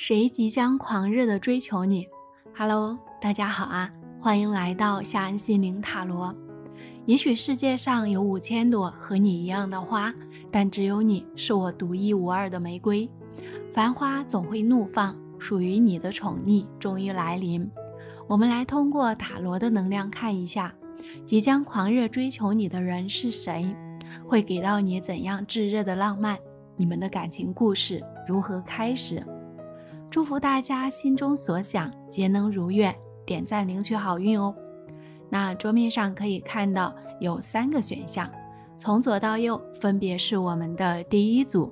谁即将狂热的追求你？Hello，大家好啊，欢迎来到夏安心灵塔罗。也许世界上有五千朵和你一样的花，但只有你是我独一无二的玫瑰。繁花总会怒放，属于你的宠溺终于来临。我们来通过塔罗的能量看一下，即将狂热追求你的人是谁，会给到你怎样炙热的浪漫？你们的感情故事如何开始？祝福大家心中所想皆能如愿，点赞领取好运哦。那桌面上可以看到有三个选项，从左到右分别是我们的第一组、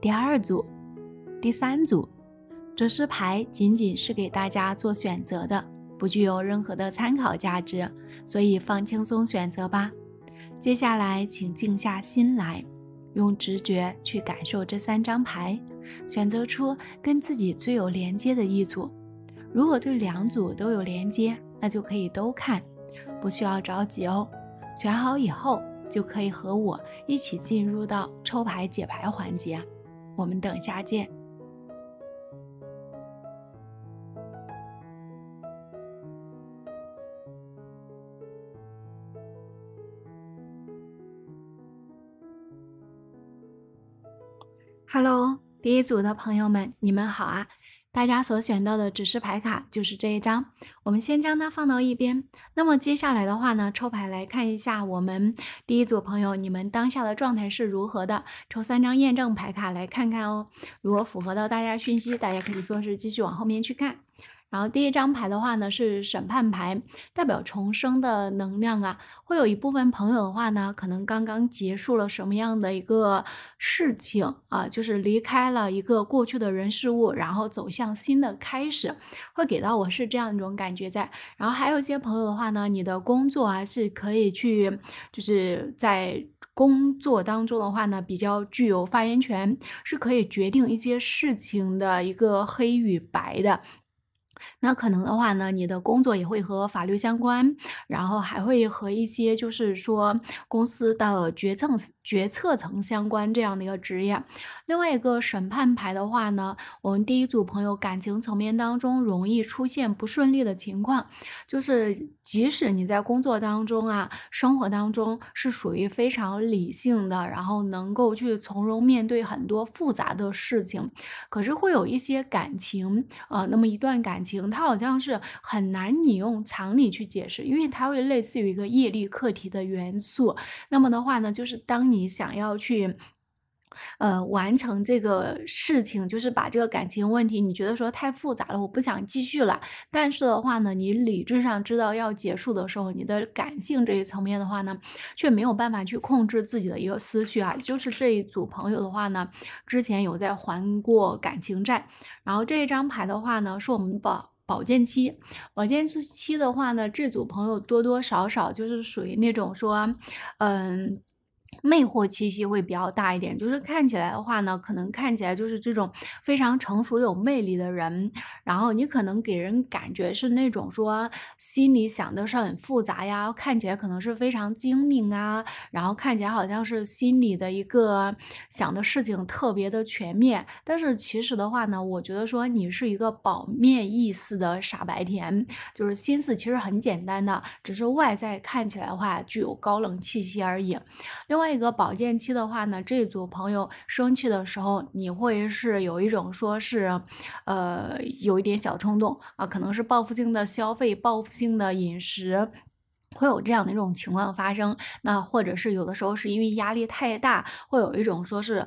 第二组、第三组。这四牌仅仅是给大家做选择的，不具有任何的参考价值，所以放轻松选择吧。接下来请静下心来，用直觉去感受这三张牌。选择出跟自己最有连接的一组，如果对两组都有连接，那就可以都看，不需要着急哦。选好以后，就可以和我一起进入到抽牌解牌环节。我们等下见。Hello。第一组的朋友们，你们好啊！大家所选到的指示牌卡就是这一张，我们先将它放到一边。那么接下来的话呢，抽牌来看一下我们第一组朋友你们当下的状态是如何的。抽三张验证牌卡来看看哦。如果符合到大家讯息，大家可以说是继续往后面去看。然后第一张牌的话呢是审判牌，代表重生的能量啊，会有一部分朋友的话呢，可能刚刚结束了什么样的一个事情啊，就是离开了一个过去的人事物，然后走向新的开始，会给到我是这样一种感觉在。然后还有一些朋友的话呢，你的工作啊是可以去，就是在工作当中的话呢，比较具有发言权，是可以决定一些事情的一个黑与白的。那可能的话呢，你的工作也会和法律相关，然后还会和一些就是说公司的决策决策层相关这样的一个职业。另外一个审判牌的话呢，我们第一组朋友感情层面当中容易出现不顺利的情况，就是即使你在工作当中啊，生活当中是属于非常理性的，然后能够去从容面对很多复杂的事情，可是会有一些感情，呃，那么一段感情。它好像是很难你用常理去解释，因为它会类似于一个业力课题的元素。那么的话呢，就是当你想要去。呃，完成这个事情，就是把这个感情问题，你觉得说太复杂了，我不想继续了。但是的话呢，你理智上知道要结束的时候，你的感性这一层面的话呢，却没有办法去控制自己的一个思绪啊。就是这一组朋友的话呢，之前有在还过感情债，然后这一张牌的话呢，是我们保保健期。保健期的话呢，这组朋友多多少少就是属于那种说，嗯。魅惑气息会比较大一点，就是看起来的话呢，可能看起来就是这种非常成熟有魅力的人，然后你可能给人感觉是那种说心里想的是很复杂呀，看起来可能是非常精明啊，然后看起来好像是心里的一个想的事情特别的全面，但是其实的话呢，我觉得说你是一个表面意思的傻白甜，就是心思其实很简单的，只是外在看起来的话具有高冷气息而已。另外。那个保健期的话呢，这组朋友生气的时候，你会是有一种说是，呃，有一点小冲动啊，可能是报复性的消费、报复性的饮食，会有这样的一种情况发生。那或者是有的时候是因为压力太大，会有一种说是。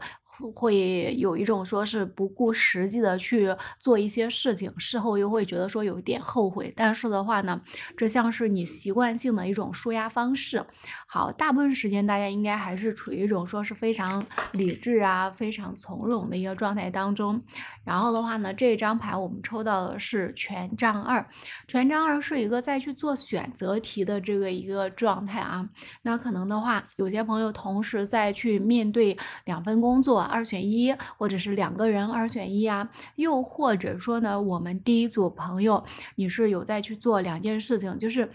会有一种说是不顾实际的去做一些事情，事后又会觉得说有一点后悔，但是的话呢，这像是你习惯性的一种舒压方式。好，大部分时间大家应该还是处于一种说是非常理智啊、非常从容的一个状态当中。然后的话呢，这张牌我们抽到的是权杖二，权杖二是一个在去做选择题的这个一个状态啊。那可能的话，有些朋友同时在去面对两份工作。二选一，或者是两个人二选一啊，又或者说呢，我们第一组朋友，你是有在去做两件事情，就是。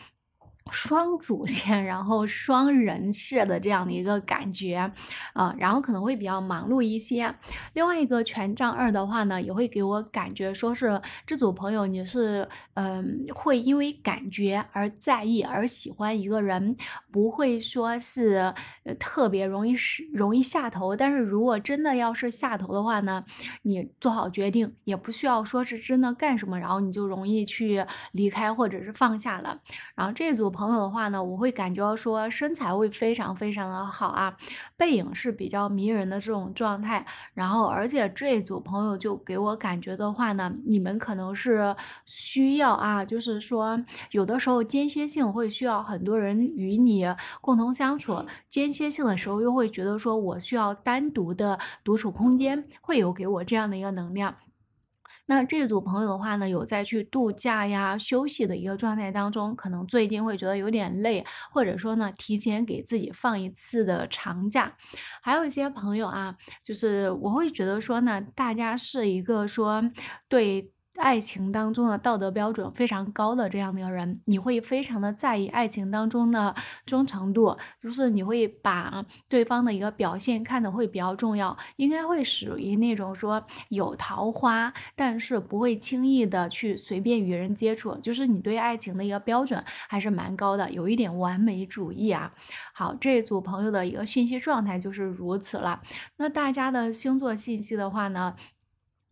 双主线，然后双人设的这样的一个感觉，啊，然后可能会比较忙碌一些。另外一个权杖二的话呢，也会给我感觉说是这组朋友你是，嗯，会因为感觉而在意而喜欢一个人，不会说是特别容易是容易下头。但是如果真的要是下头的话呢，你做好决定也不需要说是真的干什么，然后你就容易去离开或者是放下了。然后这组朋朋友的话呢，我会感觉说身材会非常非常的好啊，背影是比较迷人的这种状态。然后，而且这一组朋友就给我感觉的话呢，你们可能是需要啊，就是说有的时候间歇性会需要很多人与你共同相处，间歇性的时候又会觉得说我需要单独的独处空间，会有给我这样的一个能量。那这组朋友的话呢，有在去度假呀、休息的一个状态当中，可能最近会觉得有点累，或者说呢，提前给自己放一次的长假。还有一些朋友啊，就是我会觉得说呢，大家是一个说对。爱情当中的道德标准非常高的这样的一个人，你会非常的在意爱情当中的忠诚度，就是你会把对方的一个表现看的会比较重要，应该会属于那种说有桃花，但是不会轻易的去随便与人接触，就是你对爱情的一个标准还是蛮高的，有一点完美主义啊。好，这组朋友的一个信息状态就是如此了。那大家的星座信息的话呢？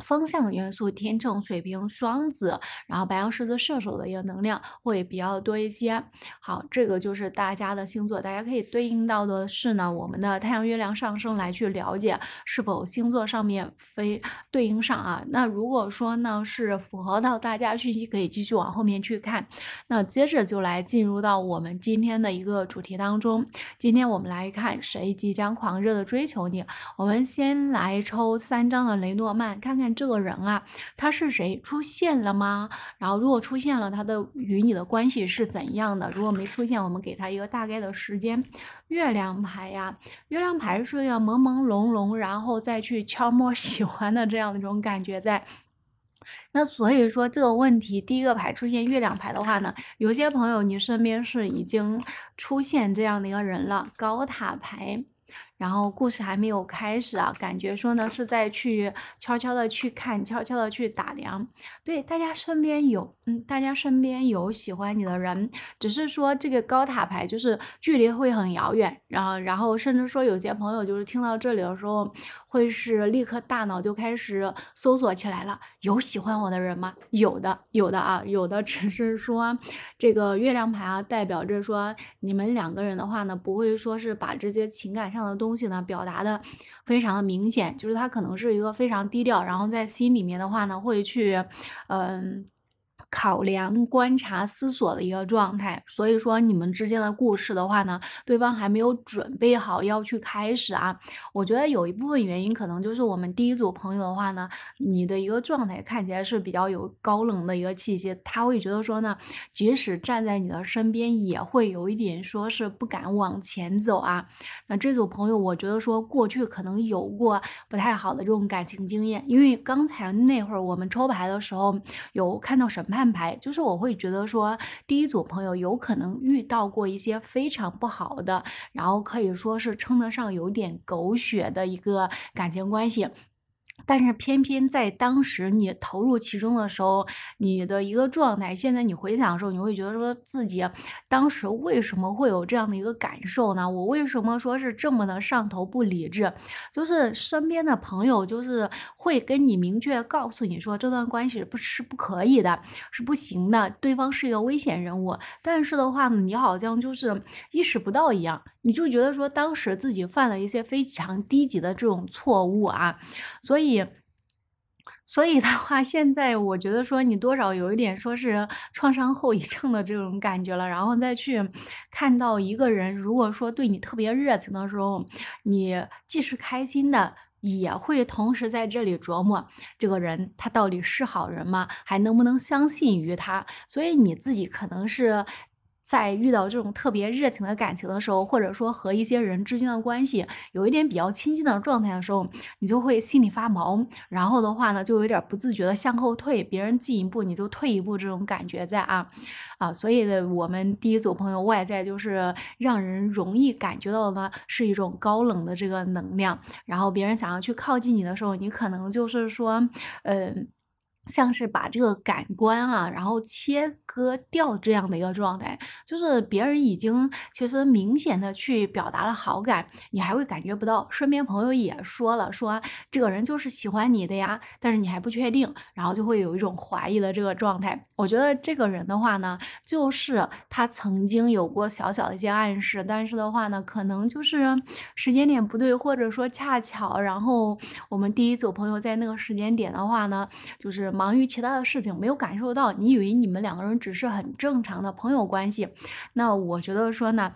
风向元素：天秤、水瓶、双子，然后白羊、狮子、射手的一个能量会比较多一些。好，这个就是大家的星座，大家可以对应到的是呢，我们的太阳、月亮上升来去了解是否星座上面非对应上啊。那如果说呢是符合到大家讯息，可以继续往后面去看。那接着就来进入到我们今天的一个主题当中。今天我们来看谁即将狂热的追求你。我们先来抽三张的雷诺曼，看看。这个人啊，他是谁出现了吗？然后如果出现了，他的与你的关系是怎样的？如果没出现，我们给他一个大概的时间。月亮牌呀，月亮牌是要朦朦胧胧，然后再去悄默喜欢的这样的一种感觉在。那所以说这个问题，第一个牌出现月亮牌的话呢，有些朋友你身边是已经出现这样的一个人了。高塔牌。然后故事还没有开始啊，感觉说呢是在去悄悄的去看，悄悄的去打量。对，大家身边有，嗯，大家身边有喜欢你的人，只是说这个高塔牌就是距离会很遥远。然后，然后甚至说有些朋友就是听到这里的时候，会是立刻大脑就开始搜索起来了，有喜欢我的人吗？有的，有的啊，有的只是说这个月亮牌啊，代表着说你们两个人的话呢，不会说是把这些情感上的东西呢表达的非常的明显，就是他可能是一个非常低调，然后在心里面的话呢，会去，嗯。考量、观察、思索的一个状态，所以说你们之间的故事的话呢，对方还没有准备好要去开始啊。我觉得有一部分原因可能就是我们第一组朋友的话呢，你的一个状态看起来是比较有高冷的一个气息，他会觉得说呢，即使站在你的身边，也会有一点说是不敢往前走啊。那这组朋友，我觉得说过去可能有过不太好的这种感情经验，因为刚才那会儿我们抽牌的时候有看到审判。安排就是我会觉得说，第一组朋友有可能遇到过一些非常不好的，然后可以说是称得上有点狗血的一个感情关系。但是偏偏在当时你投入其中的时候，你的一个状态，现在你回想的时候，你会觉得说自己当时为什么会有这样的一个感受呢？我为什么说是这么的上头不理智？就是身边的朋友就是会跟你明确告诉你说，这段关系不是不可以的，是不行的，对方是一个危险人物。但是的话，你好像就是意识不到一样，你就觉得说当时自己犯了一些非常低级的这种错误啊，所以。所以的话，现在我觉得说你多少有一点说是创伤后遗症的这种感觉了，然后再去看到一个人，如果说对你特别热情的时候，你既是开心的，也会同时在这里琢磨这个人他到底是好人吗？还能不能相信于他？所以你自己可能是。在遇到这种特别热情的感情的时候，或者说和一些人之间的关系有一点比较亲近的状态的时候，你就会心里发毛，然后的话呢，就有点不自觉的向后退，别人进一步你就退一步这种感觉在啊啊，所以呢，我们第一组朋友外在就是让人容易感觉到的是一种高冷的这个能量，然后别人想要去靠近你的时候，你可能就是说，嗯。像是把这个感官啊，然后切割掉这样的一个状态，就是别人已经其实明显的去表达了好感，你还会感觉不到。身边朋友也说了，说这个人就是喜欢你的呀，但是你还不确定，然后就会有一种怀疑的这个状态。我觉得这个人的话呢，就是他曾经有过小小的一些暗示，但是的话呢，可能就是时间点不对，或者说恰巧，然后我们第一组朋友在那个时间点的话呢，就是。忙于其他的事情，没有感受到。你以为你们两个人只是很正常的朋友关系，那我觉得说呢，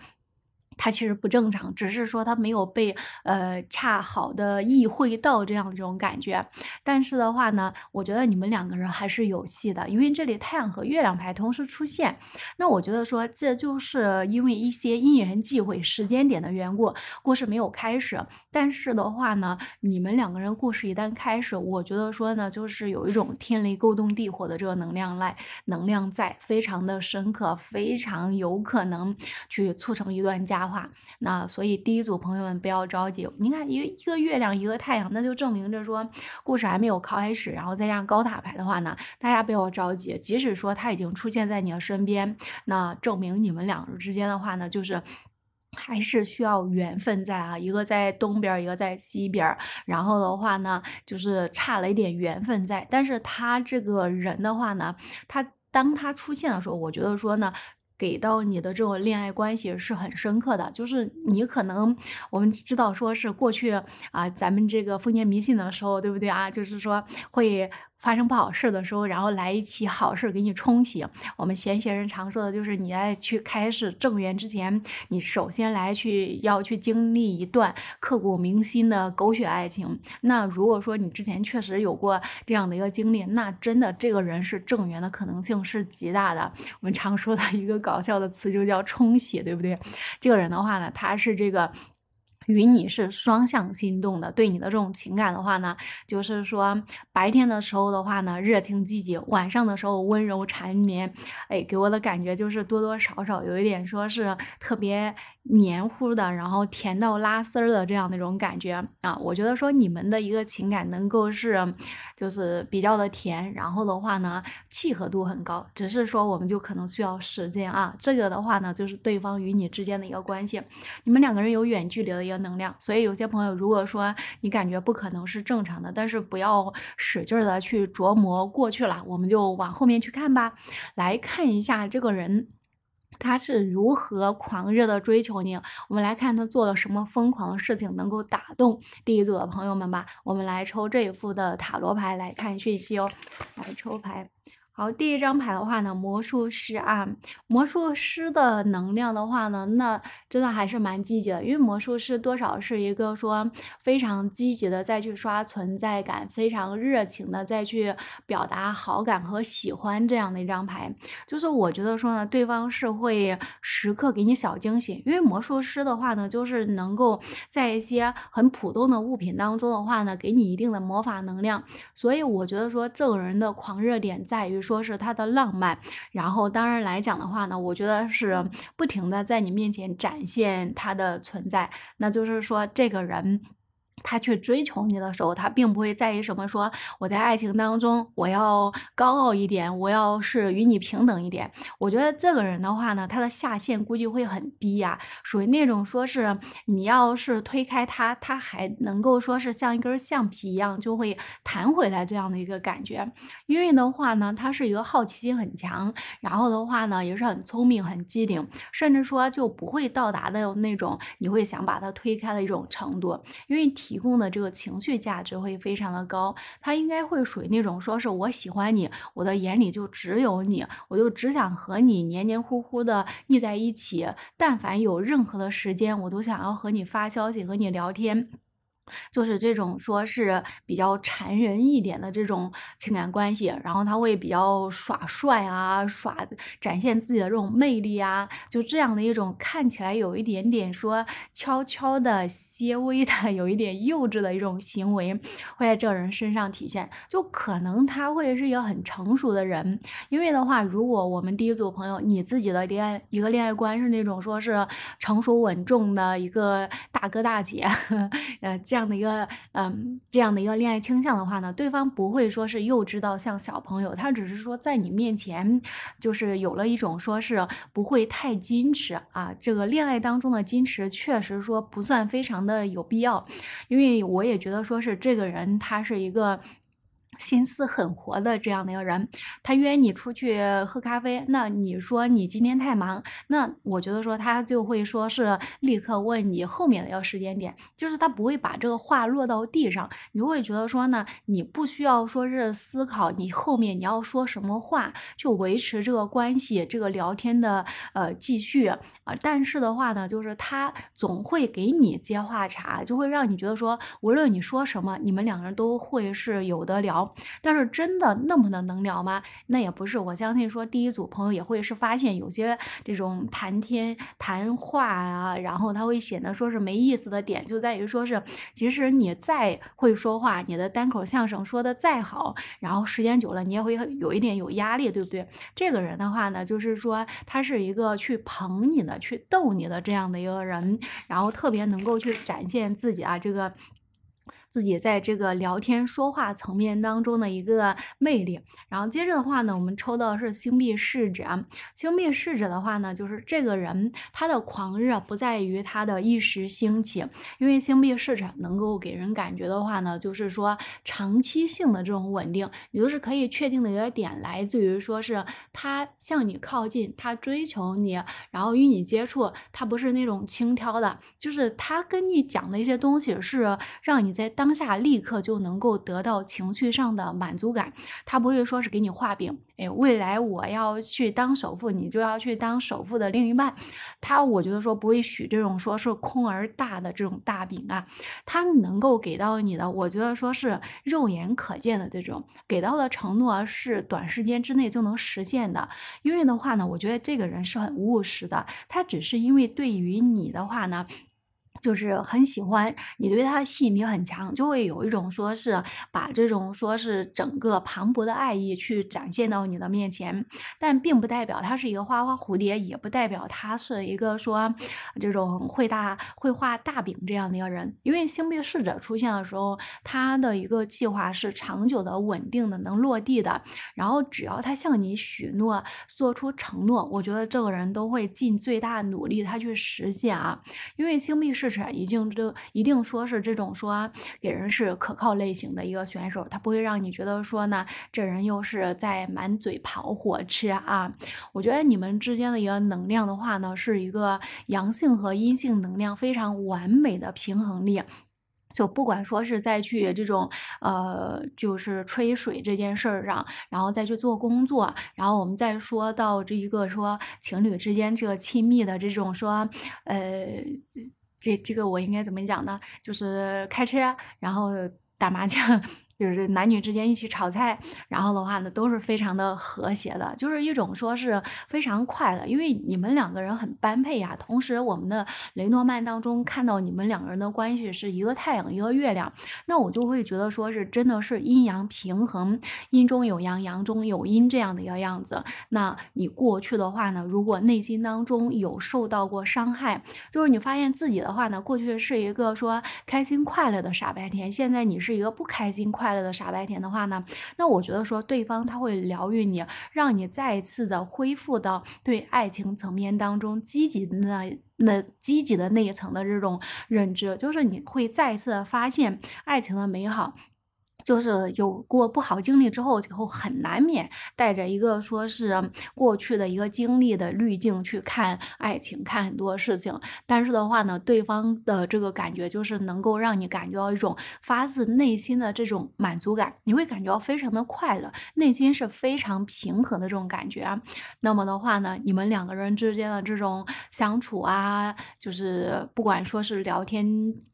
他其实不正常，只是说他没有被呃恰好的意会到这样这种感觉。但是的话呢，我觉得你们两个人还是有戏的，因为这里太阳和月亮牌同时出现，那我觉得说这就是因为一些因缘际会、时间点的缘故，故事没有开始。但是的话呢，你们两个人故事一旦开始，我觉得说呢，就是有一种天雷勾动地火的这个能量来，能量在非常的深刻，非常有可能去促成一段佳话。那所以第一组朋友们不要着急，你看一一个月亮一个太阳，那就证明着说故事还没有开始。然后再加上高塔牌的话呢，大家不要着急，即使说他已经出现在你的身边，那证明你们两个之间的话呢，就是。还是需要缘分在啊，一个在东边，一个在西边，然后的话呢，就是差了一点缘分在。但是他这个人的话呢，他当他出现的时候，我觉得说呢，给到你的这种恋爱关系是很深刻的。就是你可能我们知道说是过去啊，咱们这个封建迷信的时候，对不对啊？就是说会。发生不好事的时候，然后来一起好事给你冲洗。我们玄学人常说的就是你在去开始正缘之前，你首先来去要去经历一段刻骨铭心的狗血爱情。那如果说你之前确实有过这样的一个经历，那真的这个人是正缘的可能性是极大的。我们常说的一个搞笑的词就叫冲洗，对不对？这个人的话呢，他是这个。与你是双向心动的，对你的这种情感的话呢，就是说白天的时候的话呢热情积极，晚上的时候温柔缠绵，哎，给我的感觉就是多多少少有一点说是特别。黏糊的，然后甜到拉丝儿的这样那种感觉啊，我觉得说你们的一个情感能够是，就是比较的甜，然后的话呢，契合度很高，只是说我们就可能需要时间啊。这个的话呢，就是对方与你之间的一个关系，你们两个人有远距离的一个能量，所以有些朋友如果说你感觉不可能是正常的，但是不要使劲的去琢磨过去了，我们就往后面去看吧，来看一下这个人。他是如何狂热的追求你？我们来看他做了什么疯狂的事情，能够打动第一组的朋友们吧。我们来抽这一副的塔罗牌来看讯息哦，来抽牌。然后第一张牌的话呢，魔术师啊，魔术师的能量的话呢，那真的还是蛮积极的，因为魔术师多少是一个说非常积极的再去刷存在感，非常热情的再去表达好感和喜欢这样的一张牌。就是我觉得说呢，对方是会时刻给你小惊喜，因为魔术师的话呢，就是能够在一些很普通的物品当中的话呢，给你一定的魔法能量。所以我觉得说这个人的狂热点在于说。说是他的浪漫，然后当然来讲的话呢，我觉得是不停的在你面前展现他的存在，那就是说这个人。他去追求你的时候，他并不会在意什么。说我在爱情当中，我要高傲一点，我要是与你平等一点。我觉得这个人的话呢，他的下限估计会很低呀，属于那种说是你要是推开他，他还能够说是像一根橡皮一样就会弹回来这样的一个感觉。因为的话呢，他是一个好奇心很强，然后的话呢，也是很聪明、很机灵，甚至说就不会到达的那种你会想把他推开的一种程度。因为体。提供的这个情绪价值会非常的高，他应该会属于那种说是我喜欢你，我的眼里就只有你，我就只想和你黏黏糊糊的腻在一起，但凡有任何的时间，我都想要和你发消息和你聊天。就是这种说是比较缠人一点的这种情感关系，然后他会比较耍帅啊，耍展现自己的这种魅力啊，就这样的一种看起来有一点点说悄悄的、些微的有一点幼稚的一种行为，会在这个人身上体现。就可能他会是一个很成熟的人，因为的话，如果我们第一组朋友你自己的恋爱一个恋爱观是那种说是成熟稳重的一个大哥大姐，呃，这样。这样的一个嗯，这样的一个恋爱倾向的话呢，对方不会说是幼稚到像小朋友，他只是说在你面前就是有了一种说是不会太矜持啊。这个恋爱当中的矜持确实说不算非常的有必要，因为我也觉得说是这个人他是一个。心思很活的这样的一个人，他约你出去喝咖啡，那你说你今天太忙，那我觉得说他就会说是立刻问你后面的要时间点，就是他不会把这个话落到地上，你会觉得说呢，你不需要说是思考你后面你要说什么话，就维持这个关系，这个聊天的呃继续啊，但是的话呢，就是他总会给你接话茬，就会让你觉得说无论你说什么，你们两个人都会是有的聊。但是真的那么的能聊吗？那也不是。我相信说第一组朋友也会是发现有些这种谈天谈话啊，然后他会显得说是没意思的点，就在于说是其实你再会说话，你的单口相声说的再好，然后时间久了你也会有一点有压力，对不对？这个人的话呢，就是说他是一个去捧你的、去逗你的这样的一个人，然后特别能够去展现自己啊，这个。自己在这个聊天说话层面当中的一个魅力，然后接着的话呢，我们抽到的是星币侍者。星币侍者的话呢，就是这个人他的狂热不在于他的一时兴起，因为星币侍者能够给人感觉的话呢，就是说长期性的这种稳定，也就是可以确定的一个点来自于说是他向你靠近，他追求你，然后与你接触，他不是那种轻佻的，就是他跟你讲的一些东西是让你在。当下立刻就能够得到情绪上的满足感，他不会说是给你画饼，哎，未来我要去当首富，你就要去当首富的另一半。他我觉得说不会许这种说是空而大的这种大饼啊，他能够给到你的，我觉得说是肉眼可见的这种给到的承诺，是短时间之内就能实现的。因为的话呢，我觉得这个人是很务实的，他只是因为对于你的话呢。就是很喜欢你对他吸引力很强，就会有一种说是把这种说是整个磅礴的爱意去展现到你的面前，但并不代表他是一个花花蝴蝶，也不代表他是一个说这种会大会画大饼这样的一个人。因为星币侍者出现的时候，他的一个计划是长久的、稳定的、能落地的。然后只要他向你许诺、做出承诺，我觉得这个人都会尽最大努力他去实现啊。因为星币侍。一定都一定说是这种说给人是可靠类型的一个选手，他不会让你觉得说呢，这人又是在满嘴跑火车啊！我觉得你们之间的一个能量的话呢，是一个阳性和阴性能量非常完美的平衡力。就不管说是再去这种呃，就是吹水这件事上，然后再去做工作，然后我们再说到这一个说情侣之间这个亲密的这种说呃。这这个我应该怎么讲呢？就是开车，然后打麻将。就是男女之间一起炒菜，然后的话呢，都是非常的和谐的，就是一种说是非常快乐，因为你们两个人很般配呀。同时，我们的雷诺曼当中看到你们两个人的关系是一个太阳，一个月亮，那我就会觉得说是真的是阴阳平衡，阴中有阳，阳中有阴这样的一个样子。那你过去的话呢，如果内心当中有受到过伤害，就是你发现自己的话呢，过去是一个说开心快乐的傻白甜，现在你是一个不开心快。快乐的傻白甜的话呢？那我觉得说，对方他会疗愈你，让你再一次的恢复到对爱情层面当中积极的那那积极的那一层的这种认知，就是你会再一次的发现爱情的美好。就是有过不好经历之后，以后很难免带着一个说是过去的一个经历的滤镜去看爱情，看很多事情。但是的话呢，对方的这个感觉就是能够让你感觉到一种发自内心的这种满足感，你会感觉到非常的快乐，内心是非常平和的这种感觉啊。那么的话呢，你们两个人之间的这种相处啊，就是不管说是聊天。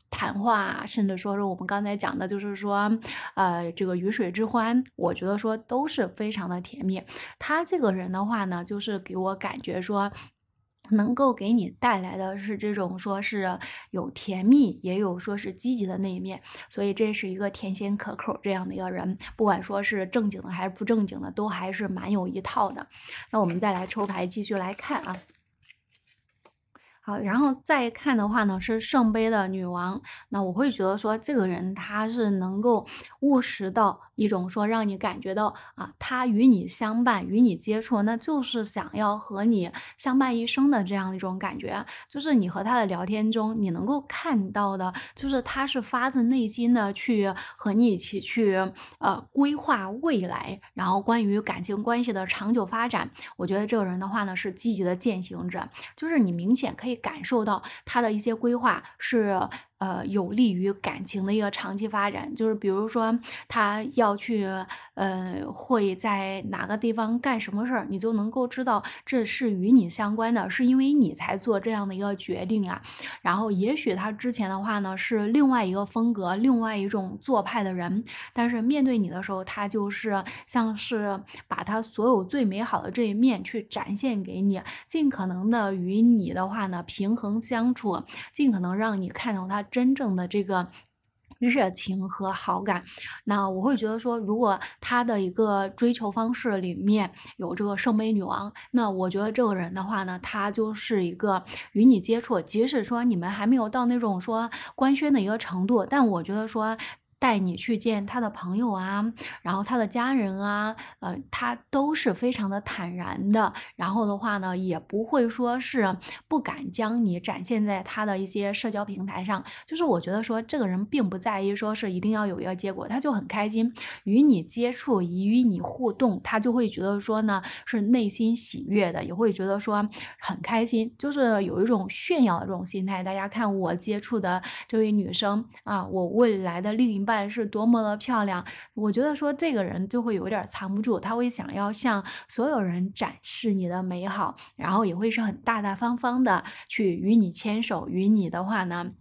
谈话，甚至说是我们刚才讲的，就是说，呃，这个鱼水之欢，我觉得说都是非常的甜蜜。他这个人的话呢，就是给我感觉说，能够给你带来的是这种说是有甜蜜，也有说是积极的那一面。所以这是一个甜咸可口这样的一个人，不管说是正经的还是不正经的，都还是蛮有一套的。那我们再来抽牌，继续来看啊。好，然后再看的话呢，是圣杯的女王，那我会觉得说，这个人他是能够务实到一种说让你感觉到啊，他与你相伴，与你接触，那就是想要和你相伴一生的这样一种感觉。就是你和他的聊天中，你能够看到的，就是他是发自内心的去和你一起去呃规划未来，然后关于感情关系的长久发展，我觉得这个人的话呢是积极的践行者，就是你明显可以感受到他的一些规划是。呃，有利于感情的一个长期发展，就是比如说他要去，呃，会在哪个地方干什么事儿，你就能够知道这是与你相关的，是因为你才做这样的一个决定啊。然后，也许他之前的话呢是另外一个风格、另外一种做派的人，但是面对你的时候，他就是像是把他所有最美好的这一面去展现给你，尽可能的与你的话呢平衡相处，尽可能让你看到他。真正的这个热情和好感，那我会觉得说，如果他的一个追求方式里面有这个圣杯女王，那我觉得这个人的话呢，他就是一个与你接触，即使说你们还没有到那种说官宣的一个程度，但我觉得说。带你去见他的朋友啊，然后他的家人啊，呃，他都是非常的坦然的。然后的话呢，也不会说是不敢将你展现在他的一些社交平台上。就是我觉得说，这个人并不在意说是一定要有一个结果，他就很开心与你接触，与你互动，他就会觉得说呢是内心喜悦的，也会觉得说很开心，就是有一种炫耀的这种心态。大家看我接触的这位女生啊，我未来的另一。扮是多么的漂亮，我觉得说这个人就会有点藏不住，他会想要向所有人展示你的美好，然后也会是很大大方方的去与你牵手，与你的话呢，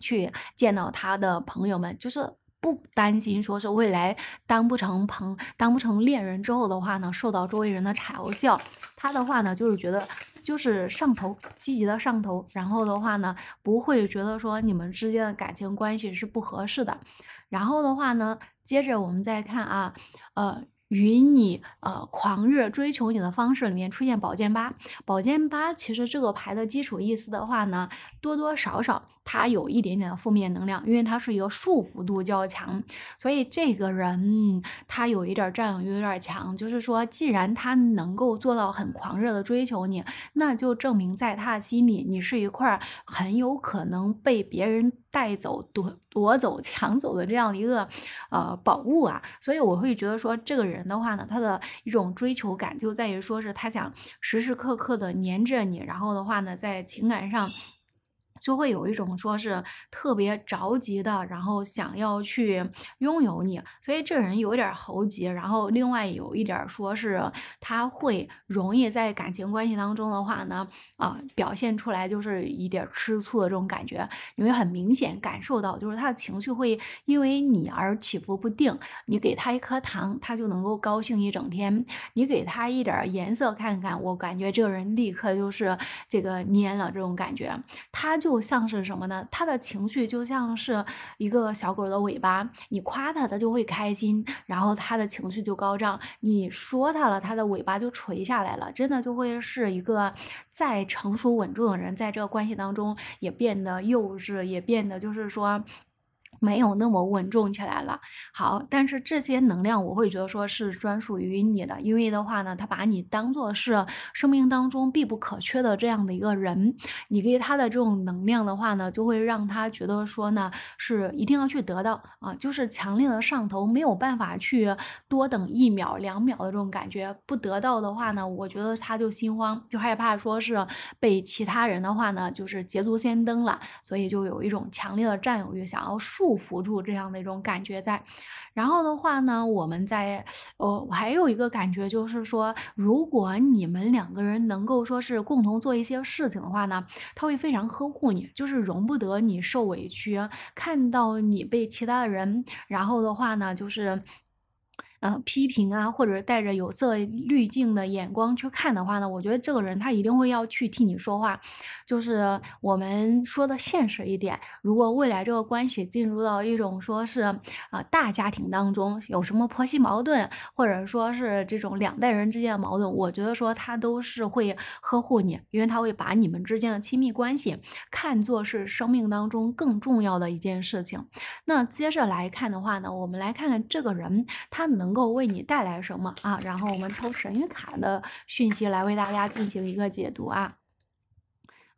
去见到他的朋友们，就是不担心说是未来当不成朋当不成恋人之后的话呢，受到周围人的嘲笑，他的话呢就是觉得就是上头积极的上头，然后的话呢不会觉得说你们之间的感情关系是不合适的。然后的话呢，接着我们再看啊，呃，与你呃狂热追求你的方式里面出现宝剑八，宝剑八其实这个牌的基础意思的话呢，多多少少。他有一点点的负面能量，因为他是一个束缚度较强，所以这个人他有一点占有欲有点强。就是说，既然他能够做到很狂热的追求你，那就证明在他的心里，你是一块很有可能被别人带走、夺夺走、抢走的这样的一个呃宝物啊。所以我会觉得说，这个人的话呢，他的一种追求感就在于说是他想时时刻刻的黏着你，然后的话呢，在情感上。就会有一种说是特别着急的，然后想要去拥有你，所以这人有点猴急。然后另外有一点说是他会容易在感情关系当中的话呢。啊，表现出来就是一点吃醋的这种感觉，你会很明显感受到，就是他的情绪会因为你而起伏不定。你给他一颗糖，他就能够高兴一整天；你给他一点颜色看看，我感觉这个人立刻就是这个蔫了这种感觉。他就像是什么呢？他的情绪就像是一个小狗的尾巴，你夸他，他就会开心，然后他的情绪就高涨；你说他了，他的尾巴就垂下来了，真的就会是一个在。成熟稳重的人，在这个关系当中也变得幼稚，也变得就是说。没有那么稳重起来了。好，但是这些能量我会觉得说是专属于你的，因为的话呢，他把你当做是生命当中必不可缺的这样的一个人，你给他的这种能量的话呢，就会让他觉得说呢是一定要去得到啊，就是强烈的上头，没有办法去多等一秒两秒的这种感觉。不得到的话呢，我觉得他就心慌，就害怕说是被其他人的话呢就是捷足先登了，所以就有一种强烈的占有欲，想要树。束缚住这样的一种感觉在，然后的话呢，我们在哦，还有一个感觉就是说，如果你们两个人能够说是共同做一些事情的话呢，他会非常呵护你，就是容不得你受委屈，看到你被其他的人，然后的话呢，就是。批评啊，或者带着有色滤镜的眼光去看的话呢，我觉得这个人他一定会要去替你说话。就是我们说的现实一点，如果未来这个关系进入到一种说是啊大家庭当中有什么婆媳矛盾，或者说是这种两代人之间的矛盾，我觉得说他都是会呵护你，因为他会把你们之间的亲密关系看作是生命当中更重要的一件事情。那接着来看的话呢，我们来看看这个人他能。够为你带来什么啊？然后我们抽神谕卡的讯息来为大家进行一个解读啊。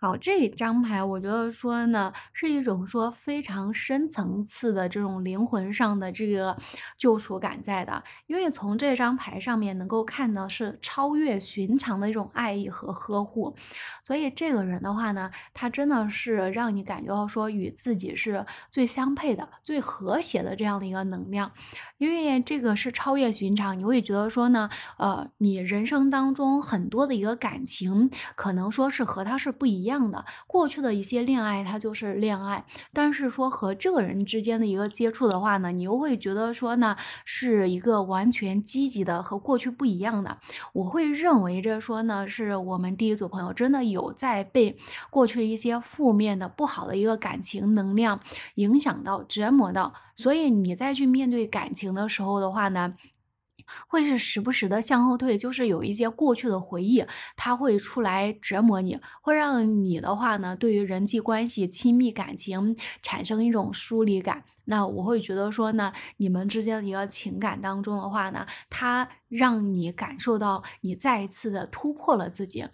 好，这张牌我觉得说呢，是一种说非常深层次的这种灵魂上的这个救赎感在的，因为从这张牌上面能够看到是超越寻常的一种爱意和呵护。所以这个人的话呢，他真的是让你感觉到说与自己是最相配的、最和谐的这样的一个能量，因为这个是超越寻常。你会觉得说呢，呃，你人生当中很多的一个感情，可能说是和他是不一样的。过去的一些恋爱，他就是恋爱，但是说和这个人之间的一个接触的话呢，你又会觉得说呢，是一个完全积极的和过去不一样的。我会认为着说呢，是我们第一组朋友真的有。有在被过去一些负面的、不好的一个感情能量影响到、折磨到，所以你再去面对感情的时候的话呢，会是时不时的向后退，就是有一些过去的回忆，它会出来折磨你，会让你的话呢，对于人际关系、亲密感情产生一种疏离感。那我会觉得说呢，你们之间的一个情感当中的话呢，它让你感受到你再一次的突破了自己。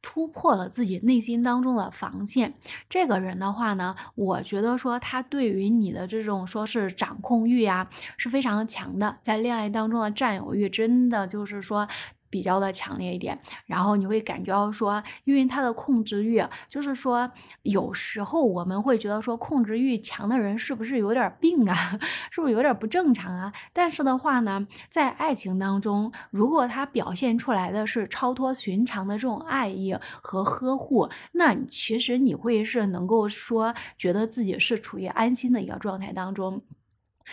突破了自己内心当中的防线，这个人的话呢，我觉得说他对于你的这种说是掌控欲啊是非常强的，在恋爱当中的占有欲，真的就是说。比较的强烈一点，然后你会感觉到说，因为他的控制欲，就是说，有时候我们会觉得说，控制欲强的人是不是有点病啊？是不是有点不正常啊？但是的话呢，在爱情当中，如果他表现出来的是超脱寻常的这种爱意和呵护，那其实你会是能够说，觉得自己是处于安心的一个状态当中。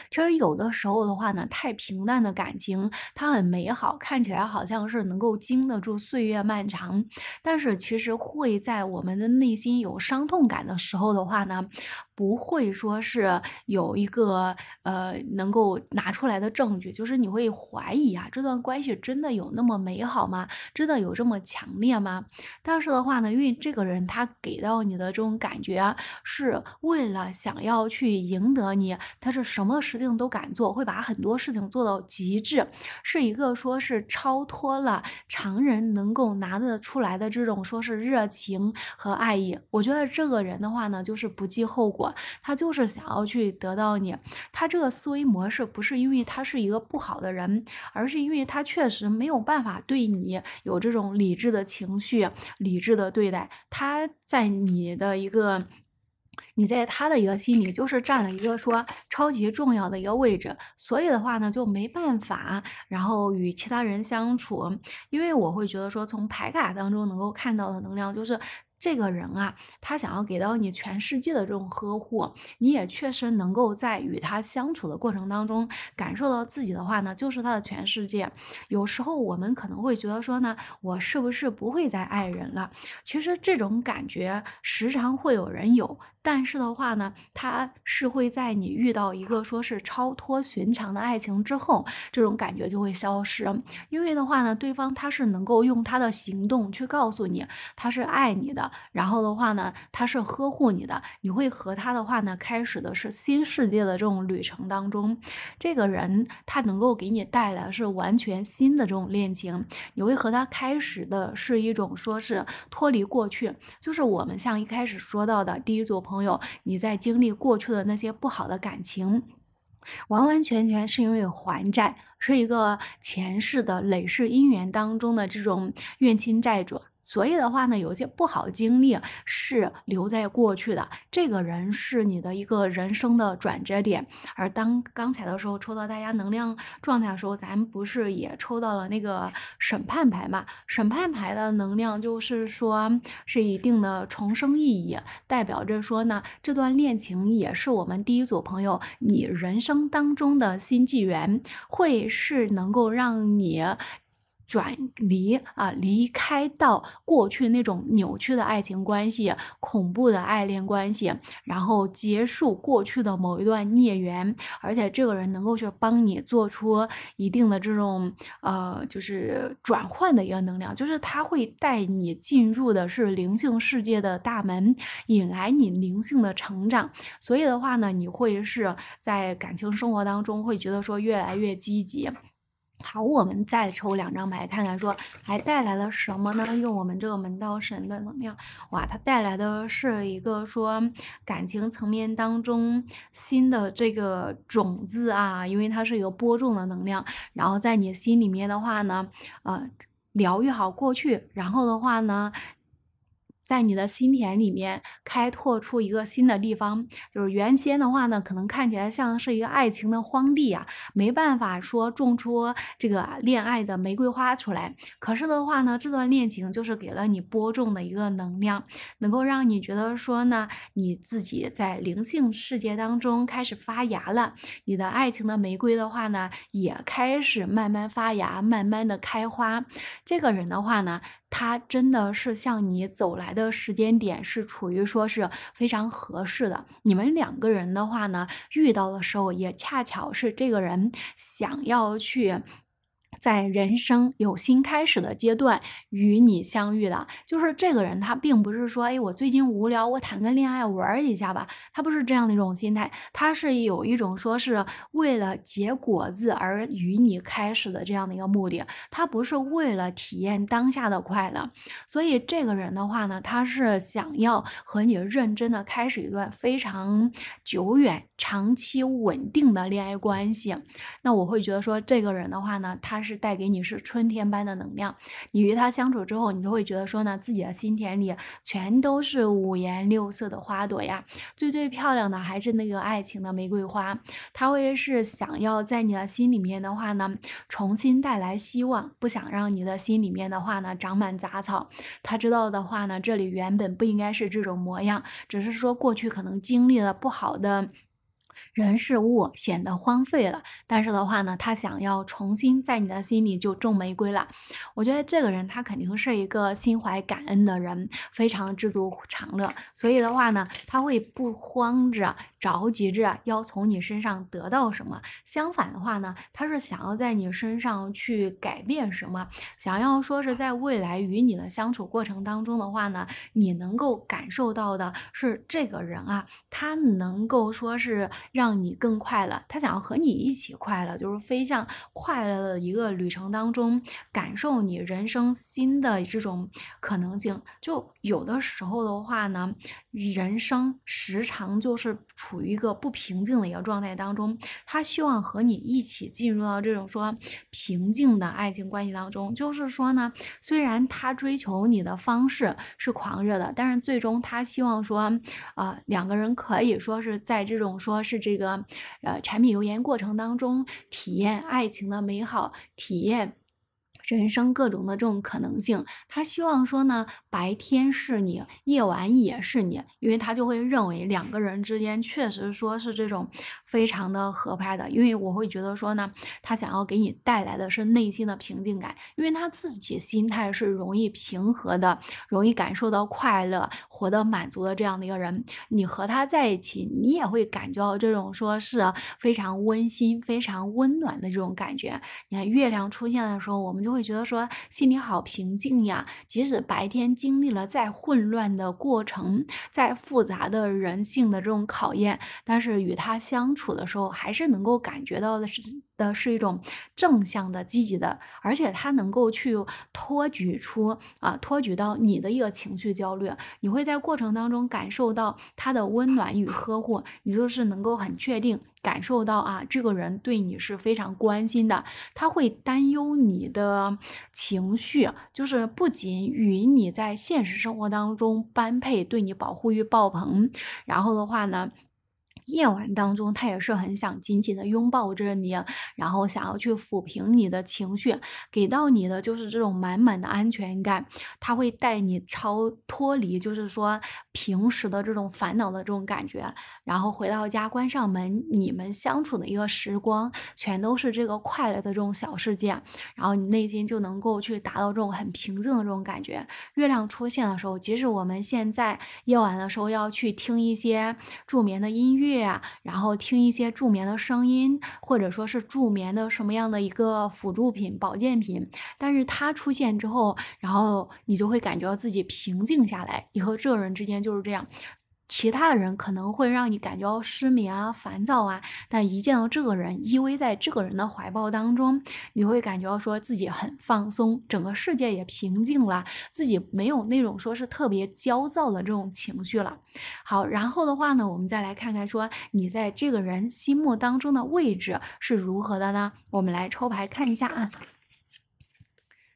其实有的时候的话呢，太平淡的感情，它很美好，看起来好像是能够经得住岁月漫长，但是其实会在我们的内心有伤痛感的时候的话呢。不会说是有一个呃能够拿出来的证据，就是你会怀疑啊，这段关系真的有那么美好吗？真的有这么强烈吗？但是的话呢，因为这个人他给到你的这种感觉，啊，是为了想要去赢得你，他是什么事情都敢做，会把很多事情做到极致，是一个说是超脱了常人能够拿得出来的这种说是热情和爱意。我觉得这个人的话呢，就是不计后果。他就是想要去得到你，他这个思维模式不是因为他是一个不好的人，而是因为他确实没有办法对你有这种理智的情绪、理智的对待。他在你的一个，你在他的一个心里，就是占了一个说超级重要的一个位置，所以的话呢，就没办法，然后与其他人相处。因为我会觉得说，从牌卡当中能够看到的能量就是。这个人啊，他想要给到你全世界的这种呵护，你也确实能够在与他相处的过程当中，感受到自己的话呢，就是他的全世界。有时候我们可能会觉得说呢，我是不是不会再爱人了？其实这种感觉时常会有人有，但是的话呢，他是会在你遇到一个说是超脱寻常的爱情之后，这种感觉就会消失，因为的话呢，对方他是能够用他的行动去告诉你，他是爱你的。然后的话呢，他是呵护你的，你会和他的话呢，开始的是新世界的这种旅程当中，这个人他能够给你带来是完全新的这种恋情，你会和他开始的是一种说是脱离过去，就是我们像一开始说到的第一组朋友，你在经历过去的那些不好的感情，完完全全是因为还债，是一个前世的累世姻缘当中的这种怨亲债主。所以的话呢，有些不好经历是留在过去的。这个人是你的一个人生的转折点。而当刚才的时候抽到大家能量状态的时候，咱不是也抽到了那个审判牌嘛？审判牌的能量就是说，是一定的重生意义，代表着说呢，这段恋情也是我们第一组朋友你人生当中的新纪元，会是能够让你。转离啊，离开到过去那种扭曲的爱情关系、恐怖的爱恋关系，然后结束过去的某一段孽缘，而且这个人能够去帮你做出一定的这种呃，就是转换的一个能量，就是他会带你进入的是灵性世界的大门，引来你灵性的成长。所以的话呢，你会是在感情生活当中会觉得说越来越积极。好，我们再抽两张牌，看看说还带来了什么呢？用我们这个门道神的能量，哇，它带来的是一个说感情层面当中新的这个种子啊，因为它是一个播种的能量。然后在你心里面的话呢，呃，疗愈好过去，然后的话呢。在你的心田里面开拓出一个新的地方，就是原先的话呢，可能看起来像是一个爱情的荒地呀，没办法说种出这个恋爱的玫瑰花出来。可是的话呢，这段恋情就是给了你播种的一个能量，能够让你觉得说呢，你自己在灵性世界当中开始发芽了，你的爱情的玫瑰的话呢，也开始慢慢发芽，慢慢的开花。这个人的话呢。他真的是向你走来的时间点是处于说是非常合适的。你们两个人的话呢，遇到的时候也恰巧是这个人想要去。在人生有新开始的阶段与你相遇的，就是这个人。他并不是说，哎，我最近无聊，我谈个恋爱玩一下吧。他不是这样的一种心态，他是有一种说是为了结果子而与你开始的这样的一个目的。他不是为了体验当下的快乐。所以这个人的话呢，他是想要和你认真的开始一段非常久远、长期稳定的恋爱关系。那我会觉得说，这个人的话呢，他。是带给你是春天般的能量，你与他相处之后，你就会觉得说呢，自己的心田里全都是五颜六色的花朵呀。最最漂亮的还是那个爱情的玫瑰花，他会是想要在你的心里面的话呢，重新带来希望，不想让你的心里面的话呢长满杂草。他知道的话呢，这里原本不应该是这种模样，只是说过去可能经历了不好的。人事物显得荒废了，但是的话呢，他想要重新在你的心里就种玫瑰了。我觉得这个人他肯定是一个心怀感恩的人，非常知足常乐，所以的话呢，他会不慌着、着急着要从你身上得到什么。相反的话呢，他是想要在你身上去改变什么，想要说是在未来与你的相处过程当中的话呢，你能够感受到的是这个人啊，他能够说是让。让你更快乐，他想要和你一起快乐，就是飞向快乐的一个旅程当中，感受你人生新的这种可能性。就有的时候的话呢，人生时常就是处于一个不平静的一个状态当中，他希望和你一起进入到这种说平静的爱情关系当中。就是说呢，虽然他追求你的方式是狂热的，但是最终他希望说，啊，两个人可以说是在这种说是这。这个，呃，柴米油盐过程当中体验爱情的美好，体验人生各种的这种可能性。他希望说呢，白天是你，夜晚也是你，因为他就会认为两个人之间确实说是这种。非常的合拍的，因为我会觉得说呢，他想要给你带来的是内心的平静感，因为他自己心态是容易平和的，容易感受到快乐、活得满足的这样的一个人。你和他在一起，你也会感觉到这种说是非常温馨、非常温暖的这种感觉。你看月亮出现的时候，我们就会觉得说心里好平静呀。即使白天经历了再混乱的过程、再复杂的人性的这种考验，但是与他相处。的时候，还是能够感觉到的是的是一种正向的、积极的，而且他能够去托举出啊，托举到你的一个情绪焦虑，你会在过程当中感受到他的温暖与呵护，你就是能够很确定感受到啊，这个人对你是非常关心的，他会担忧你的情绪，就是不仅与你在现实生活当中般配，对你保护欲爆棚，然后的话呢。夜晚当中，他也是很想紧紧的拥抱着你，然后想要去抚平你的情绪，给到你的就是这种满满的安全感。他会带你超脱离，就是说平时的这种烦恼的这种感觉。然后回到家，关上门，你们相处的一个时光，全都是这个快乐的这种小世界。然后你内心就能够去达到这种很平静的这种感觉。月亮出现的时候，即使我们现在夜晚的时候要去听一些助眠的音乐。对呀，然后听一些助眠的声音，或者说是助眠的什么样的一个辅助品、保健品。但是它出现之后，然后你就会感觉到自己平静下来。你和这个人之间就是这样。其他的人可能会让你感觉到失眠啊、烦躁啊，但一见到这个人，依偎在这个人的怀抱当中，你会感觉到说自己很放松，整个世界也平静了，自己没有那种说是特别焦躁的这种情绪了。好，然后的话呢，我们再来看看说你在这个人心目当中的位置是如何的呢？我们来抽牌看一下啊。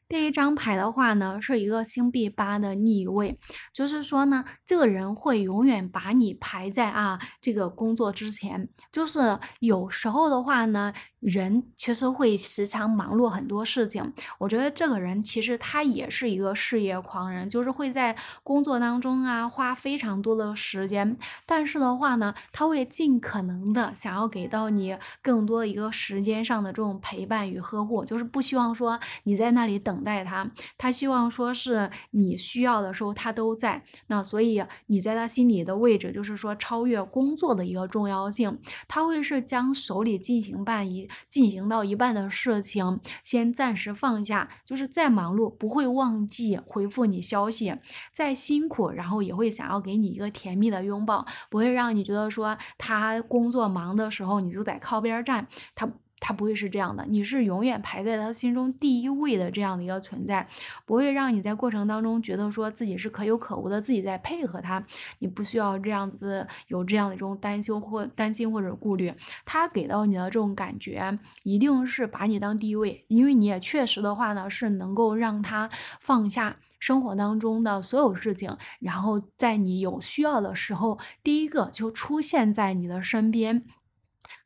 第一张牌的话呢，是一个星币八的逆位，就是说呢，这个人会永远把你排在啊这个工作之前，就是有时候的话呢。人其实会时常忙碌很多事情，我觉得这个人其实他也是一个事业狂人，就是会在工作当中啊花非常多的时间，但是的话呢，他会尽可能的想要给到你更多一个时间上的这种陪伴与呵护，就是不希望说你在那里等待他，他希望说是你需要的时候他都在，那所以你在他心里的位置就是说超越工作的一个重要性，他会是将手里进行办一。进行到一半的事情，先暂时放下。就是再忙碌，不会忘记回复你消息；再辛苦，然后也会想要给你一个甜蜜的拥抱，不会让你觉得说他工作忙的时候你就得靠边站。他。他不会是这样的，你是永远排在他心中第一位的这样的一个存在，不会让你在过程当中觉得说自己是可有可无的，自己在配合他，你不需要这样子有这样的一种担心或担心或者顾虑。他给到你的这种感觉一定是把你当第一位，因为你也确实的话呢是能够让他放下生活当中的所有事情，然后在你有需要的时候，第一个就出现在你的身边。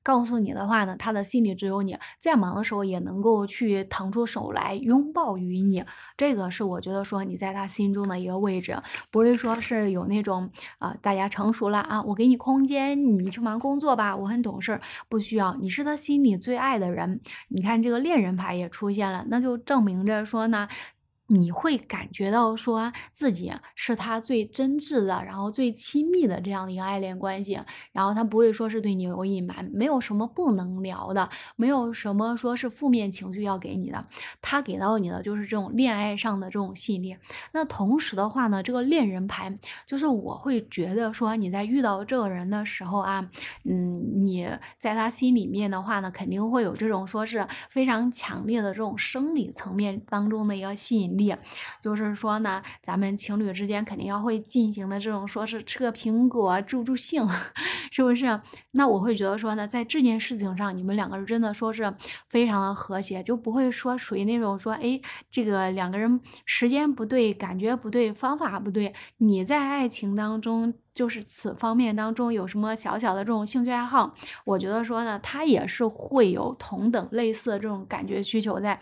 告诉你的话呢，他的心里只有你，在忙的时候也能够去腾出手来拥抱于你，这个是我觉得说你在他心中的一个位置，不会说是有那种啊，大家成熟了啊，我给你空间，你去忙工作吧，我很懂事，不需要，你是他心里最爱的人。你看这个恋人牌也出现了，那就证明着说呢。你会感觉到说自己是他最真挚的，然后最亲密的这样的一个爱恋关系，然后他不会说是对你有隐瞒，没有什么不能聊的，没有什么说是负面情绪要给你的，他给到你的就是这种恋爱上的这种吸引力。那同时的话呢，这个恋人牌就是我会觉得说你在遇到这个人的时候啊，嗯，你在他心里面的话呢，肯定会有这种说是非常强烈的这种生理层面当中的一个吸引。力，就是说呢，咱们情侣之间肯定要会进行的这种，说是吃个苹果助助兴，是不是？那我会觉得说呢，在这件事情上，你们两个真的说是非常的和谐，就不会说属于那种说，哎，这个两个人时间不对，感觉不对，方法不对。你在爱情当中，就是此方面当中有什么小小的这种兴趣爱好，我觉得说呢，他也是会有同等类似的这种感觉需求在。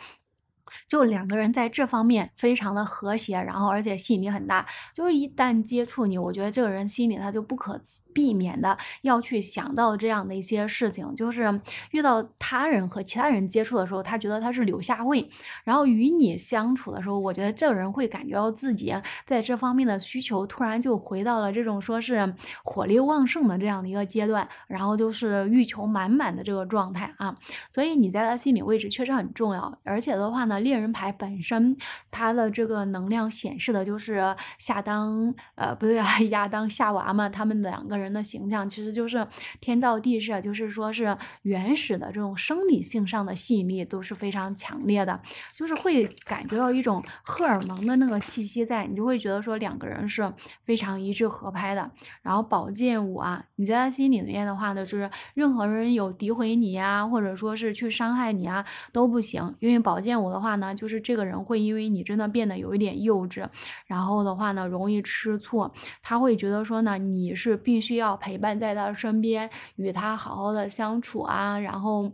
就两个人在这方面非常的和谐，然后而且吸引力很大。就是一旦接触你，我觉得这个人心里他就不可避免的要去想到这样的一些事情。就是遇到他人和其他人接触的时候，他觉得他是柳下惠；然后与你相处的时候，我觉得这个人会感觉到自己在这方面的需求突然就回到了这种说是火力旺盛的这样的一个阶段，然后就是欲求满满的这个状态啊。所以你在他心里位置确实很重要，而且的话呢。猎人牌本身，它的这个能量显示的就是夏当呃不对啊 亚当夏娃嘛，他们两个人的形象其实就是天造地设，就是说是原始的这种生理性上的吸引力都是非常强烈的，就是会感觉到一种荷尔蒙的那个气息在，你就会觉得说两个人是非常一致合拍的。然后宝剑五啊，你在他心里面的话呢，就是任何人有诋毁你啊，或者说是去伤害你啊都不行，因为宝剑五的话。呢，就是这个人会因为你真的变得有一点幼稚，然后的话呢，容易吃醋，他会觉得说呢，你是必须要陪伴在他身边，与他好好的相处啊，然后。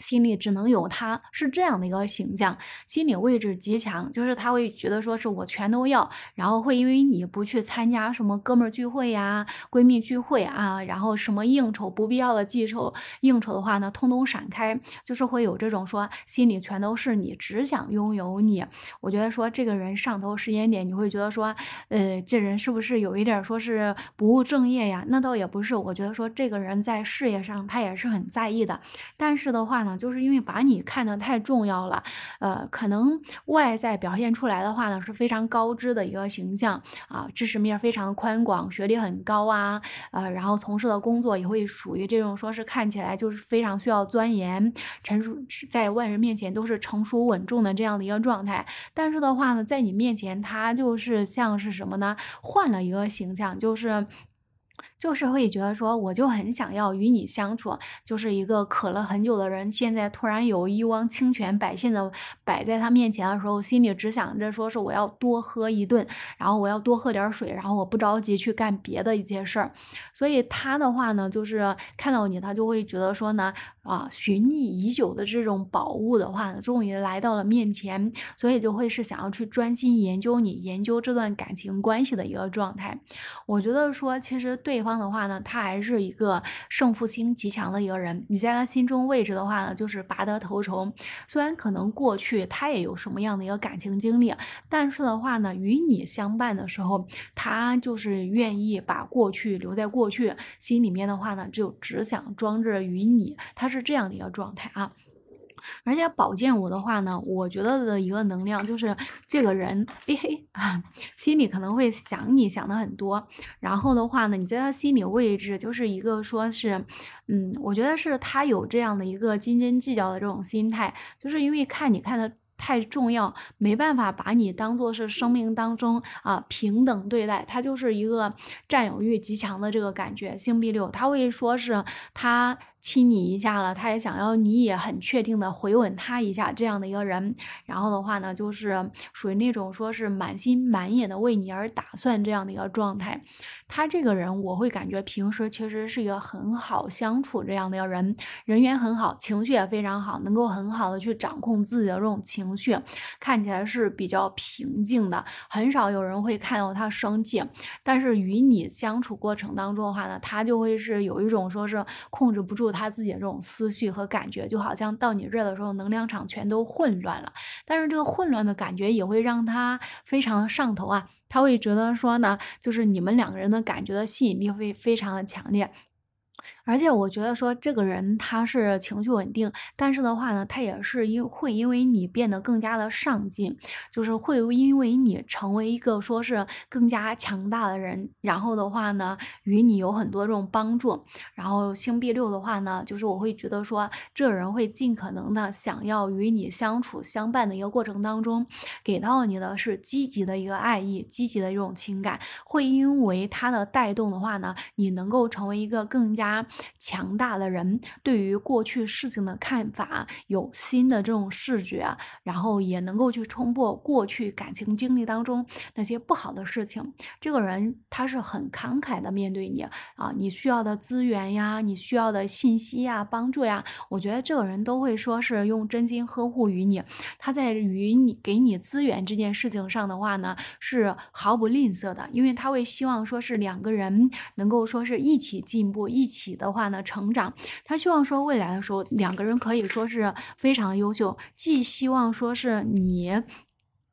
心里只能有他，是这样的一个形象，心理位置极强，就是他会觉得说是我全都要，然后会因为你不去参加什么哥们儿聚会呀、闺蜜聚会啊，然后什么应酬不必要的记仇应酬的话呢，通通闪开，就是会有这种说心里全都是你，只想拥有你。我觉得说这个人上头时间点，你会觉得说，呃，这人是不是有一点说是不务正业呀？那倒也不是，我觉得说这个人在事业上他也是很在意的，但是的话。就是因为把你看的太重要了，呃，可能外在表现出来的话呢，是非常高知的一个形象啊，知识面非常宽广，学历很高啊，呃，然后从事的工作也会属于这种说是看起来就是非常需要钻研，成熟，在外人面前都是成熟稳重的这样的一个状态，但是的话呢，在你面前他就是像是什么呢？换了一个形象，就是。就是会觉得说，我就很想要与你相处，就是一个渴了很久的人，现在突然有一汪清泉摆现的摆在他面前的时候，心里只想着说是我要多喝一顿，然后我要多喝点水，然后我不着急去干别的一些事儿。所以他的话呢，就是看到你，他就会觉得说呢，啊，寻觅已久的这种宝物的话，终于来到了面前，所以就会是想要去专心研究你，研究这段感情关系的一个状态。我觉得说，其实对方。的话呢，他还是一个胜负心极强的一个人。你在他心中位置的话呢，就是拔得头筹。虽然可能过去他也有什么样的一个感情经历，但是的话呢，与你相伴的时候，他就是愿意把过去留在过去，心里面的话呢，就只想装着与你。他是这样的一个状态啊。而且宝剑五的话呢，我觉得的一个能量就是这个人，嘿嘿，心里可能会想你想的很多。然后的话呢，你在他心里位置就是一个说是，嗯，我觉得是他有这样的一个斤斤计较的这种心态，就是因为看你看的太重要，没办法把你当做是生命当中啊平等对待。他就是一个占有欲极强的这个感觉。星币六，他会说是他。亲你一下了，他也想要你也很确定的回吻他一下，这样的一个人，然后的话呢，就是属于那种说是满心满眼的为你而打算这样的一个状态。他这个人，我会感觉平时其实是一个很好相处这样的一个人，人缘很好，情绪也非常好，能够很好的去掌控自己的这种情绪，看起来是比较平静的，很少有人会看到他生气。但是与你相处过程当中的话呢，他就会是有一种说是控制不住。他自己的这种思绪和感觉，就好像到你这的时候，能量场全都混乱了。但是这个混乱的感觉也会让他非常的上头啊，他会觉得说呢，就是你们两个人的感觉的吸引力会非常的强烈。而且我觉得说，这个人他是情绪稳定，但是的话呢，他也是因会因为你变得更加的上进，就是会因为你成为一个说是更加强大的人，然后的话呢，与你有很多这种帮助。然后星币六的话呢，就是我会觉得说，这人会尽可能的想要与你相处相伴的一个过程当中，给到你的是积极的一个爱意，积极的一种情感，会因为他的带动的话呢，你能够成为一个更加。强大的人对于过去事情的看法有新的这种视觉，然后也能够去冲破过去感情经历当中那些不好的事情。这个人他是很慷慨的面对你啊，你需要的资源呀，你需要的信息呀，帮助呀，我觉得这个人都会说是用真心呵护于你。他在与你给你资源这件事情上的话呢，是毫不吝啬的，因为他会希望说是两个人能够说是一起进步，一起。的话呢，成长，他希望说未来的时候，两个人可以说是非常优秀，既希望说是你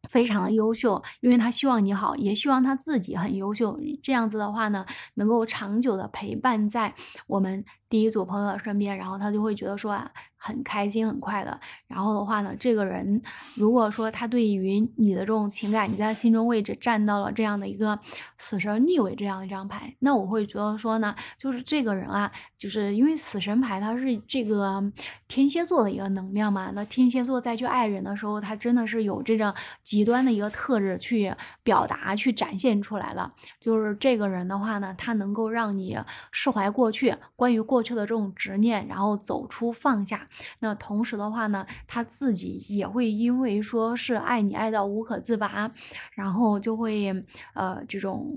非常的优秀，因为他希望你好，也希望他自己很优秀，这样子的话呢，能够长久的陪伴在我们。第一组朋友的身边，然后他就会觉得说啊很开心很快乐。然后的话呢，这个人如果说他对于你的这种情感，你在心中位置占到了这样的一个死神逆位这样一张牌，那我会觉得说呢，就是这个人啊，就是因为死神牌它是这个天蝎座的一个能量嘛，那天蝎座再去爱人的时候，他真的是有这种极端的一个特质去表达去展现出来了。就是这个人的话呢，他能够让你释怀过去关于过。过去的这种执念，然后走出放下，那同时的话呢，他自己也会因为说是爱你爱到无可自拔，然后就会呃这种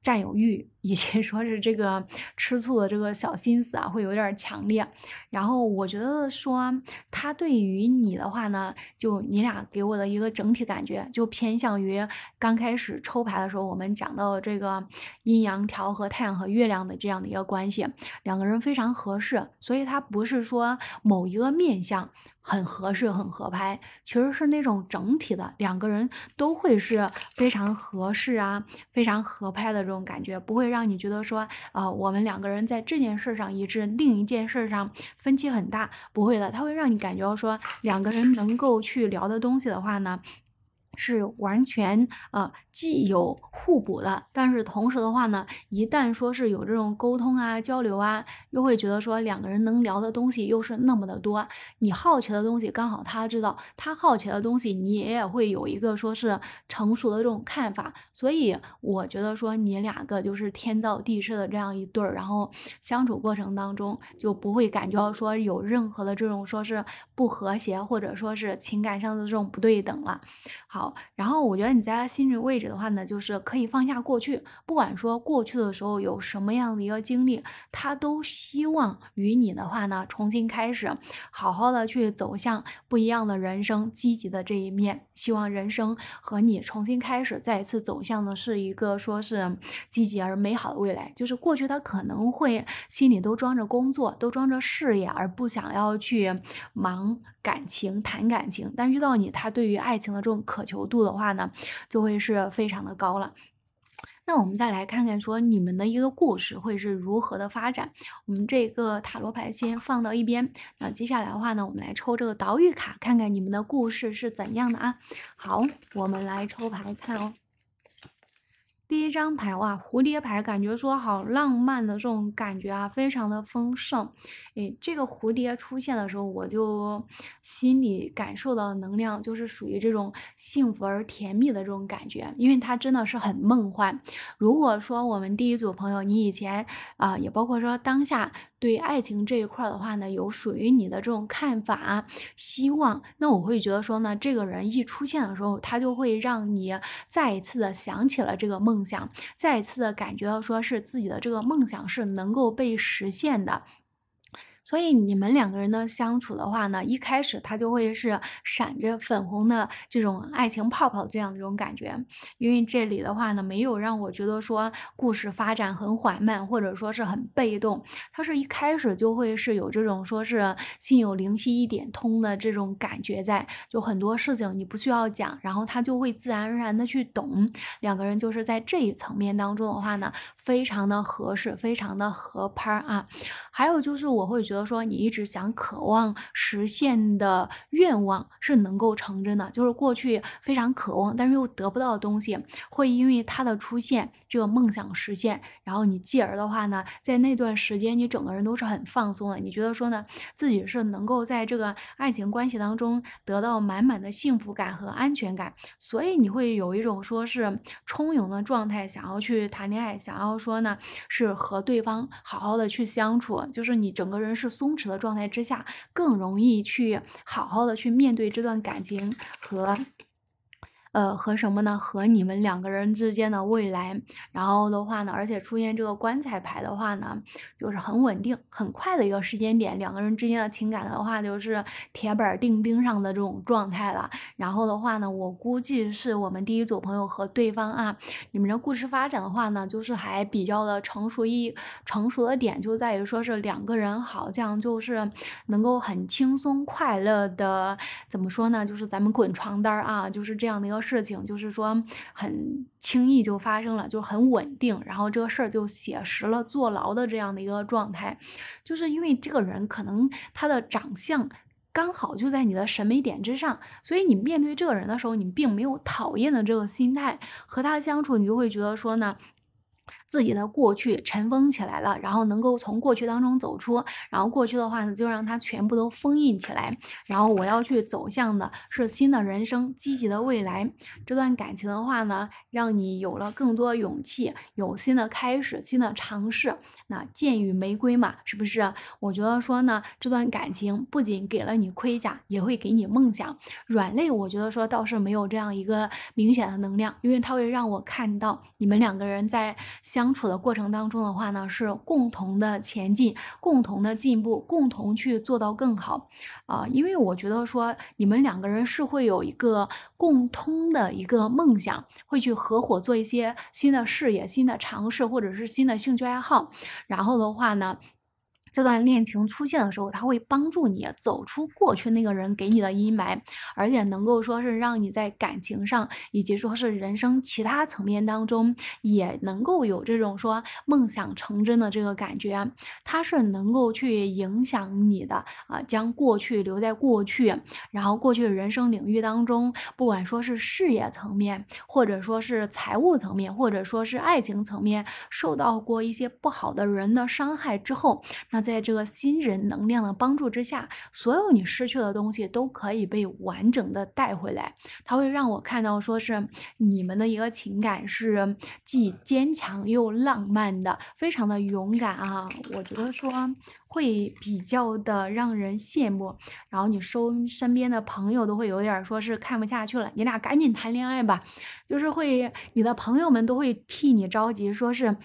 占有欲。以及说是这个吃醋的这个小心思啊，会有点强烈。然后我觉得说他对于你的话呢，就你俩给我的一个整体感觉，就偏向于刚开始抽牌的时候我们讲到这个阴阳调和、太阳和月亮的这样的一个关系，两个人非常合适。所以他不是说某一个面相。很合适，很合拍，其实是那种整体的两个人都会是非常合适啊，非常合拍的这种感觉，不会让你觉得说，呃，我们两个人在这件事上一致，另一件事上分歧很大，不会的，它会让你感觉到说，两个人能够去聊的东西的话呢。是完全呃既有互补的，但是同时的话呢，一旦说是有这种沟通啊交流啊，又会觉得说两个人能聊的东西又是那么的多，你好奇的东西刚好他知道，他好奇的东西你也会有一个说是成熟的这种看法，所以我觉得说你两个就是天造地设的这样一对儿，然后相处过程当中就不会感觉说有任何的这种说是不和谐或者说是情感上的这种不对等了，好。然后我觉得你在他心里位置的话呢，就是可以放下过去，不管说过去的时候有什么样的一个经历，他都希望与你的话呢重新开始，好好的去走向不一样的人生，积极的这一面。希望人生和你重新开始，再一次走向的是一个说是积极而美好的未来。就是过去他可能会心里都装着工作，都装着事业，而不想要去忙。感情谈感情，但遇到你，他对于爱情的这种渴求度的话呢，就会是非常的高了。那我们再来看看，说你们的一个故事会是如何的发展。我们这个塔罗牌先放到一边，那接下来的话呢，我们来抽这个岛屿卡，看看你们的故事是怎样的啊？好，我们来抽牌看哦。第一张牌哇，蝴蝶牌感觉说好浪漫的这种感觉啊，非常的丰盛。哎，这个蝴蝶出现的时候，我就心里感受到能量，就是属于这种幸福而甜蜜的这种感觉，因为它真的是很梦幻。如果说我们第一组朋友，你以前啊，也包括说当下对爱情这一块的话呢，有属于你的这种看法、希望，那我会觉得说呢，这个人一出现的时候，他就会让你再一次的想起了这个梦。想再次的感觉到，说是自己的这个梦想是能够被实现的。所以你们两个人的相处的话呢，一开始他就会是闪着粉红的这种爱情泡泡的这样的一种感觉，因为这里的话呢，没有让我觉得说故事发展很缓慢，或者说是很被动，他是一开始就会是有这种说是心有灵犀一点通的这种感觉在，就很多事情你不需要讲，然后他就会自然而然的去懂。两个人就是在这一层面当中的话呢，非常的合适，非常的合拍啊。还有就是，我会觉得说，你一直想渴望实现的愿望是能够成真的，就是过去非常渴望但是又得不到的东西，会因为它的出现，这个梦想实现，然后你继而的话呢，在那段时间你整个人都是很放松的，你觉得说呢自己是能够在这个爱情关系当中得到满满的幸福感和安全感，所以你会有一种说是充盈的状态，想要去谈恋爱，想要说呢是和对方好好的去相处。就是你整个人是松弛的状态之下，更容易去好好的去面对这段感情和。呃，和什么呢？和你们两个人之间的未来，然后的话呢，而且出现这个棺材牌的话呢，就是很稳定、很快的一个时间点，两个人之间的情感的话，就是铁板钉钉上的这种状态了。然后的话呢，我估计是我们第一组朋友和对方啊，你们这故事发展的话呢，就是还比较的成熟一成熟的点，就在于说是两个人好像就是能够很轻松快乐的，怎么说呢？就是咱们滚床单啊，就是这样的一个。事情就是说很轻易就发生了，就很稳定，然后这个事儿就写实了坐牢的这样的一个状态，就是因为这个人可能他的长相刚好就在你的审美点之上，所以你面对这个人的时候，你并没有讨厌的这个心态，和他相处你就会觉得说呢。自己的过去尘封起来了，然后能够从过去当中走出，然后过去的话呢，就让它全部都封印起来，然后我要去走向的是新的人生、积极的未来。这段感情的话呢，让你有了更多勇气，有新的开始、新的尝试。那剑与玫瑰嘛，是不是？我觉得说呢，这段感情不仅给了你盔甲，也会给你梦想。软肋，我觉得说倒是没有这样一个明显的能量，因为它会让我看到你们两个人在相。相处的过程当中的话呢，是共同的前进，共同的进步，共同去做到更好，啊，因为我觉得说你们两个人是会有一个共通的一个梦想，会去合伙做一些新的事业、新的尝试，或者是新的兴趣爱好，然后的话呢。这段恋情出现的时候，他会帮助你走出过去那个人给你的阴霾，而且能够说是让你在感情上，以及说是人生其他层面当中，也能够有这种说梦想成真的这个感觉。他是能够去影响你的啊，将过去留在过去，然后过去人生领域当中，不管说是事业层面，或者说是财务层面，或者说是爱情层面，受到过一些不好的人的伤害之后，那。在这个新人能量的帮助之下，所有你失去的东西都可以被完整的带回来。它会让我看到，说是你们的一个情感是既坚强又浪漫的，非常的勇敢啊！我觉得说会比较的让人羡慕。然后你收身边的朋友都会有点说是看不下去了，你俩赶紧谈恋爱吧，就是会你的朋友们都会替你着急，说是。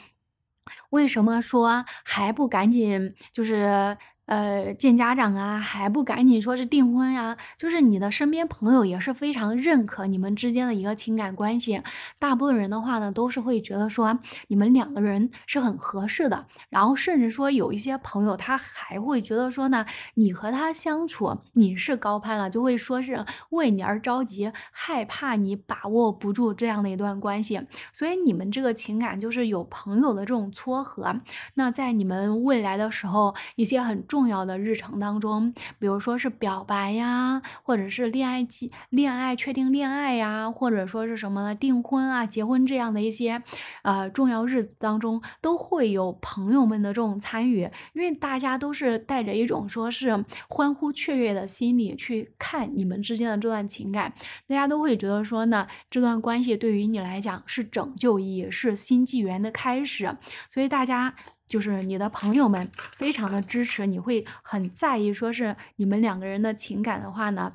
为什么说还不赶紧？就是。呃，见家长啊，还不赶紧说是订婚呀？就是你的身边朋友也是非常认可你们之间的一个情感关系。大部分人的话呢，都是会觉得说你们两个人是很合适的。然后甚至说有一些朋友，他还会觉得说呢，你和他相处你是高攀了，就会说是为你而着急，害怕你把握不住这样的一段关系。所以你们这个情感就是有朋友的这种撮合。那在你们未来的时候，一些很重。重要的日程当中，比如说是表白呀，或者是恋爱纪恋爱确定恋爱呀，或者说是什么呢订婚啊、结婚这样的一些呃重要日子当中，都会有朋友们的这种参与，因为大家都是带着一种说是欢呼雀跃的心理去看你们之间的这段情感，大家都会觉得说呢，这段关系对于你来讲是拯救，也是新纪元的开始，所以大家。就是你的朋友们非常的支持，你会很在意，说是你们两个人的情感的话呢，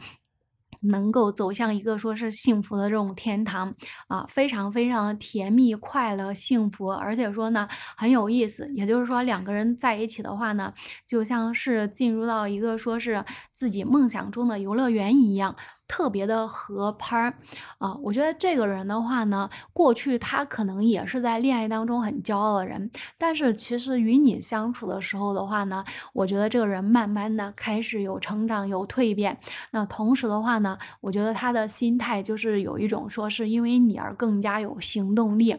能够走向一个说是幸福的这种天堂啊，非常非常的甜蜜、快乐、幸福，而且说呢很有意思。也就是说，两个人在一起的话呢，就像是进入到一个说是自己梦想中的游乐园一样。特别的合拍儿，啊，我觉得这个人的话呢，过去他可能也是在恋爱当中很骄傲的人，但是其实与你相处的时候的话呢，我觉得这个人慢慢的开始有成长有蜕变。那同时的话呢，我觉得他的心态就是有一种说是因为你而更加有行动力，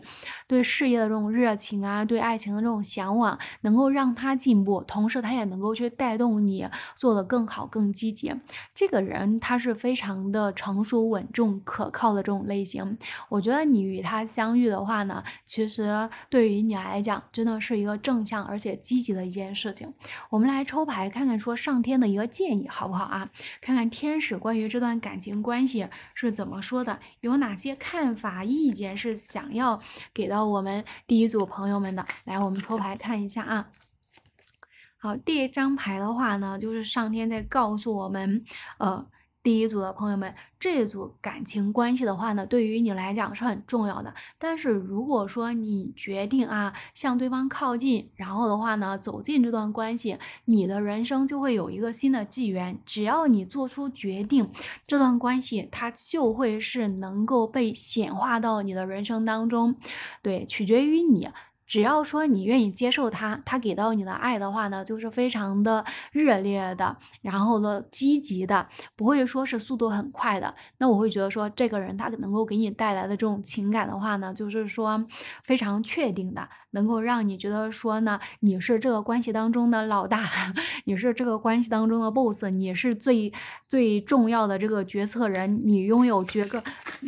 对事业的这种热情啊，对爱情的这种向往，能够让他进步，同时他也能够去带动你做得更好更积极。这个人他是非常。的成熟、稳重、可靠的这种类型，我觉得你与他相遇的话呢，其实对于你来讲真的是一个正向而且积极的一件事情。我们来抽牌看看，说上天的一个建议好不好啊？看看天使关于这段感情关系是怎么说的，有哪些看法、意见是想要给到我们第一组朋友们的。来，我们抽牌看一下啊。好，第一张牌的话呢，就是上天在告诉我们，呃。第一组的朋友们，这一组感情关系的话呢，对于你来讲是很重要的。但是如果说你决定啊向对方靠近，然后的话呢走进这段关系，你的人生就会有一个新的纪元。只要你做出决定，这段关系它就会是能够被显化到你的人生当中。对，取决于你。只要说你愿意接受他，他给到你的爱的话呢，就是非常的热烈的，然后呢，积极的，不会说是速度很快的。那我会觉得说，这个人他能够给你带来的这种情感的话呢，就是说非常确定的。能够让你觉得说呢，你是这个关系当中的老大，你是这个关系当中的 boss，你是最最重要的这个决策人，你拥有决个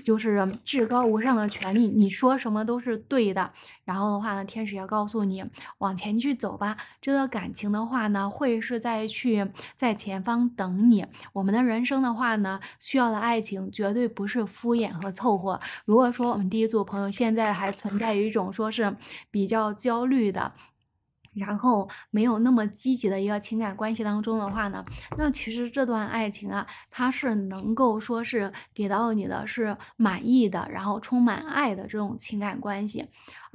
就是至高无上的权利，你说什么都是对的。然后的话呢，天使也告诉你，往前去走吧，这段感情的话呢，会是在去在前方等你。我们的人生的话呢，需要的爱情绝对不是敷衍和凑合。如果说我们第一组朋友现在还存在一种说是比较。比较焦虑的，然后没有那么积极的一个情感关系当中的话呢，那其实这段爱情啊，它是能够说是给到你的是满意的，然后充满爱的这种情感关系。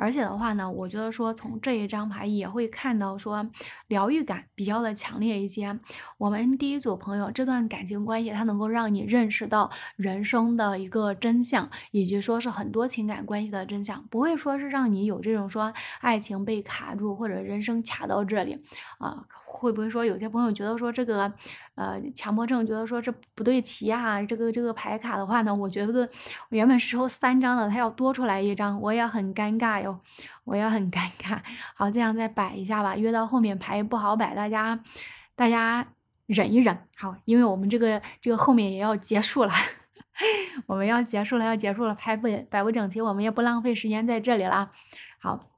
而且的话呢，我觉得说从这一张牌也会看到说，疗愈感比较的强烈一些。我们第一组朋友这段感情关系，它能够让你认识到人生的一个真相，以及说是很多情感关系的真相，不会说是让你有这种说爱情被卡住或者人生卡到这里啊。会不会说有些朋友觉得说这个，呃，强迫症觉得说这不对齐啊？这个这个牌卡的话呢，我觉得原本是抽三张的，它要多出来一张，我也很尴尬哟，我也很尴尬。好，这样再摆一下吧，约到后面牌不好摆，大家大家忍一忍。好，因为我们这个这个后面也要结束了，我们要结束了，要结束了，拍不摆不整齐，我们也不浪费时间在这里了。好。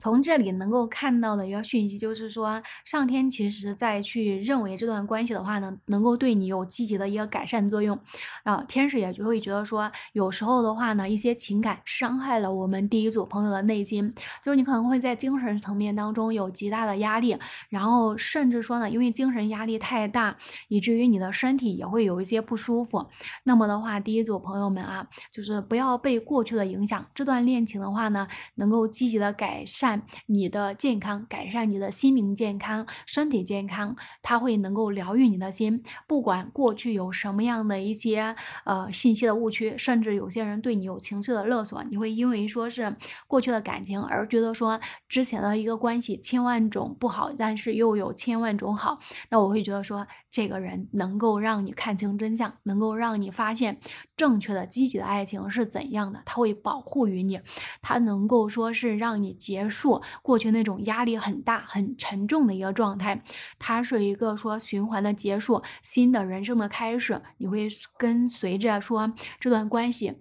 从这里能够看到的一个讯息，就是说上天其实在去认为这段关系的话呢，能够对你有积极的一个改善作用。啊，天使也就会觉得说，有时候的话呢，一些情感伤害了我们第一组朋友的内心，就是你可能会在精神层面当中有极大的压力，然后甚至说呢，因为精神压力太大，以至于你的身体也会有一些不舒服。那么的话，第一组朋友们啊，就是不要被过去的影响，这段恋情的话呢，能够积极的改善。你的健康，改善你的心灵健康、身体健康，他会能够疗愈你的心。不管过去有什么样的一些呃信息的误区，甚至有些人对你有情绪的勒索，你会因为说是过去的感情而觉得说之前的一个关系千万种不好，但是又有千万种好。那我会觉得说，这个人能够让你看清真相，能够让你发现正确的、积极的爱情是怎样的。他会保护于你，他能够说是让你结束。束，过去那种压力很大、很沉重的一个状态，它是一个说循环的结束，新的人生的开始。你会跟随着说这段关系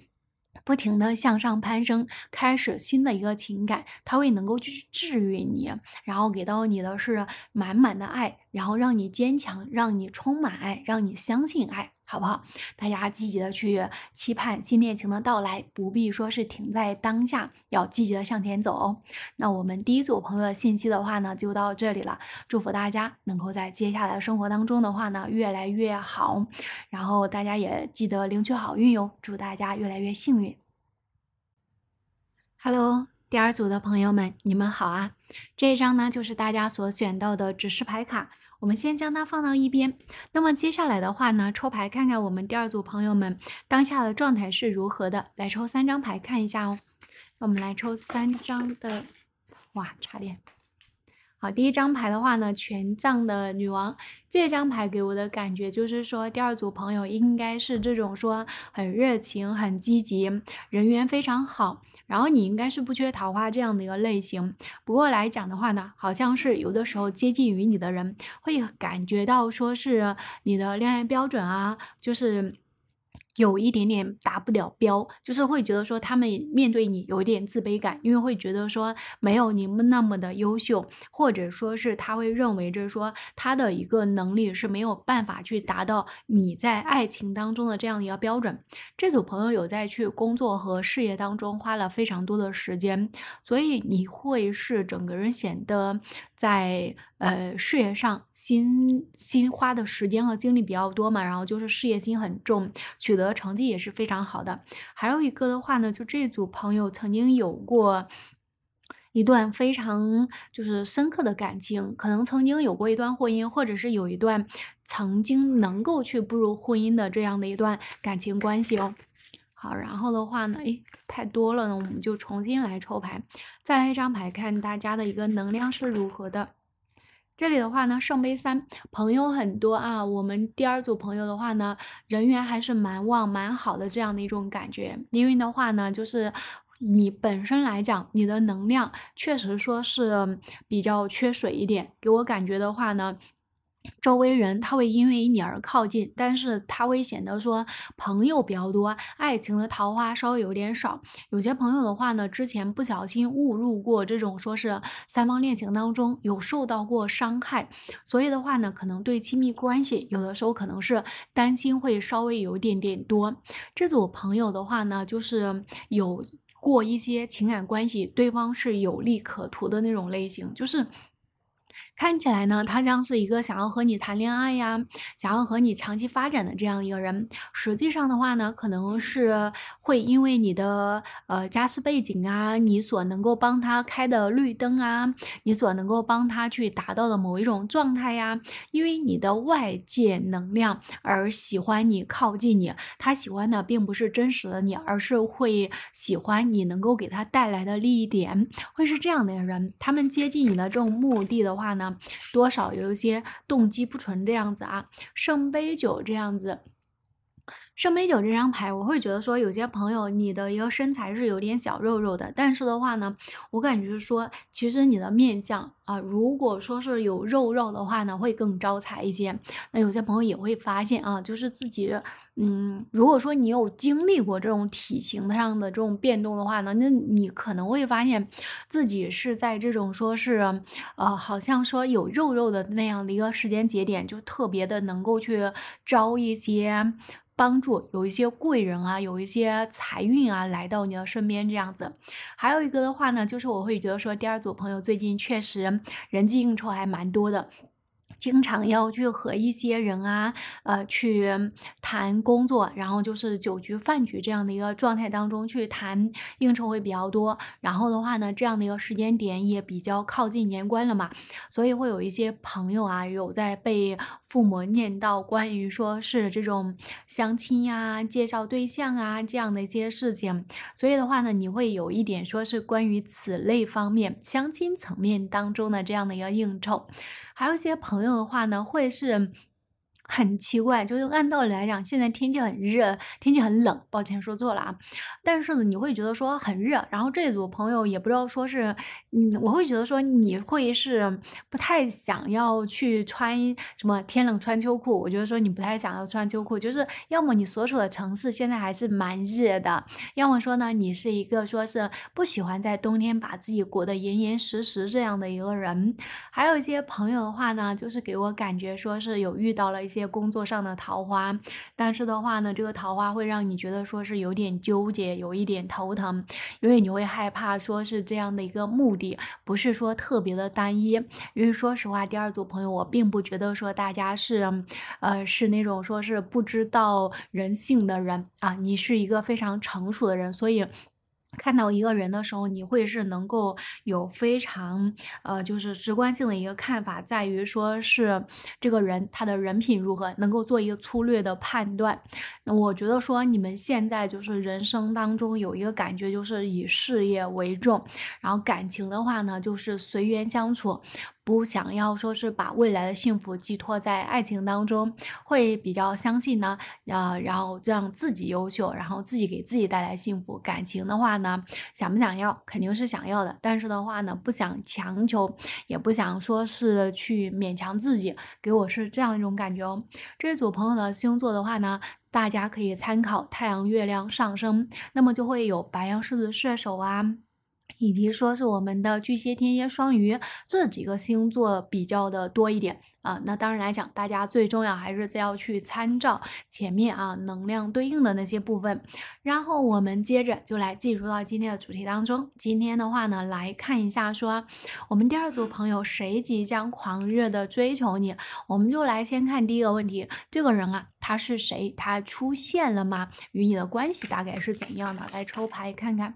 不停的向上攀升，开始新的一个情感，它会能够去治愈你，然后给到你的是满满的爱，然后让你坚强，让你充满爱，让你相信爱。好不好？大家积极的去期盼新恋情的到来，不必说是停在当下，要积极的向前走哦。那我们第一组朋友的信息的话呢，就到这里了。祝福大家能够在接下来生活当中的话呢越来越好，然后大家也记得领取好运哟，祝大家越来越幸运。Hello，第二组的朋友们，你们好啊！这一张呢，就是大家所选到的指示牌卡。我们先将它放到一边。那么接下来的话呢，抽牌看看我们第二组朋友们当下的状态是如何的。来抽三张牌看一下哦。那我们来抽三张的，哇，差点。好，第一张牌的话呢，权杖的女王。这张牌给我的感觉就是说，第二组朋友应该是这种说很热情、很积极，人缘非常好。然后你应该是不缺桃花这样的一个类型，不过来讲的话呢，好像是有的时候接近于你的人会感觉到说是你的恋爱标准啊，就是。有一点点达不了标，就是会觉得说他们面对你有点自卑感，因为会觉得说没有你们那么的优秀，或者说是他会认为着说他的一个能力是没有办法去达到你在爱情当中的这样一个标准。这组朋友有在去工作和事业当中花了非常多的时间，所以你会是整个人显得。在呃事业上，心心花的时间和精力比较多嘛，然后就是事业心很重，取得成绩也是非常好的。还有一个的话呢，就这组朋友曾经有过一段非常就是深刻的感情，可能曾经有过一段婚姻，或者是有一段曾经能够去步入婚姻的这样的一段感情关系哦。好，然后的话呢，哎，太多了呢，我们就重新来抽牌，再来一张牌，看大家的一个能量是如何的。这里的话呢，圣杯三，朋友很多啊。我们第二组朋友的话呢，人缘还是蛮旺、蛮好的这样的一种感觉。因为的话呢，就是你本身来讲，你的能量确实说是比较缺水一点，给我感觉的话呢。周围人他会因为你而靠近，但是他会显得说朋友比较多，爱情的桃花稍微有点少。有些朋友的话呢，之前不小心误入过这种说是三方恋情当中，有受到过伤害，所以的话呢，可能对亲密关系有的时候可能是担心会稍微有一点点多。这组朋友的话呢，就是有过一些情感关系，对方是有利可图的那种类型，就是。看起来呢，他将是一个想要和你谈恋爱呀，想要和你长期发展的这样一个人。实际上的话呢，可能是会因为你的呃家世背景啊，你所能够帮他开的绿灯啊，你所能够帮他去达到的某一种状态呀，因为你的外界能量而喜欢你靠近你。他喜欢的并不是真实的你，而是会喜欢你能够给他带来的利益点。会是这样的人，他们接近你的这种目的的话呢？多少有一些动机不纯这样子啊，圣杯九这样子。圣杯九这张牌，我会觉得说，有些朋友你的一个身材是有点小肉肉的，但是的话呢，我感觉是说，其实你的面相啊，如果说是有肉肉的话呢，会更招财一些。那有些朋友也会发现啊，就是自己，嗯，如果说你有经历过这种体型上的这种变动的话呢，那你可能会发现自己是在这种说是，呃，好像说有肉肉的那样的一个时间节点，就特别的能够去招一些。帮助有一些贵人啊，有一些财运啊来到你的身边这样子。还有一个的话呢，就是我会觉得说，第二组朋友最近确实人际应酬还蛮多的。经常要去和一些人啊，呃，去谈工作，然后就是酒局、饭局这样的一个状态当中去谈应酬会比较多。然后的话呢，这样的一个时间点也比较靠近年关了嘛，所以会有一些朋友啊有在被父母念叨关于说是这种相亲啊、介绍对象啊这样的一些事情。所以的话呢，你会有一点说是关于此类方面相亲层面当中的这样的一个应酬。还有一些朋友的话呢，会是。很奇怪，就是按道理来讲，现在天气很热，天气很冷，抱歉说错了啊。但是呢，你会觉得说很热，然后这一组朋友也不知道说是，嗯，我会觉得说你会是不太想要去穿什么天冷穿秋裤，我觉得说你不太想要穿秋裤，就是要么你所处的城市现在还是蛮热的，要么说呢你是一个说是不喜欢在冬天把自己裹得严严实实这样的一个人。还有一些朋友的话呢，就是给我感觉说是有遇到了一些。些工作上的桃花，但是的话呢，这个桃花会让你觉得说是有点纠结，有一点头疼，因为你会害怕说是这样的一个目的不是说特别的单一。因为说实话，第二组朋友我并不觉得说大家是，呃，是那种说是不知道人性的人啊，你是一个非常成熟的人，所以。看到一个人的时候，你会是能够有非常呃，就是直观性的一个看法，在于说是这个人他的人品如何，能够做一个粗略的判断。那我觉得说，你们现在就是人生当中有一个感觉，就是以事业为重，然后感情的话呢，就是随缘相处。不想要说是把未来的幸福寄托在爱情当中，会比较相信呢，啊，然后让自己优秀，然后自己给自己带来幸福。感情的话呢，想不想要肯定是想要的，但是的话呢，不想强求，也不想说是去勉强自己，给我是这样一种感觉哦。这组朋友的星座的话呢，大家可以参考太阳、月亮上升，那么就会有白羊狮子、射手啊。以及说是我们的巨蟹、天蝎、双鱼这几个星座比较的多一点啊。那当然来讲，大家最重要还是要去参照前面啊能量对应的那些部分。然后我们接着就来进入到今天的主题当中。今天的话呢，来看一下说我们第二组朋友谁即将狂热的追求你？我们就来先看第一个问题，这个人啊他是谁？他出现了吗？与你的关系大概是怎样的？来抽牌看看。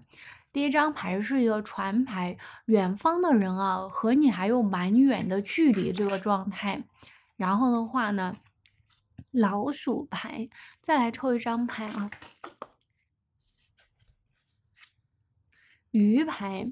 第一张牌是一个船牌，远方的人啊，和你还有蛮远的距离这个状态。然后的话呢，老鼠牌，再来抽一张牌啊，鱼牌。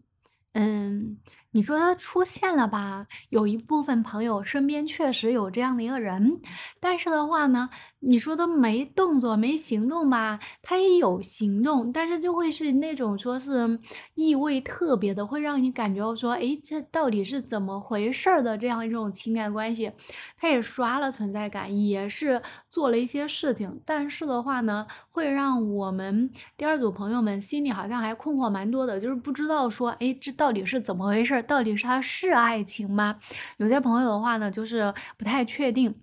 嗯，你说他出现了吧？有一部分朋友身边确实有这样的一个人，但是的话呢？你说他没动作、没行动吧？他也有行动，但是就会是那种说是意味特别的，会让你感觉说，诶，这到底是怎么回事的这样一种情感关系。他也刷了存在感，也是做了一些事情，但是的话呢，会让我们第二组朋友们心里好像还困惑蛮多的，就是不知道说，诶，这到底是怎么回事？到底是他是爱情吗？有些朋友的话呢，就是不太确定。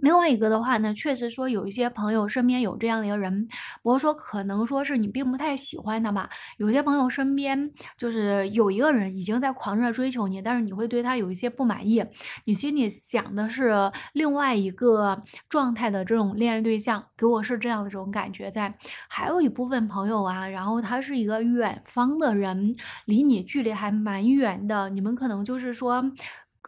另外一个的话呢，确实说有一些朋友身边有这样的一个人，不过说可能说是你并不太喜欢他吧。有些朋友身边就是有一个人已经在狂热追求你，但是你会对他有一些不满意，你心里想的是另外一个状态的这种恋爱对象，给我是这样的这种感觉。在还有一部分朋友啊，然后他是一个远方的人，离你距离还蛮远的，你们可能就是说。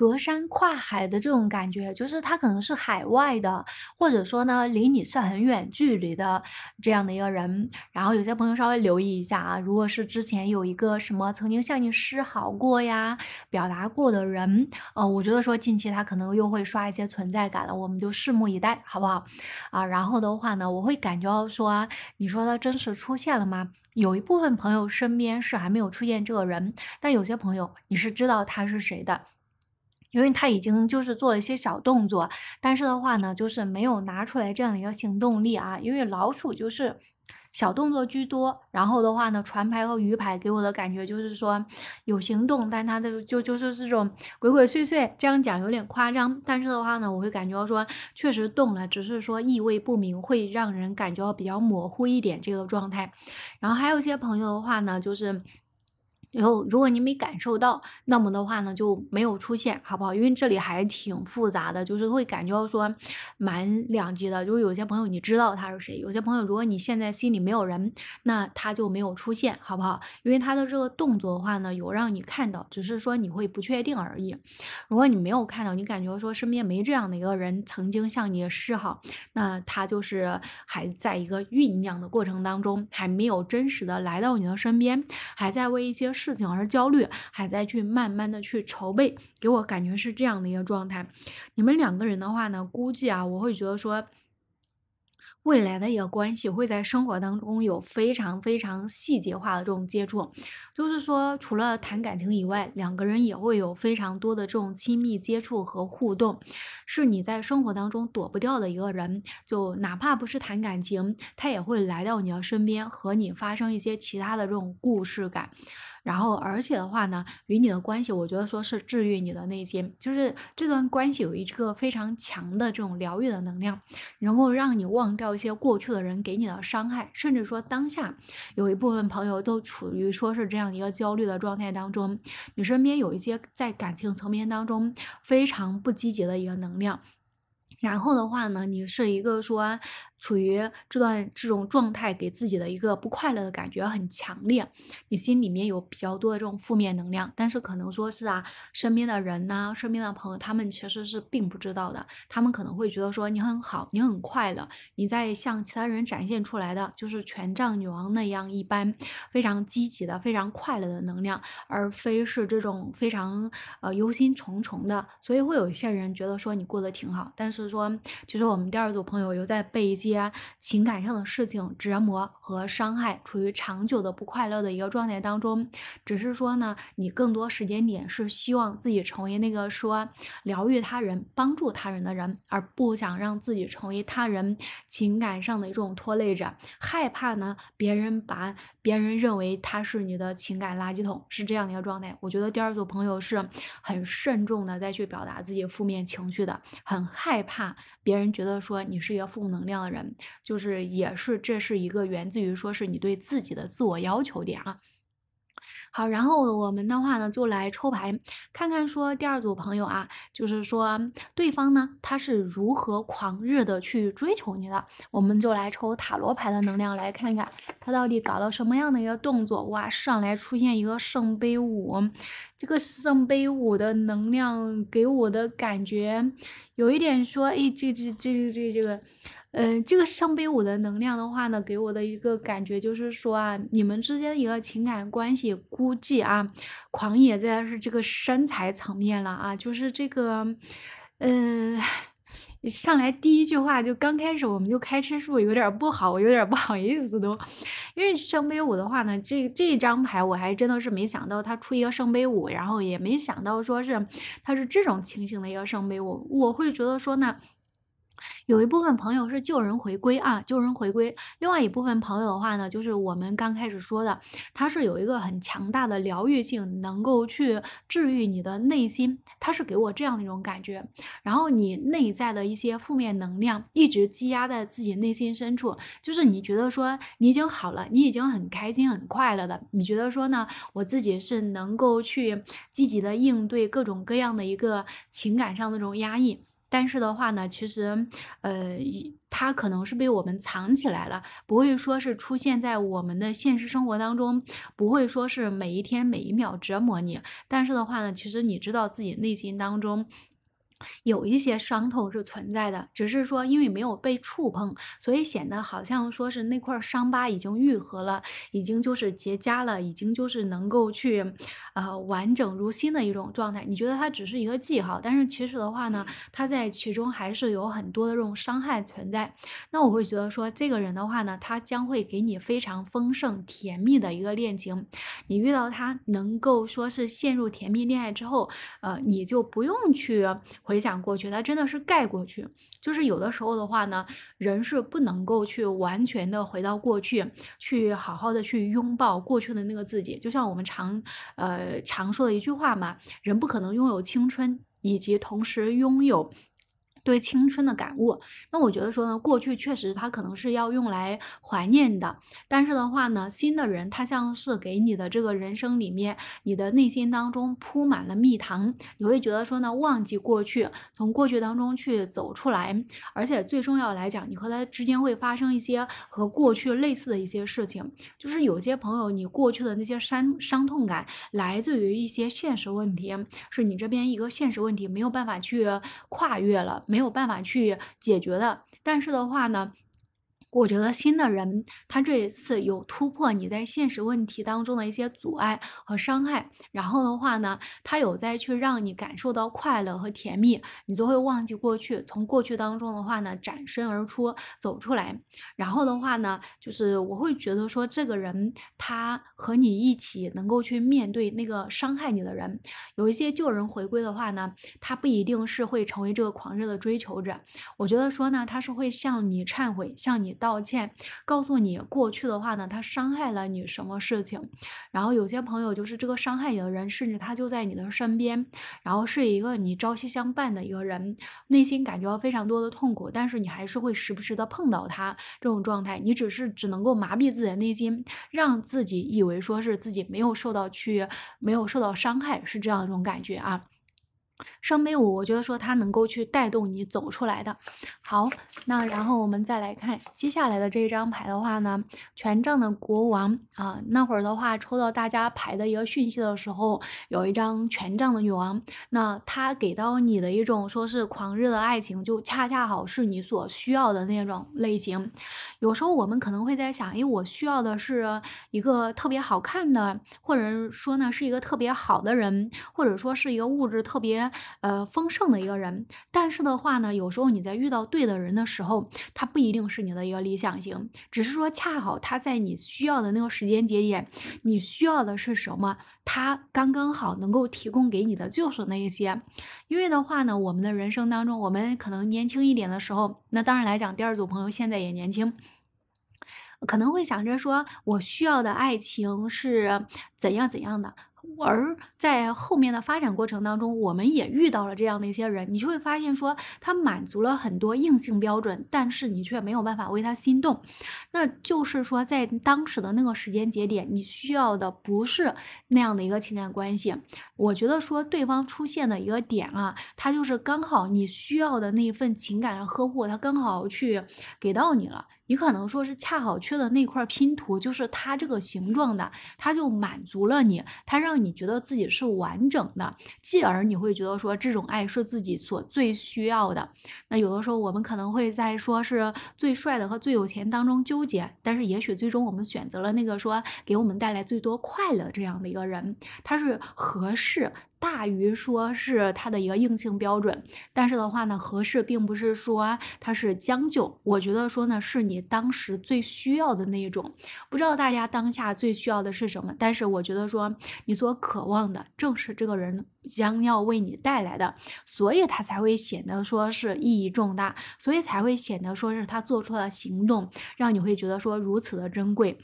隔山跨海的这种感觉，就是他可能是海外的，或者说呢，离你是很远距离的这样的一个人。然后有些朋友稍微留意一下啊，如果是之前有一个什么曾经向你示好过呀、表达过的人，呃，我觉得说近期他可能又会刷一些存在感了，我们就拭目以待，好不好？啊，然后的话呢，我会感觉到说，你说他真实出现了吗？有一部分朋友身边是还没有出现这个人，但有些朋友你是知道他是谁的。因为他已经就是做了一些小动作，但是的话呢，就是没有拿出来这样的一个行动力啊。因为老鼠就是小动作居多，然后的话呢，船牌和鱼牌给我的感觉就是说有行动，但他的就就是这种鬼鬼祟祟，这样讲有点夸张。但是的话呢，我会感觉说确实动了，只是说意味不明，会让人感觉比较模糊一点这个状态。然后还有一些朋友的话呢，就是。然后，如果你没感受到，那么的话呢，就没有出现，好不好？因为这里还挺复杂的，就是会感觉到说满两极的。就是有些朋友你知道他是谁，有些朋友如果你现在心里没有人，那他就没有出现，好不好？因为他的这个动作的话呢，有让你看到，只是说你会不确定而已。如果你没有看到，你感觉说身边没这样的一个人曾经向你示好，那他就是还在一个酝酿的过程当中，还没有真实的来到你的身边，还在为一些。事情而焦虑，还在去慢慢的去筹备，给我感觉是这样的一个状态。你们两个人的话呢，估计啊，我会觉得说，未来的一个关系会在生活当中有非常非常细节化的这种接触，就是说，除了谈感情以外，两个人也会有非常多的这种亲密接触和互动，是你在生活当中躲不掉的一个人。就哪怕不是谈感情，他也会来到你的身边，和你发生一些其他的这种故事感。然后，而且的话呢，与你的关系，我觉得说是治愈你的内心，就是这段关系有一个非常强的这种疗愈的能量，能够让你忘掉一些过去的人给你的伤害，甚至说当下有一部分朋友都处于说是这样一个焦虑的状态当中，你身边有一些在感情层面当中非常不积极的一个能量，然后的话呢，你是一个说。处于这段这种状态，给自己的一个不快乐的感觉很强烈，你心里面有比较多的这种负面能量，但是可能说是啊，身边的人呢，身边的朋友他们其实是并不知道的，他们可能会觉得说你很好，你很快乐，你在向其他人展现出来的就是权杖女王那样一般非常积极的、非常快乐的能量，而非是这种非常呃忧心忡忡的，所以会有一些人觉得说你过得挺好，但是说其实我们第二组朋友又在背一些。些情感上的事情折磨和伤害，处于长久的不快乐的一个状态当中。只是说呢，你更多时间点是希望自己成为那个说疗愈他人、帮助他人的人，而不想让自己成为他人情感上的一种拖累者，害怕呢别人把。别人认为他是你的情感垃圾桶，是这样的一个状态。我觉得第二组朋友是很慎重的再去表达自己负面情绪的，很害怕别人觉得说你是一个负能量的人，就是也是这是一个源自于说是你对自己的自我要求点啊。好，然后我们的话呢，就来抽牌，看看说第二组朋友啊，就是说对方呢，他是如何狂热的去追求你的，我们就来抽塔罗牌的能量来看看，他到底搞了什么样的一个动作。哇，上来出现一个圣杯五，这个圣杯五的能量给我的感觉，有一点说，哎，这这这这这个。嗯，这个圣杯五的能量的话呢，给我的一个感觉就是说啊，你们之间一个情感关系估计啊，狂野在是这个身材层面了啊，就是这个，嗯，上来第一句话就刚开始我们就开吃，是不是有点不好，我有点不好意思都，因为圣杯五的话呢，这这张牌我还真的是没想到他出一个圣杯五，然后也没想到说是他是这种情形的一个圣杯五，我会觉得说呢。有一部分朋友是旧人回归啊，旧人回归。另外一部分朋友的话呢，就是我们刚开始说的，它是有一个很强大的疗愈性，能够去治愈你的内心。它是给我这样的一种感觉。然后你内在的一些负面能量一直积压在自己内心深处，就是你觉得说你已经好了，你已经很开心、很快乐的，你觉得说呢？我自己是能够去积极的应对各种各样的一个情感上的这种压抑。但是的话呢，其实，呃，它可能是被我们藏起来了，不会说是出现在我们的现实生活当中，不会说是每一天每一秒折磨你。但是的话呢，其实你知道自己内心当中。有一些伤痛是存在的，只是说因为没有被触碰，所以显得好像说是那块伤疤已经愈合了，已经就是结痂了，已经就是能够去，呃，完整如新的一种状态。你觉得它只是一个记号，但是其实的话呢，它在其中还是有很多的这种伤害存在。那我会觉得说，这个人的话呢，他将会给你非常丰盛甜蜜的一个恋情。你遇到他，能够说是陷入甜蜜恋爱之后，呃，你就不用去。回想过去，他真的是盖过去，就是有的时候的话呢，人是不能够去完全的回到过去，去好好的去拥抱过去的那个自己。就像我们常，呃，常说的一句话嘛，人不可能拥有青春，以及同时拥有。对青春的感悟，那我觉得说呢，过去确实它可能是要用来怀念的，但是的话呢，新的人他像是给你的这个人生里面，你的内心当中铺满了蜜糖，你会觉得说呢，忘记过去，从过去当中去走出来，而且最重要来讲，你和他之间会发生一些和过去类似的一些事情，就是有些朋友，你过去的那些伤伤痛感来自于一些现实问题，是你这边一个现实问题没有办法去跨越了。没有办法去解决的，但是的话呢？我觉得新的人他这一次有突破你在现实问题当中的一些阻碍和伤害，然后的话呢，他有在去让你感受到快乐和甜蜜，你就会忘记过去，从过去当中的话呢，展身而出走出来，然后的话呢，就是我会觉得说这个人他和你一起能够去面对那个伤害你的人，有一些旧人回归的话呢，他不一定是会成为这个狂热的追求者，我觉得说呢，他是会向你忏悔，向你。道歉，告诉你过去的话呢，他伤害了你什么事情？然后有些朋友就是这个伤害你的人，甚至他就在你的身边，然后是一个你朝夕相伴的一个人，内心感觉到非常多的痛苦，但是你还是会时不时的碰到他这种状态，你只是只能够麻痹自己的内心，让自己以为说是自己没有受到去没有受到伤害，是这样一种感觉啊。双杯五，我觉得说它能够去带动你走出来的好。那然后我们再来看接下来的这一张牌的话呢，权杖的国王啊，那会儿的话抽到大家牌的一个讯息的时候，有一张权杖的女王，那他给到你的一种说是狂热的爱情，就恰恰好是你所需要的那种类型。有时候我们可能会在想，因为我需要的是一个特别好看的，或者说呢是一个特别好的人，或者说是一个物质特别。呃，丰盛的一个人，但是的话呢，有时候你在遇到对的人的时候，他不一定是你的一个理想型，只是说恰好他在你需要的那个时间节点，你需要的是什么，他刚刚好能够提供给你的就是那一些。因为的话呢，我们的人生当中，我们可能年轻一点的时候，那当然来讲，第二组朋友现在也年轻，可能会想着说我需要的爱情是怎样怎样的。而在后面的发展过程当中，我们也遇到了这样的一些人，你就会发现说，他满足了很多硬性标准，但是你却没有办法为他心动。那就是说，在当时的那个时间节点，你需要的不是那样的一个情感关系。我觉得说，对方出现的一个点啊，他就是刚好你需要的那一份情感的呵护，他刚好去给到你了。你可能说是恰好缺的那块拼图，就是它这个形状的，它就满足了你，它让你觉得自己是完整的，继而你会觉得说这种爱是自己所最需要的。那有的时候我们可能会在说是最帅的和最有钱当中纠结，但是也许最终我们选择了那个说给我们带来最多快乐这样的一个人，他是合适。大于说是它的一个硬性标准，但是的话呢，合适并不是说它是将就，我觉得说呢，是你当时最需要的那一种。不知道大家当下最需要的是什么，但是我觉得说你所渴望的正是这个人将要为你带来的，所以他才会显得说是意义重大，所以才会显得说是他做出了行动，让你会觉得说如此的珍贵。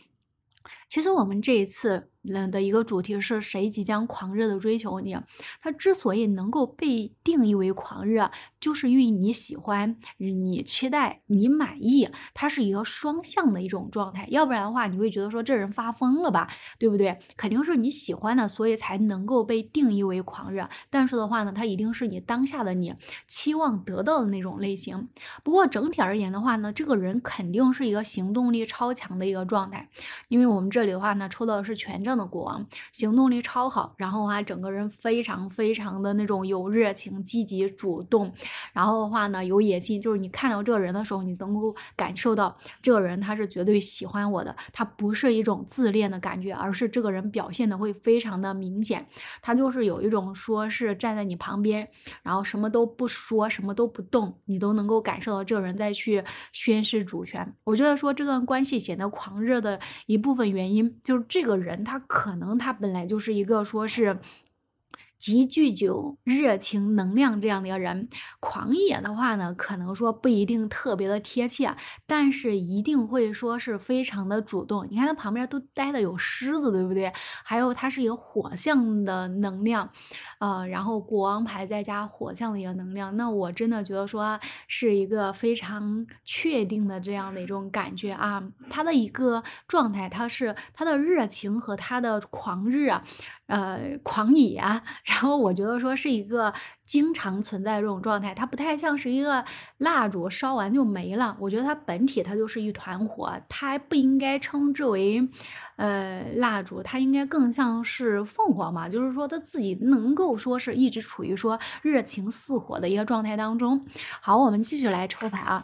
其实我们这一次。嗯的一个主题是谁即将狂热的追求你？他之所以能够被定义为狂热，就是因为你喜欢、你期待、你满意，它是一个双向的一种状态。要不然的话，你会觉得说这人发疯了吧？对不对？肯定是你喜欢的，所以才能够被定义为狂热。但是的话呢，它一定是你当下的你期望得到的那种类型。不过整体而言的话呢，这个人肯定是一个行动力超强的一个状态，因为我们这里的话呢，抽到的是权杖。的国王行动力超好，然后的话，整个人非常非常的那种有热情、积极主动，然后的话呢，有野心。就是你看到这个人的时候，你能够感受到这个人他是绝对喜欢我的，他不是一种自恋的感觉，而是这个人表现的会非常的明显。他就是有一种说是站在你旁边，然后什么都不说、什么都不动，你都能够感受到这个人在去宣示主权。我觉得说这段关系显得狂热的一部分原因，就是这个人他。可能他本来就是一个说是。极具酒热情能量这样的一个人，狂野的话呢，可能说不一定特别的贴切，但是一定会说是非常的主动。你看他旁边都呆的有狮子，对不对？还有他是一个火象的能量，呃，然后国王牌再加火象的一个能量，那我真的觉得说是一个非常确定的这样的一种感觉啊。他的一个状态，他是他的热情和他的狂热啊。呃，狂野啊！然后我觉得说是一个经常存在这种状态，它不太像是一个蜡烛烧完就没了。我觉得它本体它就是一团火，它不应该称之为呃蜡烛，它应该更像是凤凰嘛。就是说它自己能够说是一直处于说热情似火的一个状态当中。好，我们继续来抽牌啊。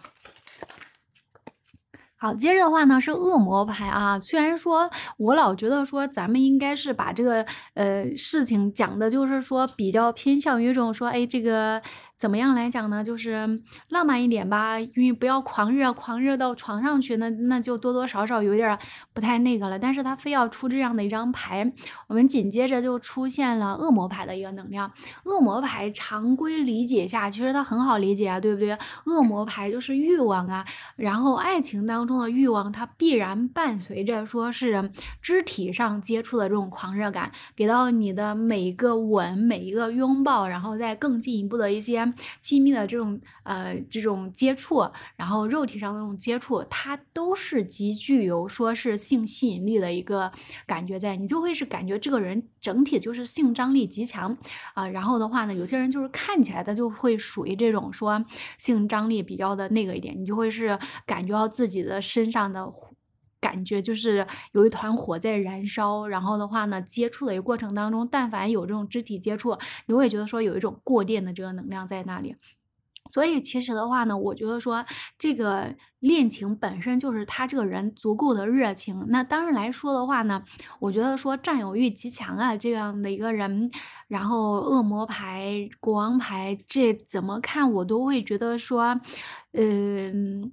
好，接着的话呢是恶魔牌啊。虽然说，我老觉得说咱们应该是把这个呃事情讲的，就是说比较偏向于一种说，哎，这个。怎么样来讲呢？就是浪漫一点吧，因为不要狂热，狂热到床上去，那那就多多少少有点不太那个了。但是他非要出这样的一张牌，我们紧接着就出现了恶魔牌的一个能量。恶魔牌常规理解下，其实它很好理解啊，对不对？恶魔牌就是欲望啊，然后爱情当中的欲望，它必然伴随着说是肢体上接触的这种狂热感，给到你的每一个吻、每一个拥抱，然后再更进一步的一些。亲密的这种呃这种接触，然后肉体上的这种接触，它都是极具有说是性吸引力的一个感觉在，你就会是感觉这个人整体就是性张力极强啊。然后的话呢，有些人就是看起来他就会属于这种说性张力比较的那个一点，你就会是感觉到自己的身上的。感觉就是有一团火在燃烧，然后的话呢，接触的一个过程当中，但凡有这种肢体接触，你会觉得说有一种过电的这个能量在那里。所以其实的话呢，我觉得说这个恋情本身就是他这个人足够的热情。那当然来说的话呢，我觉得说占有欲极强啊，这样的一个人，然后恶魔牌、国王牌，这怎么看我都会觉得说，嗯。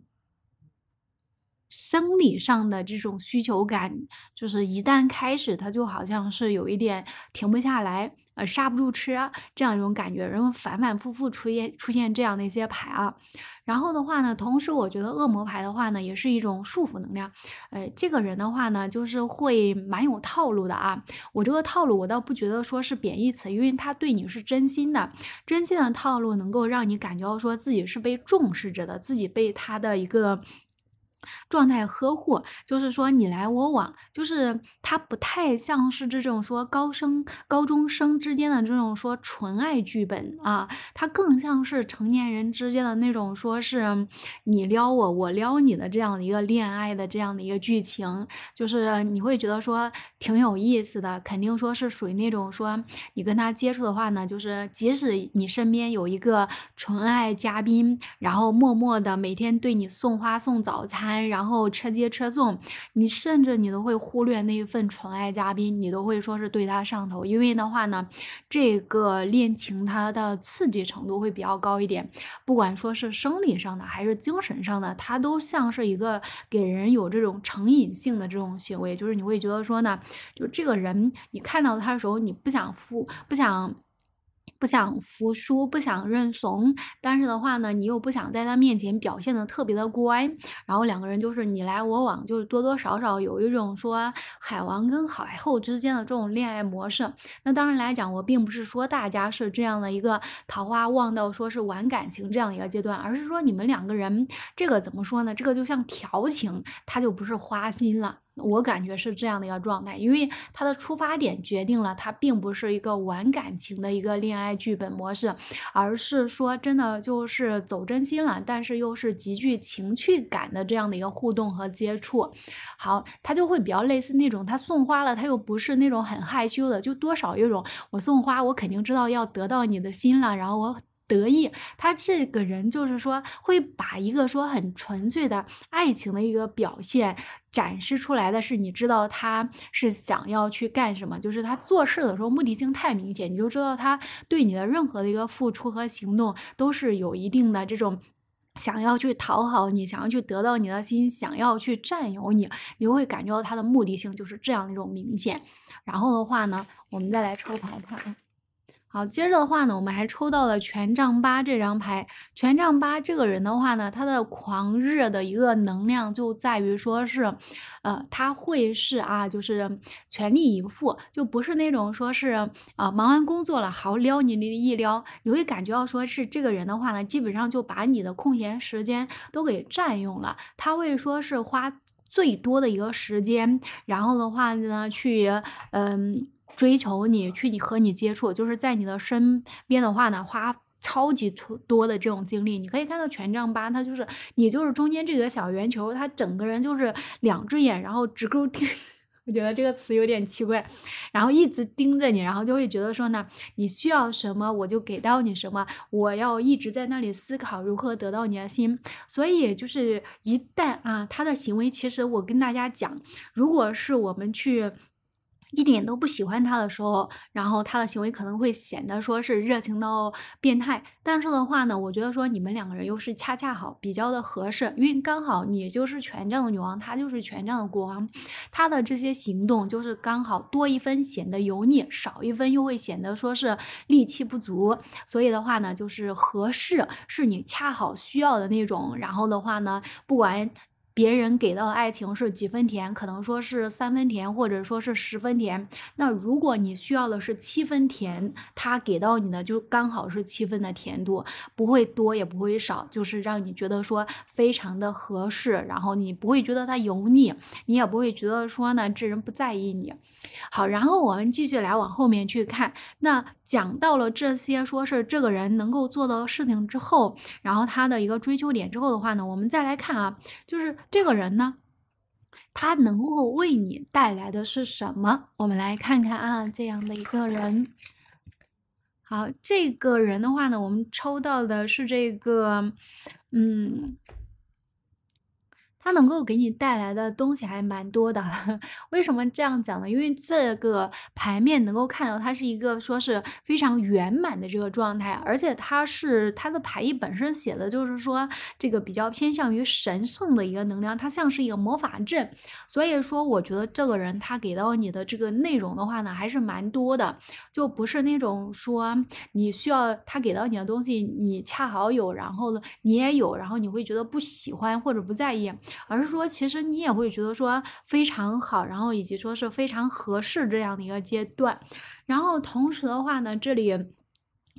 生理上的这种需求感，就是一旦开始，他就好像是有一点停不下来，呃，刹不住车这样一种感觉，然后反反复复出现出现这样的一些牌啊。然后的话呢，同时我觉得恶魔牌的话呢，也是一种束缚能量，呃，这个人的话呢，就是会蛮有套路的啊。我这个套路，我倒不觉得说是贬义词，因为他对你是真心的，真心的套路能够让你感觉到说自己是被重视着的，自己被他的一个。状态呵护，就是说你来我往，就是他不太像是这种说高生高中生之间的这种说纯爱剧本啊，他更像是成年人之间的那种说是你撩我，我撩你的这样的一个恋爱的这样的一个剧情，就是你会觉得说挺有意思的，肯定说是属于那种说你跟他接触的话呢，就是即使你身边有一个纯爱嘉宾，然后默默的每天对你送花送早餐。然后车接车送，你甚至你都会忽略那一份纯爱嘉宾，你都会说是对他上头，因为的话呢，这个恋情它的刺激程度会比较高一点，不管说是生理上的还是精神上的，它都像是一个给人有这种成瘾性的这种行为，就是你会觉得说呢，就这个人你看到他的时候，你不想敷不想。不想服输，不想认怂，但是的话呢，你又不想在他面前表现的特别的乖，然后两个人就是你来我往，就是多多少少有一种说海王跟海后之间的这种恋爱模式。那当然来讲，我并不是说大家是这样的一个桃花旺到说是玩感情这样的一个阶段，而是说你们两个人这个怎么说呢？这个就像调情，他就不是花心了。我感觉是这样的一个状态，因为他的出发点决定了他并不是一个玩感情的一个恋爱剧本模式，而是说真的就是走真心了，但是又是极具情趣感的这样的一个互动和接触。好，他就会比较类似那种，他送花了，他又不是那种很害羞的，就多少有种我送花，我肯定知道要得到你的心了，然后我。得意，他这个人就是说会把一个说很纯粹的爱情的一个表现展示出来的是，你知道他是想要去干什么，就是他做事的时候目的性太明显，你就知道他对你的任何的一个付出和行动都是有一定的这种想要去讨好你，想要去得到你的心，想要去占有你，你会感觉到他的目的性就是这样一种明显。然后的话呢，我们再来抽牌牌。好，接着的话呢，我们还抽到了权杖八这张牌。权杖八这个人的话呢，他的狂热的一个能量就在于说是，呃，他会是啊，就是全力以赴，就不是那种说是啊，忙完工作了好撩你的一撩。你会感觉到说是这个人的话呢，基本上就把你的空闲时间都给占用了。他会说是花最多的一个时间，然后的话呢，去嗯。追求你去，你和你接触，就是在你的身边的话呢，花超级多的这种精力。你可以看到权杖八，它就是你就是中间这个小圆球，它整个人就是两只眼，然后直勾盯，我觉得这个词有点奇怪，然后一直盯着你，然后就会觉得说呢，你需要什么我就给到你什么，我要一直在那里思考如何得到你的心。所以就是一旦啊，他的行为其实我跟大家讲，如果是我们去。一点都不喜欢他的时候，然后他的行为可能会显得说是热情到变态。但是的话呢，我觉得说你们两个人又是恰恰好比较的合适，因为刚好你就是权杖的女王，他就是权杖的国王，他的这些行动就是刚好多一分显得油腻，少一分又会显得说是力气不足。所以的话呢，就是合适是你恰好需要的那种。然后的话呢，不管。别人给到的爱情是几分甜，可能说是三分甜，或者说是十分甜。那如果你需要的是七分甜，他给到你的就刚好是七分的甜度，不会多也不会少，就是让你觉得说非常的合适，然后你不会觉得他油腻，你也不会觉得说呢这人不在意你。好，然后我们继续来往后面去看，那讲到了这些说是这个人能够做到事情之后，然后他的一个追求点之后的话呢，我们再来看啊，就是。这个人呢，他能够为你带来的是什么？我们来看看啊，这样的一个人。好，这个人的话呢，我们抽到的是这个，嗯。他能够给你带来的东西还蛮多的，为什么这样讲呢？因为这个牌面能够看到，它是一个说是非常圆满的这个状态，而且它是它的牌意本身写的，就是说这个比较偏向于神圣的一个能量，它像是一个魔法阵。所以说，我觉得这个人他给到你的这个内容的话呢，还是蛮多的，就不是那种说你需要他给到你的东西，你恰好有，然后呢你也有，然后你会觉得不喜欢或者不在意。而是说，其实你也会觉得说非常好，然后以及说是非常合适这样的一个阶段。然后同时的话呢，这里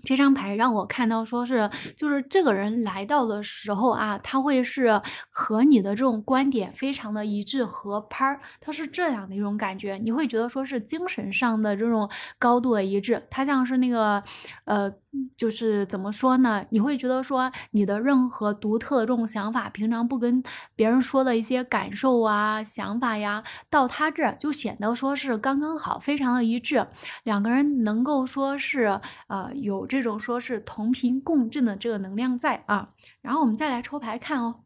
这张牌让我看到说是，就是这个人来到的时候啊，他会是和你的这种观点非常的一致合拍儿，他是这样的一种感觉。你会觉得说是精神上的这种高度的一致，他像是那个呃。就是怎么说呢？你会觉得说你的任何独特的这种想法，平常不跟别人说的一些感受啊、想法呀，到他这儿就显得说是刚刚好，非常的一致。两个人能够说是呃有这种说是同频共振的这个能量在啊。然后我们再来抽牌看哦。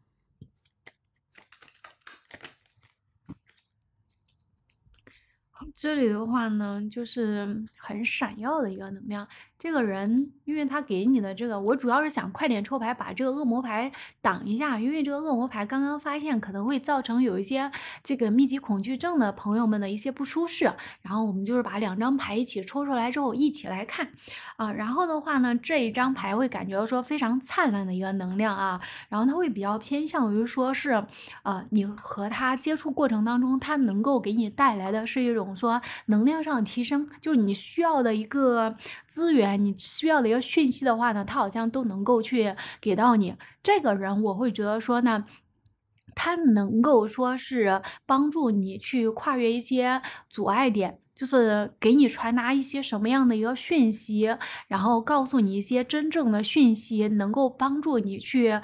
这里的话呢，就是很闪耀的一个能量。这个人，因为他给你的这个，我主要是想快点抽牌，把这个恶魔牌挡一下，因为这个恶魔牌刚刚发现，可能会造成有一些这个密集恐惧症的朋友们的一些不舒适。然后我们就是把两张牌一起抽出来之后一起来看，啊，然后的话呢，这一张牌会感觉到说非常灿烂的一个能量啊，然后它会比较偏向于说是，呃，你和他接触过程当中，他能够给你带来的是一种说能量上提升，就是你需要的一个资源。你需要的一个讯息的话呢，他好像都能够去给到你。这个人，我会觉得说呢，他能够说是帮助你去跨越一些阻碍点，就是给你传达一些什么样的一个讯息，然后告诉你一些真正的讯息，能够帮助你去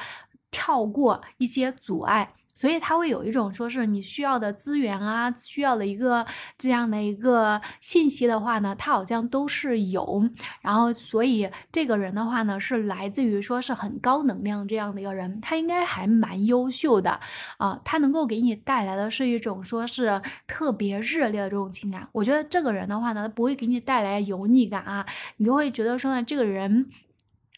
跳过一些阻碍。所以他会有一种说是你需要的资源啊，需要的一个这样的一个信息的话呢，他好像都是有。然后，所以这个人的话呢，是来自于说是很高能量这样的一个人，他应该还蛮优秀的啊，他能够给你带来的是一种说是特别热烈的这种情感。我觉得这个人的话呢，他不会给你带来油腻感啊，你就会觉得说呢，这个人。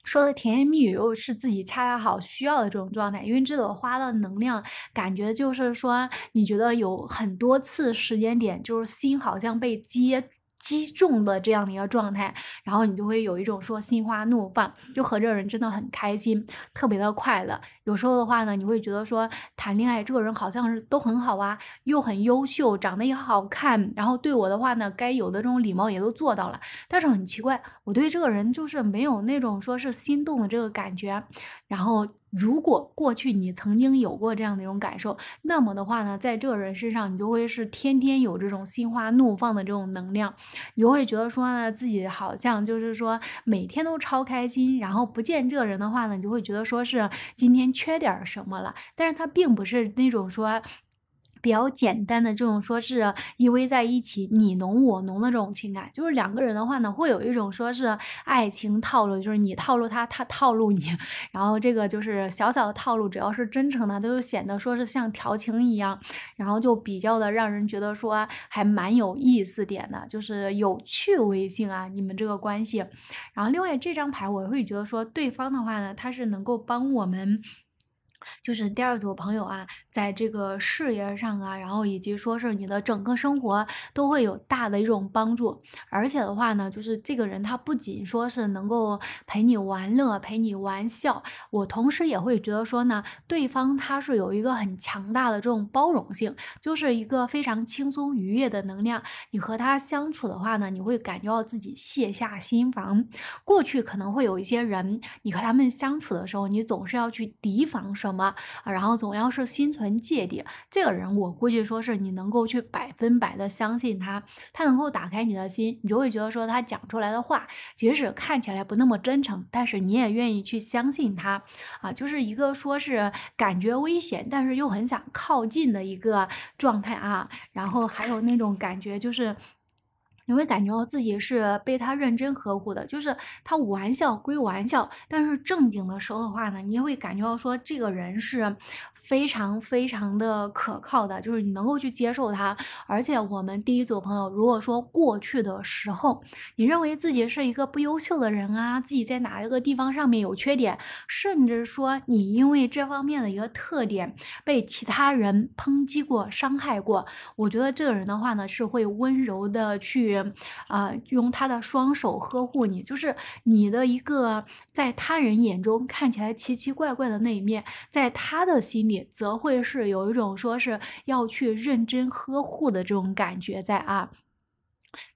说的甜言蜜语又是自己恰恰好需要的这种状态，因为这朵花的能量感觉就是说，你觉得有很多次时间点，就是心好像被接。击中的这样的一个状态，然后你就会有一种说心花怒放，就和这个人真的很开心，特别的快乐。有时候的话呢，你会觉得说谈恋爱这个人好像是都很好啊，又很优秀，长得也好看，然后对我的话呢，该有的这种礼貌也都做到了。但是很奇怪，我对这个人就是没有那种说是心动的这个感觉。然后，如果过去你曾经有过这样的一种感受，那么的话呢，在这个人身上，你就会是天天有这种心花怒放的这种能量，你就会觉得说呢，自己好像就是说每天都超开心。然后不见这个人的话呢，你就会觉得说是今天缺点什么了。但是他并不是那种说。比较简单的这种，说是依偎在一起，你侬我侬的这种情感，就是两个人的话呢，会有一种说是爱情套路，就是你套路他，他套路你，然后这个就是小小的套路，只要是真诚的，都显得说是像调情一样，然后就比较的让人觉得说还蛮有意思点的，就是有趣味性啊，你们这个关系。然后另外这张牌，我会觉得说对方的话呢，他是能够帮我们。就是第二组朋友啊，在这个事业上啊，然后以及说是你的整个生活都会有大的一种帮助。而且的话呢，就是这个人他不仅说是能够陪你玩乐、陪你玩笑，我同时也会觉得说呢，对方他是有一个很强大的这种包容性，就是一个非常轻松愉悦的能量。你和他相处的话呢，你会感觉到自己卸下心防。过去可能会有一些人，你和他们相处的时候，你总是要去提防什么。什么啊？然后总要是心存芥蒂，这个人我估计说是你能够去百分百的相信他，他能够打开你的心，你就会觉得说他讲出来的话，即使看起来不那么真诚，但是你也愿意去相信他啊。就是一个说是感觉危险，但是又很想靠近的一个状态啊。然后还有那种感觉就是。你会感觉到自己是被他认真呵护的，就是他玩笑归玩笑，但是正经的时候的话呢，你会感觉到说这个人是。非常非常的可靠的，就是你能够去接受他。而且我们第一组朋友，如果说过去的时候，你认为自己是一个不优秀的人啊，自己在哪一个地方上面有缺点，甚至说你因为这方面的一个特点被其他人抨击过、伤害过，我觉得这个人的话呢，是会温柔的去，呃，用他的双手呵护你，就是你的一个。在他人眼中看起来奇奇怪怪的那一面，在他的心里则会是有一种说是要去认真呵护的这种感觉在啊，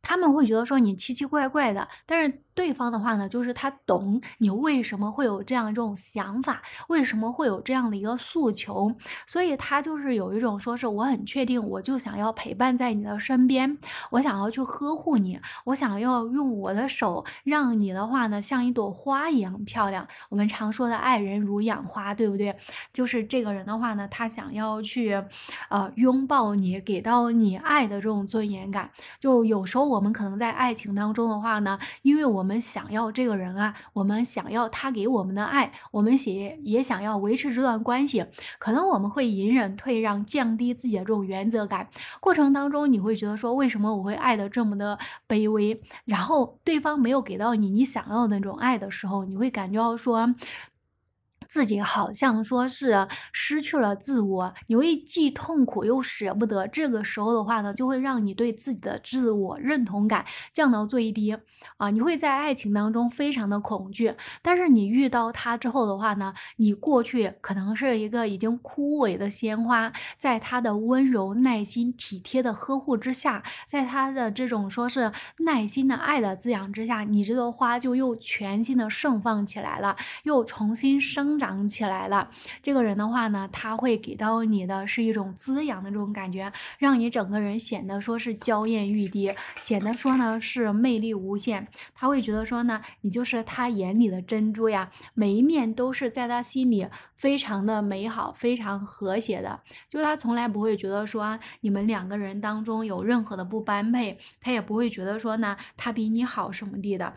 他们会觉得说你奇奇怪怪的，但是。对方的话呢，就是他懂你为什么会有这样一种想法，为什么会有这样的一个诉求，所以他就是有一种说是我很确定，我就想要陪伴在你的身边，我想要去呵护你，我想要用我的手让你的话呢像一朵花一样漂亮。我们常说的爱人如养花，对不对？就是这个人的话呢，他想要去，呃，拥抱你，给到你爱的这种尊严感。就有时候我们可能在爱情当中的话呢，因为我。我们想要这个人啊，我们想要他给我们的爱，我们也也想要维持这段关系。可能我们会隐忍退让，降低自己的这种原则感。过程当中，你会觉得说，为什么我会爱的这么的卑微？然后对方没有给到你你想要的那种爱的时候，你会感觉到说。自己好像说是失去了自我，你会既痛苦又舍不得。这个时候的话呢，就会让你对自己的自我认同感降到最低啊！你会在爱情当中非常的恐惧，但是你遇到他之后的话呢，你过去可能是一个已经枯萎的鲜花，在他的温柔、耐心、体贴的呵护之下，在他的这种说是耐心的爱的滋养之下，你这个花就又全新的盛放起来了，又重新生。长起来了，这个人的话呢，他会给到你的是一种滋养的这种感觉，让你整个人显得说是娇艳欲滴，显得说呢是魅力无限。他会觉得说呢，你就是他眼里的珍珠呀，每一面都是在他心里非常的美好、非常和谐的。就他从来不会觉得说你们两个人当中有任何的不般配，他也不会觉得说呢他比你好什么地的。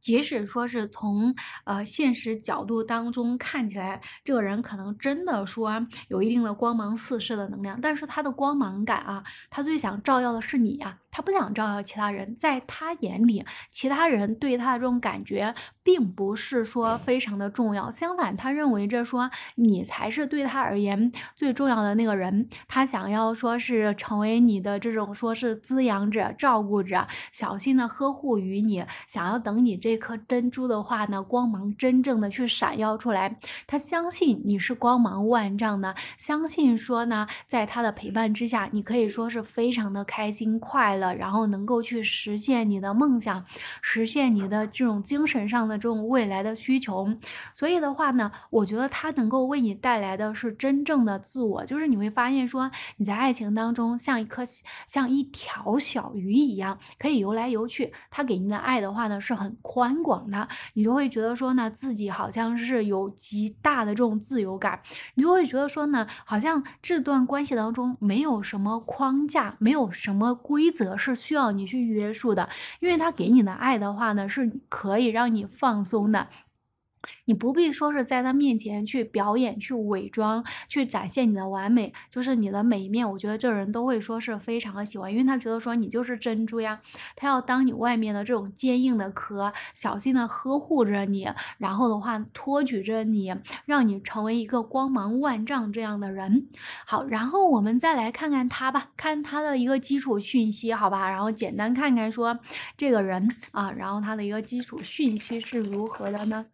即使说是从呃现实角度当中看起来，这个人可能真的说有一定的光芒四射的能量，但是他的光芒感啊，他最想照耀的是你呀。他不想照耀其他人，在他眼里，其他人对他的这种感觉，并不是说非常的重要。相反，他认为着说你才是对他而言最重要的那个人。他想要说是成为你的这种说是滋养者、照顾者，小心的呵护于你。想要等你这颗珍珠的话呢，光芒真正的去闪耀出来。他相信你是光芒万丈的，相信说呢，在他的陪伴之下，你可以说是非常的开心快乐。然后能够去实现你的梦想，实现你的这种精神上的这种未来的需求。所以的话呢，我觉得他能够为你带来的是真正的自我。就是你会发现说，你在爱情当中像一颗像一条小鱼一样，可以游来游去。他给你的爱的话呢，是很宽广的。你就会觉得说呢，自己好像是有极大的这种自由感。你就会觉得说呢，好像这段关系当中没有什么框架，没有什么规则。是需要你去约束的，因为他给你的爱的话呢，是可以让你放松的。你不必说是在他面前去表演、去伪装、去展现你的完美，就是你的每一面，我觉得这人都会说是非常喜欢，因为他觉得说你就是珍珠呀，他要当你外面的这种坚硬的壳，小心的呵护着你，然后的话托举着你，让你成为一个光芒万丈这样的人。好，然后我们再来看看他吧，看他的一个基础讯息，好吧，然后简单看看说这个人啊，然后他的一个基础讯息是如何的呢？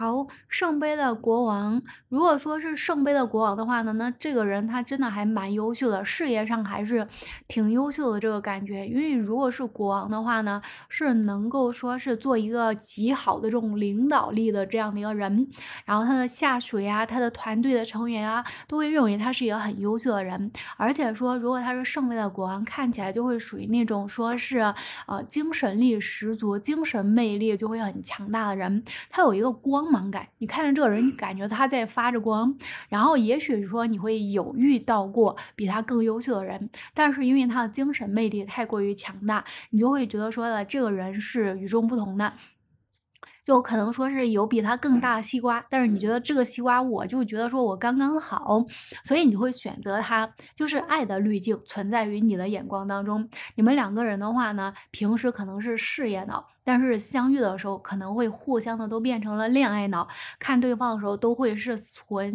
好，圣杯的国王，如果说是圣杯的国王的话呢，那这个人他真的还蛮优秀的，事业上还是挺优秀的这个感觉。因为如果是国王的话呢，是能够说是做一个极好的这种领导力的这样的一个人，然后他的下属呀，他的团队的成员啊，都会认为他是一个很优秀的人。而且说，如果他是圣杯的国王，看起来就会属于那种说是呃精神力十足、精神魅力就会很强大的人，他有一个光。盲感，你看着这个人，你感觉他在发着光，然后也许说你会有遇到过比他更优秀的人，但是因为他的精神魅力太过于强大，你就会觉得说的这个人是与众不同的，就可能说是有比他更大的西瓜，但是你觉得这个西瓜，我就觉得说我刚刚好，所以你会选择他，就是爱的滤镜存在于你的眼光当中。你们两个人的话呢，平时可能是事业脑，但是相遇的时候，可能会互相的都变成了恋爱脑，看对方的时候都会是浑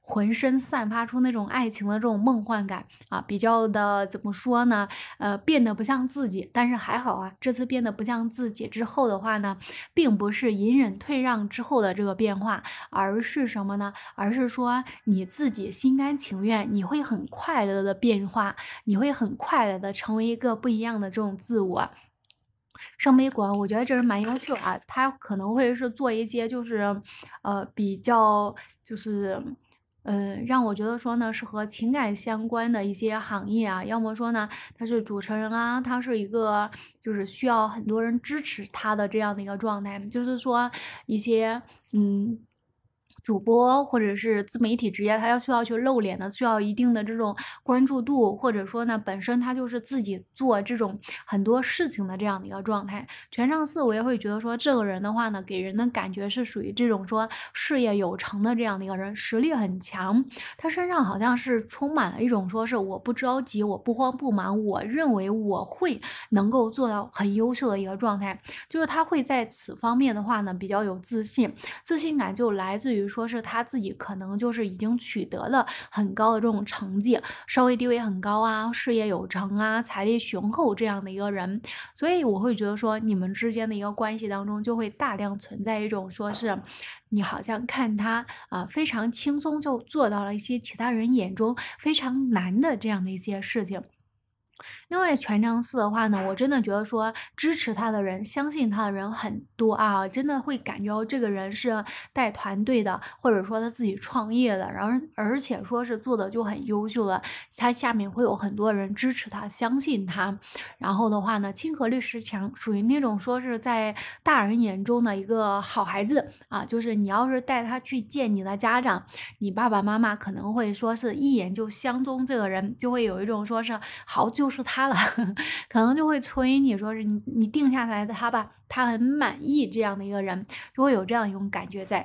浑身散发出那种爱情的这种梦幻感啊，比较的怎么说呢？呃，变得不像自己。但是还好啊，这次变得不像自己之后的话呢，并不是隐忍退让之后的这个变化，而是什么呢？而是说你自己心甘情愿，你会很快乐的变化，你会很快乐的成为一个不一样的这种自我。上美馆，我觉得这人蛮优秀啊。他可能会是做一些就是，呃，比较就是，嗯，让我觉得说呢是和情感相关的一些行业啊。要么说呢，他是主持人啊，他是一个就是需要很多人支持他的这样的一个状态，就是说一些嗯。主播或者是自媒体职业，他要需要去露脸的，需要一定的这种关注度，或者说呢，本身他就是自己做这种很多事情的这样的一个状态。权杖四，我也会觉得说，这个人的话呢，给人的感觉是属于这种说事业有成的这样的一个人，实力很强。他身上好像是充满了一种说是我不着急，我不慌不忙，我认为我会能够做到很优秀的一个状态，就是他会在此方面的话呢，比较有自信，自信感就来自于。说是他自己可能就是已经取得了很高的这种成绩，社会地位很高啊，事业有成啊，财力雄厚这样的一个人，所以我会觉得说，你们之间的一个关系当中就会大量存在一种说是，你好像看他啊非常轻松就做到了一些其他人眼中非常难的这样的一些事情。另外，权杖四的话呢，我真的觉得说支持他的人、相信他的人很多啊，真的会感觉到这个人是带团队的，或者说他自己创业的，然后而且说是做的就很优秀了，他下面会有很多人支持他、相信他。然后的话呢，亲和力十强，属于那种说是在大人眼中的一个好孩子啊，就是你要是带他去见你的家长，你爸爸妈妈可能会说是一眼就相中这个人，就会有一种说是好久。就是他了，可能就会催你说：“是你你定下来的他吧，他很满意这样的一个人，就会有这样一种感觉在。”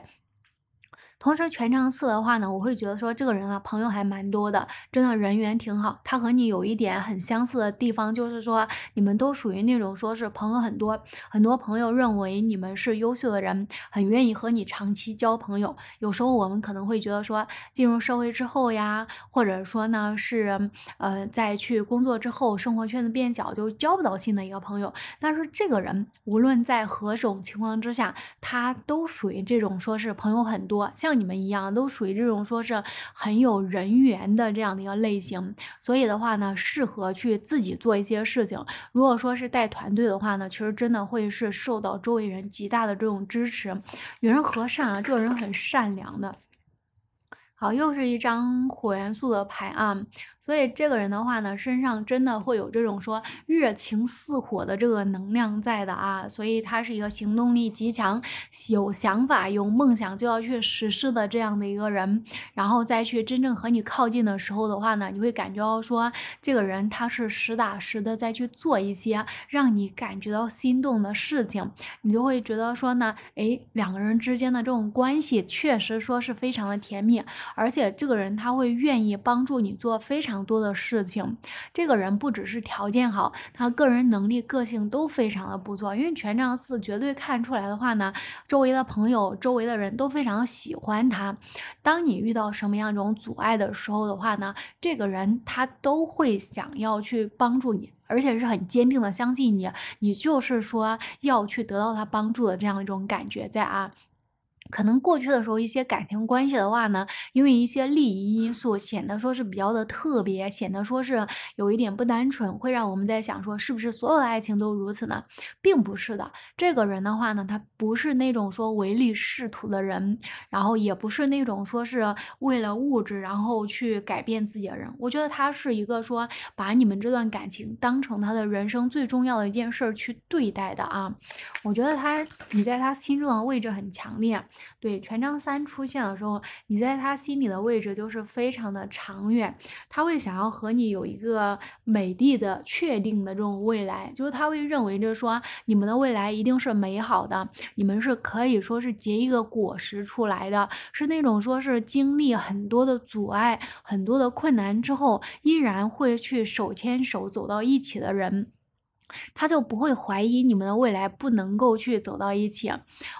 同时，权杖四的话呢，我会觉得说这个人啊，朋友还蛮多的，真的人缘挺好。他和你有一点很相似的地方，就是说你们都属于那种说是朋友很多，很多朋友认为你们是优秀的人，很愿意和你长期交朋友。有时候我们可能会觉得说进入社会之后呀，或者说呢是呃在去工作之后，生活圈子变小，就交不到新的一个朋友。但是这个人无论在何种情况之下，他都属于这种说是朋友很多，像。你们一样，都属于这种说是很有人缘的这样的一个类型，所以的话呢，适合去自己做一些事情。如果说是带团队的话呢，其实真的会是受到周围人极大的这种支持。与人和善啊，这个人很善良的。好，又是一张火元素的牌啊。所以这个人的话呢，身上真的会有这种说热情似火的这个能量在的啊，所以他是一个行动力极强、有想法、有梦想就要去实施的这样的一个人。然后再去真正和你靠近的时候的话呢，你会感觉到说，这个人他是实打实的再去做一些让你感觉到心动的事情，你就会觉得说呢，哎，两个人之间的这种关系确实说是非常的甜蜜，而且这个人他会愿意帮助你做非常。多的事情，这个人不只是条件好，他个人能力、个性都非常的不错。因为权杖四绝对看出来的话呢，周围的朋友、周围的人都非常喜欢他。当你遇到什么样一种阻碍的时候的话呢，这个人他都会想要去帮助你，而且是很坚定的相信你。你就是说要去得到他帮助的这样一种感觉在啊。可能过去的时候，一些感情关系的话呢，因为一些利益因素，显得说是比较的特别，显得说是有一点不单纯，会让我们在想说，是不是所有的爱情都如此呢？并不是的。这个人的话呢，他不是那种说唯利是图的人，然后也不是那种说是为了物质然后去改变自己的人。我觉得他是一个说把你们这段感情当成他的人生最重要的一件事去对待的啊。我觉得他你在他心中的位置很强烈。对，权杖三出现的时候，你在他心里的位置就是非常的长远，他会想要和你有一个美丽的、确定的这种未来，就是他会认为就是说，你们的未来一定是美好的，你们是可以说是结一个果实出来的，是那种说是经历很多的阻碍、很多的困难之后，依然会去手牵手走到一起的人。他就不会怀疑你们的未来不能够去走到一起。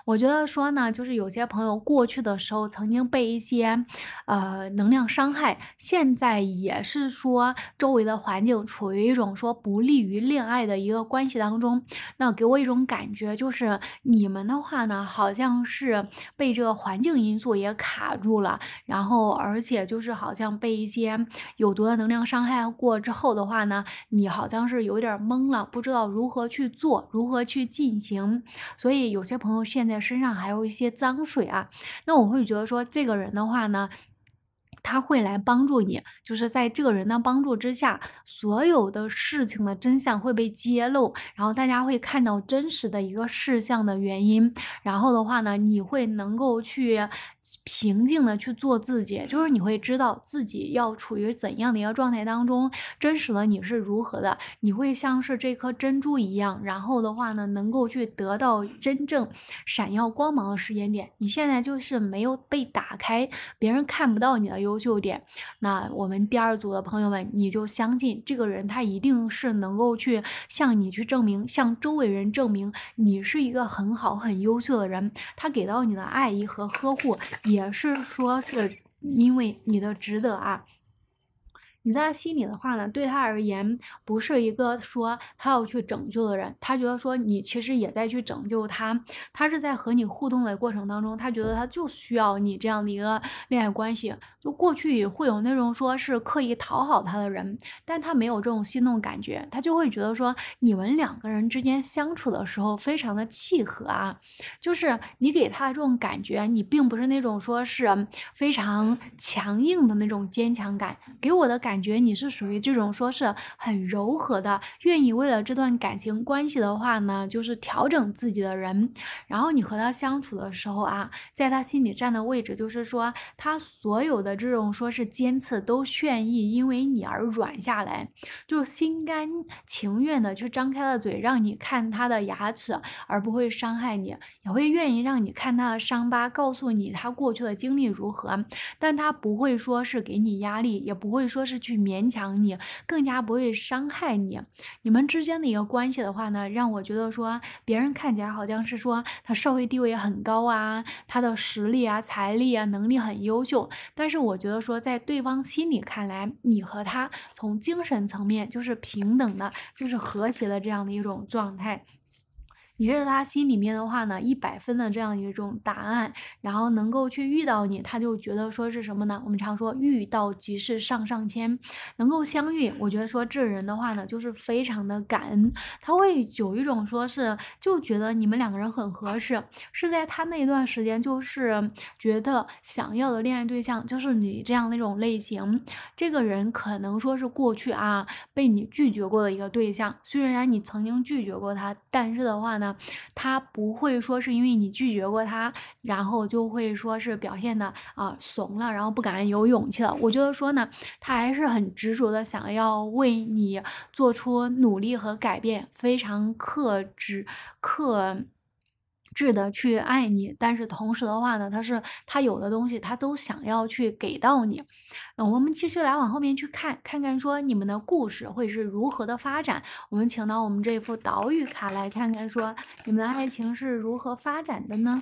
我觉得说呢，就是有些朋友过去的时候曾经被一些呃能量伤害，现在也是说周围的环境处于一种说不利于恋爱的一个关系当中。那给我一种感觉就是你们的话呢，好像是被这个环境因素也卡住了，然后而且就是好像被一些有毒的能量伤害过之后的话呢，你好像是有点懵了。不知道如何去做，如何去进行，所以有些朋友现在身上还有一些脏水啊。那我会觉得说，这个人的话呢，他会来帮助你，就是在这个人的帮助之下，所有的事情的真相会被揭露，然后大家会看到真实的一个事项的原因，然后的话呢，你会能够去。平静的去做自己，就是你会知道自己要处于怎样的一个状态当中，真实的你是如何的，你会像是这颗珍珠一样，然后的话呢，能够去得到真正闪耀光芒的时间点。你现在就是没有被打开，别人看不到你的优秀点。那我们第二组的朋友们，你就相信这个人，他一定是能够去向你去证明，向周围人证明你是一个很好、很优秀的人，他给到你的爱意和呵护。也是说，是因为你的值得啊。你在他心里的话呢？对他而言，不是一个说他要去拯救的人，他觉得说你其实也在去拯救他。他是在和你互动的过程当中，他觉得他就需要你这样的一个恋爱关系。就过去会有那种说是刻意讨好他的人，但他没有这种心动感觉，他就会觉得说你们两个人之间相处的时候非常的契合啊，就是你给他的这种感觉，你并不是那种说是非常强硬的那种坚强感，给我的感。感觉你是属于这种说是很柔和的，愿意为了这段感情关系的话呢，就是调整自己的人。然后你和他相处的时候啊，在他心里占的位置，就是说他所有的这种说是尖刺都愿意因为你而软下来，就心甘情愿的去张开了嘴让你看他的牙齿，而不会伤害你，也会愿意让你看他的伤疤，告诉你他过去的经历如何。但他不会说是给你压力，也不会说是。去勉强你，更加不会伤害你。你们之间的一个关系的话呢，让我觉得说，别人看起来好像是说他社会地位很高啊，他的实力啊、财力啊、能力很优秀。但是我觉得说，在对方心里看来，你和他从精神层面就是平等的，就是和谐的这样的一种状态。你在他心里面的话呢，一百分的这样一种答案，然后能够去遇到你，他就觉得说是什么呢？我们常说遇到即是上上签，能够相遇，我觉得说这人的话呢，就是非常的感恩，他会有一种说是就觉得你们两个人很合适，是在他那段时间就是觉得想要的恋爱对象就是你这样那种类型。这个人可能说是过去啊被你拒绝过的一个对象，虽然你曾经拒绝过他，但是的话呢。他不会说是因为你拒绝过他，然后就会说是表现的啊怂了，然后不敢有勇气了。我觉得说呢，他还是很执着的，想要为你做出努力和改变，非常克制、克。质的去爱你，但是同时的话呢，他是他有的东西，他都想要去给到你。嗯，我们继续来往后面去看看看，说你们的故事会是如何的发展？我们请到我们这副岛屿卡来看看，说你们的爱情是如何发展的呢？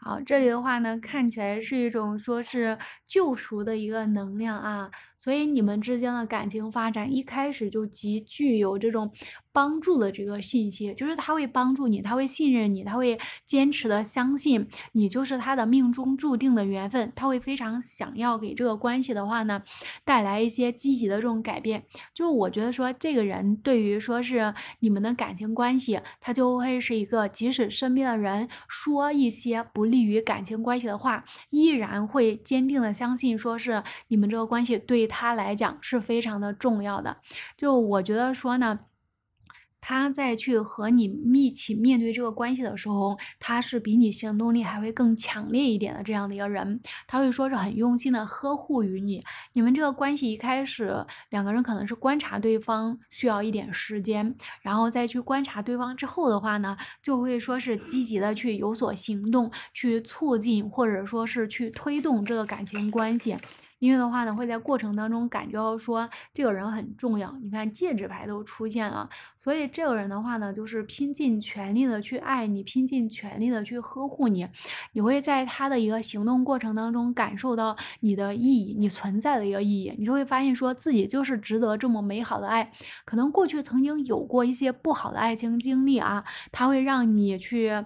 好，这里的话呢，看起来是一种说是救赎的一个能量啊，所以你们之间的感情发展一开始就极具有这种。帮助的这个信息，就是他会帮助你，他会信任你，他会坚持的相信你，就是他的命中注定的缘分。他会非常想要给这个关系的话呢，带来一些积极的这种改变。就我觉得说，这个人对于说是你们的感情关系，他就会是一个，即使身边的人说一些不利于感情关系的话，依然会坚定的相信，说是你们这个关系对他来讲是非常的重要的。就我觉得说呢。他在去和你一起面对这个关系的时候，他是比你行动力还会更强烈一点的这样的一个人，他会说是很用心的呵护于你。你们这个关系一开始两个人可能是观察对方需要一点时间，然后再去观察对方之后的话呢，就会说是积极的去有所行动，去促进或者说是去推动这个感情关系。因为的话呢，会在过程当中感觉到说这个人很重要，你看戒指牌都出现了，所以这个人的话呢，就是拼尽全力的去爱你，拼尽全力的去呵护你，你会在他的一个行动过程当中感受到你的意义，你存在的一个意义，你就会发现说自己就是值得这么美好的爱。可能过去曾经有过一些不好的爱情经历啊，他会让你去。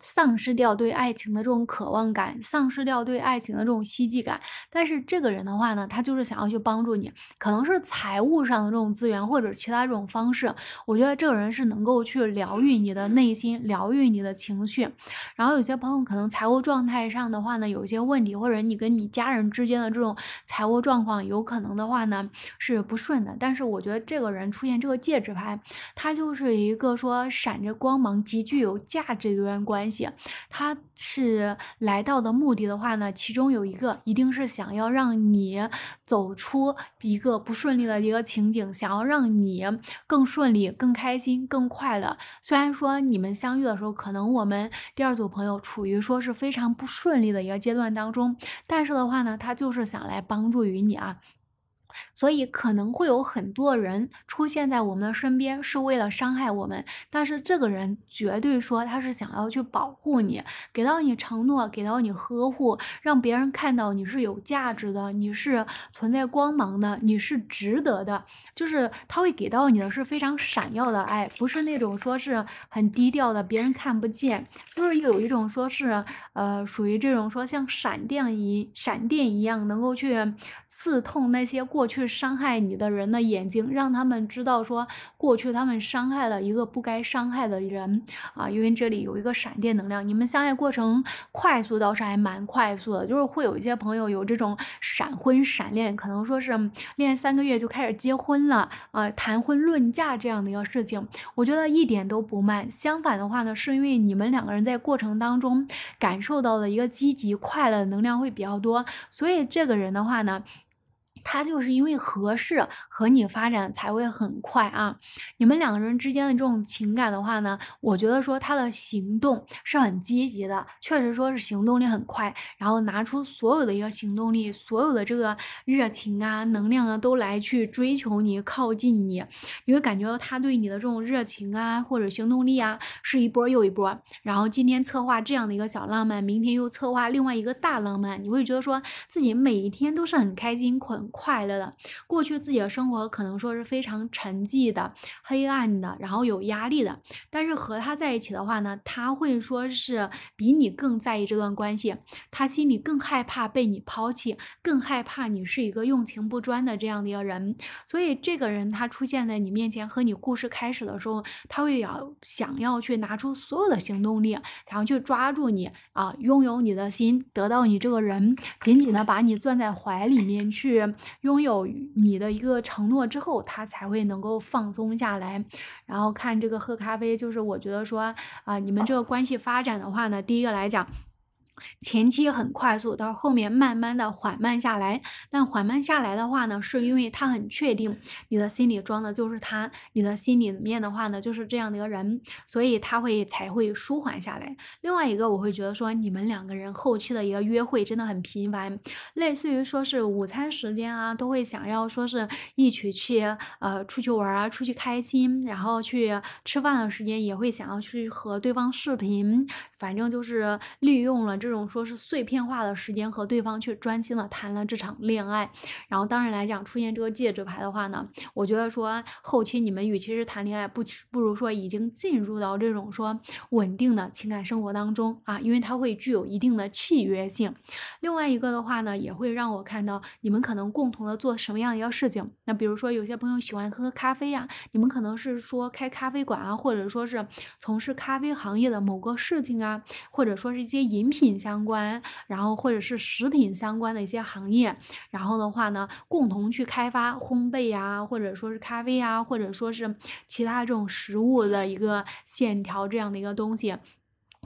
丧失掉对爱情的这种渴望感，丧失掉对爱情的这种希冀感。但是这个人的话呢，他就是想要去帮助你，可能是财务上的这种资源或者其他这种方式。我觉得这个人是能够去疗愈你的内心，疗愈你的情绪。然后有些朋友可能财务状态上的话呢，有一些问题，或者你跟你家人之间的这种财务状况，有可能的话呢是不顺的。但是我觉得这个人出现这个戒指牌，他就是一个说闪着光芒、极具有价值的有关。关系，他是来到的目的的话呢，其中有一个一定是想要让你走出一个不顺利的一个情景，想要让你更顺利、更开心、更快乐。虽然说你们相遇的时候，可能我们第二组朋友处于说是非常不顺利的一个阶段当中，但是的话呢，他就是想来帮助于你啊。所以可能会有很多人出现在我们的身边，是为了伤害我们。但是这个人绝对说他是想要去保护你，给到你承诺，给到你呵护，让别人看到你是有价值的，你是存在光芒的，你是值得的。就是他会给到你的是非常闪耀的爱，不是那种说是很低调的，别人看不见。就是有一种说，是呃，属于这种说像闪电一闪电一样，能够去刺痛那些过。过去伤害你的人的眼睛，让他们知道说，过去他们伤害了一个不该伤害的人啊。因为这里有一个闪电能量，你们相爱过程快速倒是还蛮快速的，就是会有一些朋友有这种闪婚闪恋，可能说是恋爱三个月就开始结婚了啊，谈婚论嫁这样的一个事情，我觉得一点都不慢。相反的话呢，是因为你们两个人在过程当中感受到的一个积极快乐能量会比较多，所以这个人的话呢。他就是因为合适和你发展才会很快啊！你们两个人之间的这种情感的话呢，我觉得说他的行动是很积极的，确实说是行动力很快，然后拿出所有的一个行动力，所有的这个热情啊、能量啊，都来去追求你、靠近你。你会感觉到他对你的这种热情啊，或者行动力啊，是一波又一波。然后今天策划这样的一个小浪漫，明天又策划另外一个大浪漫，你会觉得说自己每一天都是很开心、很。快乐的，过去自己的生活可能说是非常沉寂的、黑暗的，然后有压力的。但是和他在一起的话呢，他会说是比你更在意这段关系，他心里更害怕被你抛弃，更害怕你是一个用情不专的这样的一个人。所以这个人他出现在你面前和你故事开始的时候，他会要想要去拿出所有的行动力，想要去抓住你啊，拥有你的心，得到你这个人，紧紧的把你攥在怀里面去。拥有你的一个承诺之后，他才会能够放松下来，然后看这个喝咖啡。就是我觉得说啊，你们这个关系发展的话呢，第一个来讲。前期很快速，到后面慢慢的缓慢下来。但缓慢下来的话呢，是因为他很确定你的心里装的就是他，你的心里面的话呢，就是这样的一个人，所以他会才会舒缓下来。另外一个，我会觉得说，你们两个人后期的一个约会真的很频繁，类似于说是午餐时间啊，都会想要说是一起去呃出去玩啊，出去开心，然后去吃饭的时间也会想要去和对方视频，反正就是利用了。这种说是碎片化的时间和对方去专心的谈了这场恋爱，然后当然来讲出现这个戒指牌的话呢，我觉得说后期你们与其是谈恋爱，不不如说已经进入到这种说稳定的情感生活当中啊，因为它会具有一定的契约性。另外一个的话呢，也会让我看到你们可能共同的做什么样的事情。那比如说有些朋友喜欢喝咖啡呀，你们可能是说开咖啡馆啊，或者说是从事咖啡行业的某个事情啊，或者说是一些饮品。相关，然后或者是食品相关的一些行业，然后的话呢，共同去开发烘焙啊，或者说是咖啡啊，或者说是其他这种食物的一个线条这样的一个东西。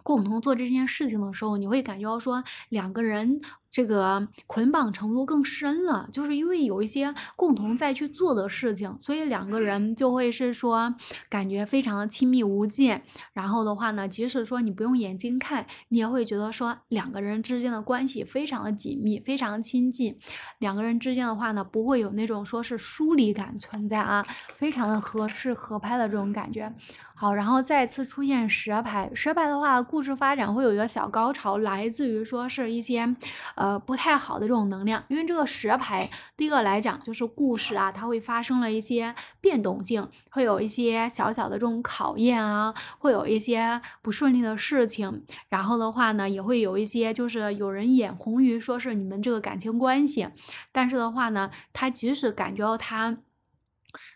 共同做这件事情的时候，你会感觉到说两个人这个捆绑程度更深了，就是因为有一些共同在去做的事情，所以两个人就会是说感觉非常的亲密无间。然后的话呢，即使说你不用眼睛看，你也会觉得说两个人之间的关系非常的紧密，非常亲近。两个人之间的话呢，不会有那种说是疏离感存在啊，非常的合适合拍的这种感觉。好，然后再次出现蛇牌，蛇牌的话，故事发展会有一个小高潮，来自于说是一些，呃，不太好的这种能量。因为这个蛇牌，第一个来讲就是故事啊，它会发生了一些变动性，会有一些小小的这种考验啊，会有一些不顺利的事情。然后的话呢，也会有一些就是有人眼红于说是你们这个感情关系，但是的话呢，他即使感觉到他。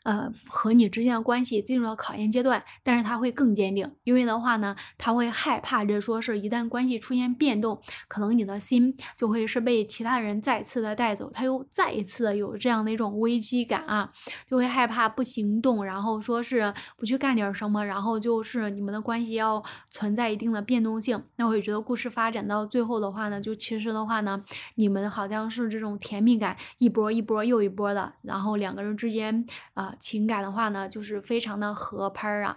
呃，和你之间的关系进入到考验阶段，但是他会更坚定，因为的话呢，他会害怕，着说是一旦关系出现变动，可能你的心就会是被其他人再次的带走，他又再一次的有这样的一种危机感啊，就会害怕不行动，然后说是不去干点什么，然后就是你们的关系要存在一定的变动性。那我也觉得故事发展到最后的话呢，就其实的话呢，你们好像是这种甜蜜感一波一波又一波的，然后两个人之间啊。情感的话呢，就是非常的合拍儿啊，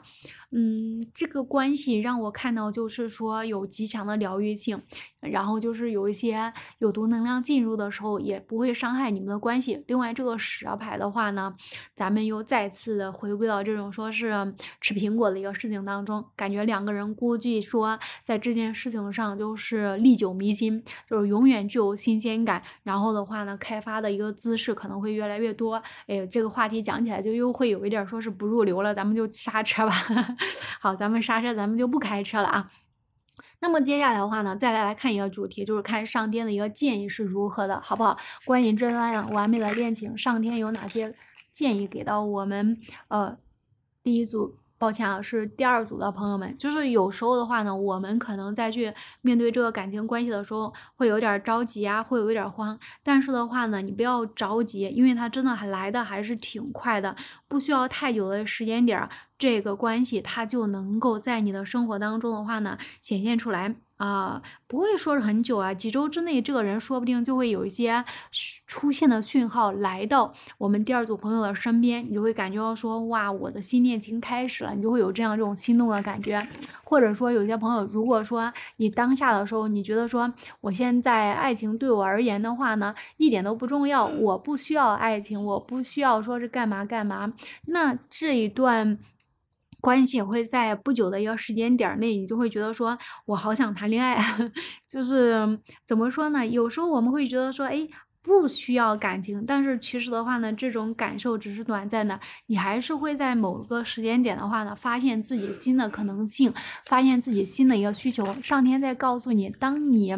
嗯，这个关系让我看到就是说有极强的疗愈性，然后就是有一些有毒能量进入的时候，也不会伤害你们的关系。另外这个蛇牌的话呢，咱们又再次的回归到这种说是吃苹果的一个事情当中，感觉两个人估计说在这件事情上就是历久弥新，就是永远具有新鲜感。然后的话呢，开发的一个姿势可能会越来越多。哎，这个话题讲起来。就又会有一点说是不入流了，咱们就刹车吧。好，咱们刹车，咱们就不开车了啊。那么接下来的话呢，再来来看一个主题，就是看上天的一个建议是如何的，好不好？关于这段完美的恋情，上天有哪些建议给到我们？呃，第一组。抱歉啊，是第二组的朋友们。就是有时候的话呢，我们可能在去面对这个感情关系的时候，会有点着急啊，会有一点慌。但是的话呢，你不要着急，因为它真的还来的还是挺快的，不需要太久的时间点，这个关系它就能够在你的生活当中的话呢，显现出来。啊，不会说是很久啊，几周之内，这个人说不定就会有一些出现的讯号来到我们第二组朋友的身边，你就会感觉到说，哇，我的新恋情开始了，你就会有这样这种心动的感觉。或者说，有些朋友如果说你当下的时候，你觉得说我现在爱情对我而言的话呢，一点都不重要，我不需要爱情，我不需要说是干嘛干嘛，那这一段。关系也会在不久的一个时间点内，你就会觉得说，我好想谈恋爱。就是怎么说呢？有时候我们会觉得说，哎，不需要感情。但是其实的话呢，这种感受只是短暂的。你还是会在某个时间点的话呢，发现自己新的可能性，发现自己新的一个需求。上天在告诉你，当你。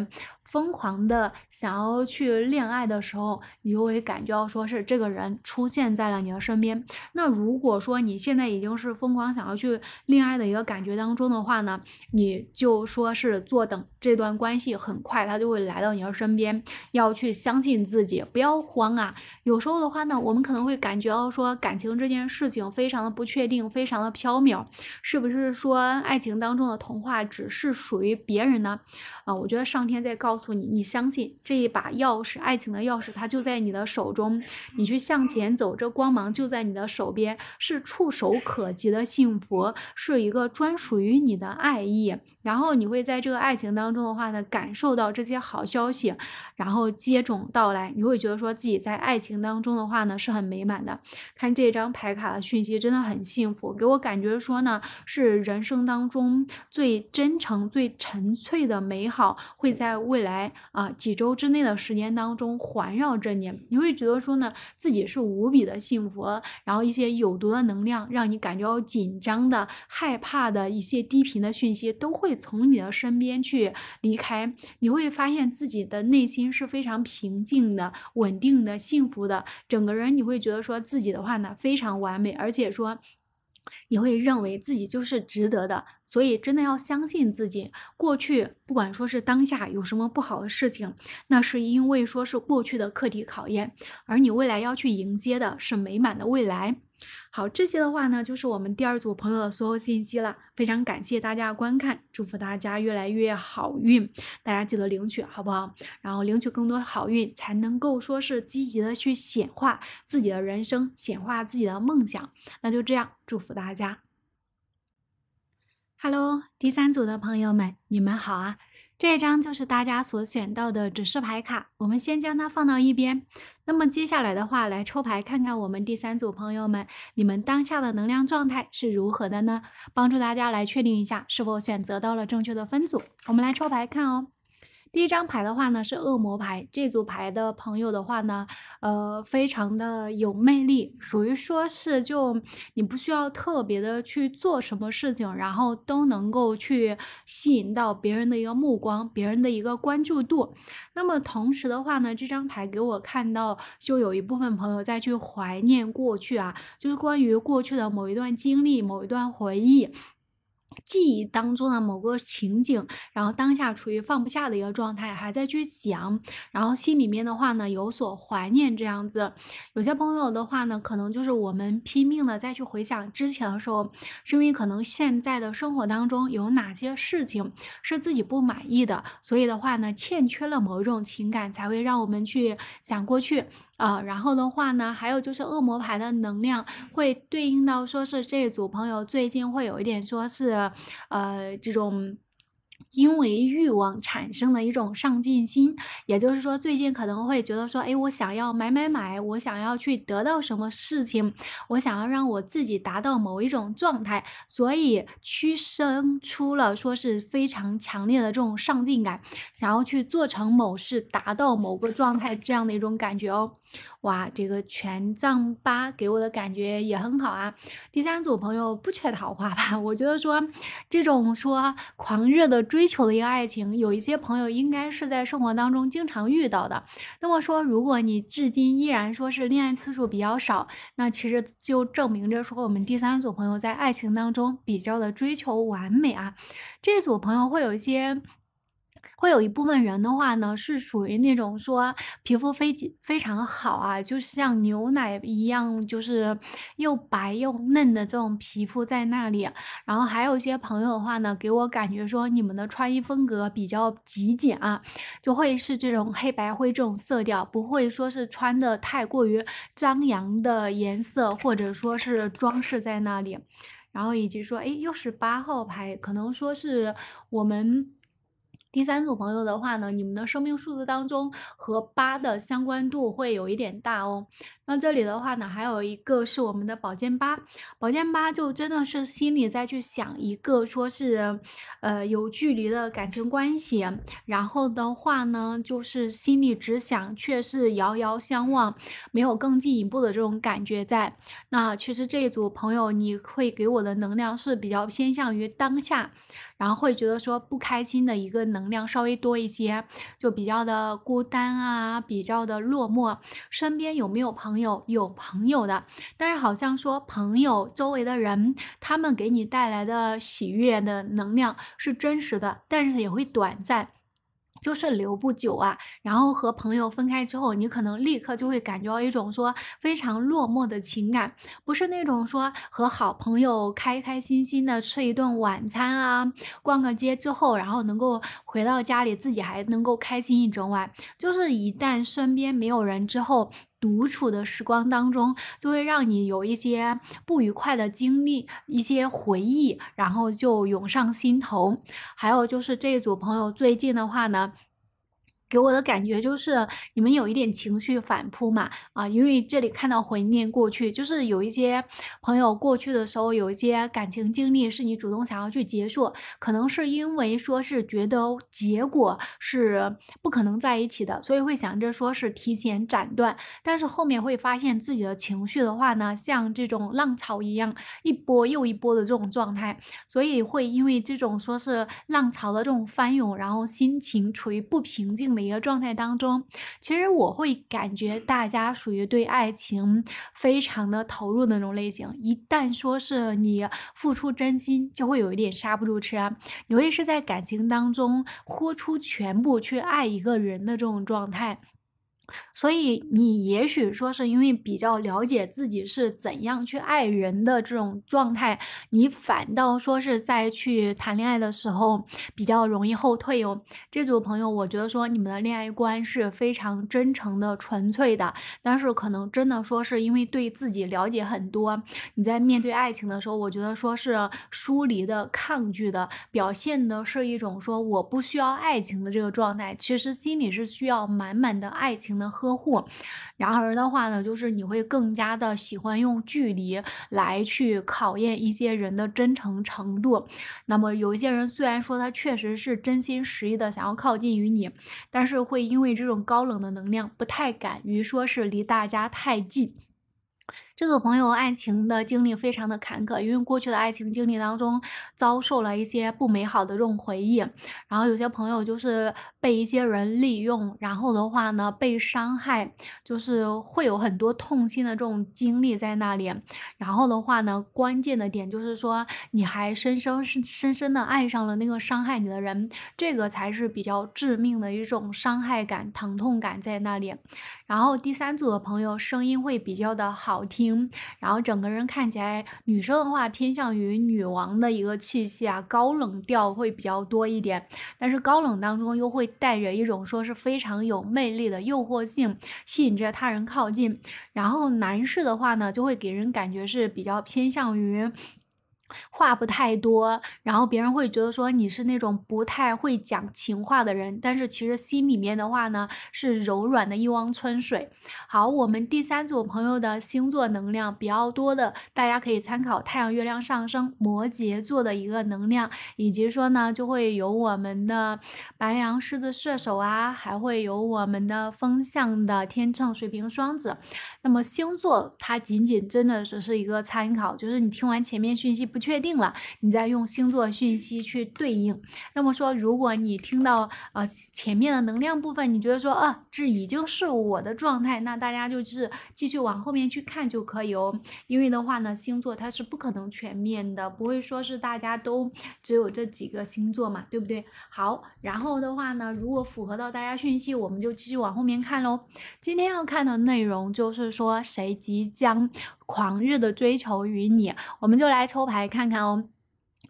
疯狂的想要去恋爱的时候，你就会感觉到说是这个人出现在了你的身边。那如果说你现在已经是疯狂想要去恋爱的一个感觉当中的话呢，你就说是坐等这段关系很快他就会来到你的身边，要去相信自己，不要慌啊。有时候的话呢，我们可能会感觉到说感情这件事情非常的不确定，非常的飘渺，是不是说爱情当中的童话只是属于别人呢？啊，我觉得上天在告。告诉你，你相信这一把钥匙，爱情的钥匙，它就在你的手中。你去向前走，这光芒就在你的手边，是触手可及的幸福，是一个专属于你的爱意。然后你会在这个爱情当中的话呢，感受到这些好消息，然后接踵到来。你会觉得说自己在爱情当中的话呢，是很美满的。看这张牌卡的讯息，真的很幸福，给我感觉说呢，是人生当中最真诚、最纯粹的美好，会在未。来啊！几周之内的时间当中环绕着你，你会觉得说呢，自己是无比的幸福。然后一些有毒的能量，让你感觉紧张的、害怕的一些低频的讯息，都会从你的身边去离开。你会发现自己的内心是非常平静的、稳定的、幸福的。整个人你会觉得说自己的话呢非常完美，而且说你会认为自己就是值得的。所以真的要相信自己。过去不管说是当下有什么不好的事情，那是因为说是过去的课题考验，而你未来要去迎接的是美满的未来。好，这些的话呢，就是我们第二组朋友的所有信息了。非常感谢大家观看，祝福大家越来越好运。大家记得领取好不好？然后领取更多好运，才能够说是积极的去显化自己的人生，显化自己的梦想。那就这样，祝福大家。Hello，第三组的朋友们，你们好啊！这一张就是大家所选到的指示牌卡，我们先将它放到一边。那么接下来的话，来抽牌看看我们第三组朋友们，你们当下的能量状态是如何的呢？帮助大家来确定一下是否选择到了正确的分组。我们来抽牌看哦。第一张牌的话呢是恶魔牌，这组牌的朋友的话呢，呃，非常的有魅力，属于说是就你不需要特别的去做什么事情，然后都能够去吸引到别人的一个目光，别人的一个关注度。那么同时的话呢，这张牌给我看到就有一部分朋友在去怀念过去啊，就是关于过去的某一段经历、某一段回忆。记忆当中的某个情景，然后当下处于放不下的一个状态，还在去想，然后心里面的话呢有所怀念这样子。有些朋友的话呢，可能就是我们拼命的再去回想之前的时候，是因为可能现在的生活当中有哪些事情是自己不满意的，所以的话呢，欠缺了某一种情感，才会让我们去想过去。啊，然后的话呢，还有就是恶魔牌的能量会对应到说是这一组朋友最近会有一点说是，呃，这种因为欲望产生的一种上进心，也就是说最近可能会觉得说，哎，我想要买买买，我想要去得到什么事情，我想要让我自己达到某一种状态，所以驱生出了说是非常强烈的这种上进感，想要去做成某事，达到某个状态这样的一种感觉哦。哇，这个权杖八给我的感觉也很好啊。第三组朋友不缺桃花吧？我觉得说这种说狂热的追求的一个爱情，有一些朋友应该是在生活当中经常遇到的。那么说，如果你至今依然说是恋爱次数比较少，那其实就证明着说我们第三组朋友在爱情当中比较的追求完美啊。这组朋友会有一些。会有一部分人的话呢，是属于那种说皮肤非非常好啊，就像牛奶一样，就是又白又嫩的这种皮肤在那里。然后还有一些朋友的话呢，给我感觉说你们的穿衣风格比较极简啊，就会是这种黑白灰这种色调，不会说是穿的太过于张扬的颜色，或者说是装饰在那里。然后以及说，哎，又是八号牌，可能说是我们。第三组朋友的话呢，你们的生命数字当中和八的相关度会有一点大哦。那这里的话呢，还有一个是我们的宝剑八，宝剑八就真的是心里再去想一个说是，呃有距离的感情关系，然后的话呢，就是心里只想却是遥遥相望，没有更进一步的这种感觉在。那其实这一组朋友，你会给我的能量是比较偏向于当下。然后会觉得说不开心的一个能量稍微多一些，就比较的孤单啊，比较的落寞。身边有没有朋友？有朋友的，但是好像说朋友周围的人，他们给你带来的喜悦的能量是真实的，但是也会短暂。就是留不久啊，然后和朋友分开之后，你可能立刻就会感觉到一种说非常落寞的情感，不是那种说和好朋友开开心心的吃一顿晚餐啊，逛个街之后，然后能够回到家里自己还能够开心一整晚，就是一旦身边没有人之后。独处的时光当中，就会让你有一些不愉快的经历，一些回忆，然后就涌上心头。还有就是这一组朋友最近的话呢。给我的感觉就是你们有一点情绪反扑嘛，啊，因为这里看到回念过去，就是有一些朋友过去的时候有一些感情经历是你主动想要去结束，可能是因为说是觉得结果是不可能在一起的，所以会想着说是提前斩断，但是后面会发现自己的情绪的话呢，像这种浪潮一样一波又一波的这种状态，所以会因为这种说是浪潮的这种翻涌，然后心情处于不平静。的一个状态当中，其实我会感觉大家属于对爱情非常的投入的那种类型。一旦说是你付出真心，就会有一点刹不住车，你会是在感情当中豁出全部去爱一个人的这种状态。所以你也许说是因为比较了解自己是怎样去爱人的这种状态，你反倒说是在去谈恋爱的时候比较容易后退哦。这组朋友，我觉得说你们的恋爱观是非常真诚的、纯粹的，但是可能真的说是因为对自己了解很多，你在面对爱情的时候，我觉得说是疏离的、抗拒的，表现的是一种说我不需要爱情的这个状态，其实心里是需要满满的爱情。的呵护，然而的话呢，就是你会更加的喜欢用距离来去考验一些人的真诚程度。那么，有一些人虽然说他确实是真心实意的想要靠近于你，但是会因为这种高冷的能量，不太敢于说是离大家太近。这个朋友爱情的经历非常的坎坷，因为过去的爱情经历当中遭受了一些不美好的这种回忆，然后有些朋友就是被一些人利用，然后的话呢被伤害，就是会有很多痛心的这种经历在那里。然后的话呢，关键的点就是说你还深深深深的爱上了那个伤害你的人，这个才是比较致命的一种伤害感、疼痛感在那里。然后第三组的朋友声音会比较的好听。然后整个人看起来，女生的话偏向于女王的一个气息啊，高冷调会比较多一点，但是高冷当中又会带着一种说是非常有魅力的诱惑性，吸引着他人靠近。然后男士的话呢，就会给人感觉是比较偏向于。话不太多，然后别人会觉得说你是那种不太会讲情话的人，但是其实心里面的话呢是柔软的一汪春水。好，我们第三组朋友的星座能量比较多的，大家可以参考太阳、月亮上升、摩羯座的一个能量，以及说呢就会有我们的白羊、狮子、射手啊，还会有我们的风象的天秤、水瓶、双子。那么星座它仅仅真的只是一个参考，就是你听完前面讯息。不确定了，你再用星座讯息去对应。那么说，如果你听到呃前面的能量部分，你觉得说啊这已经是我的状态，那大家就是继续往后面去看就可以哦。因为的话呢，星座它是不可能全面的，不会说是大家都只有这几个星座嘛，对不对？好，然后的话呢，如果符合到大家讯息，我们就继续往后面看喽。今天要看的内容就是说谁即将。狂热的追求于你，我们就来抽牌看看哦。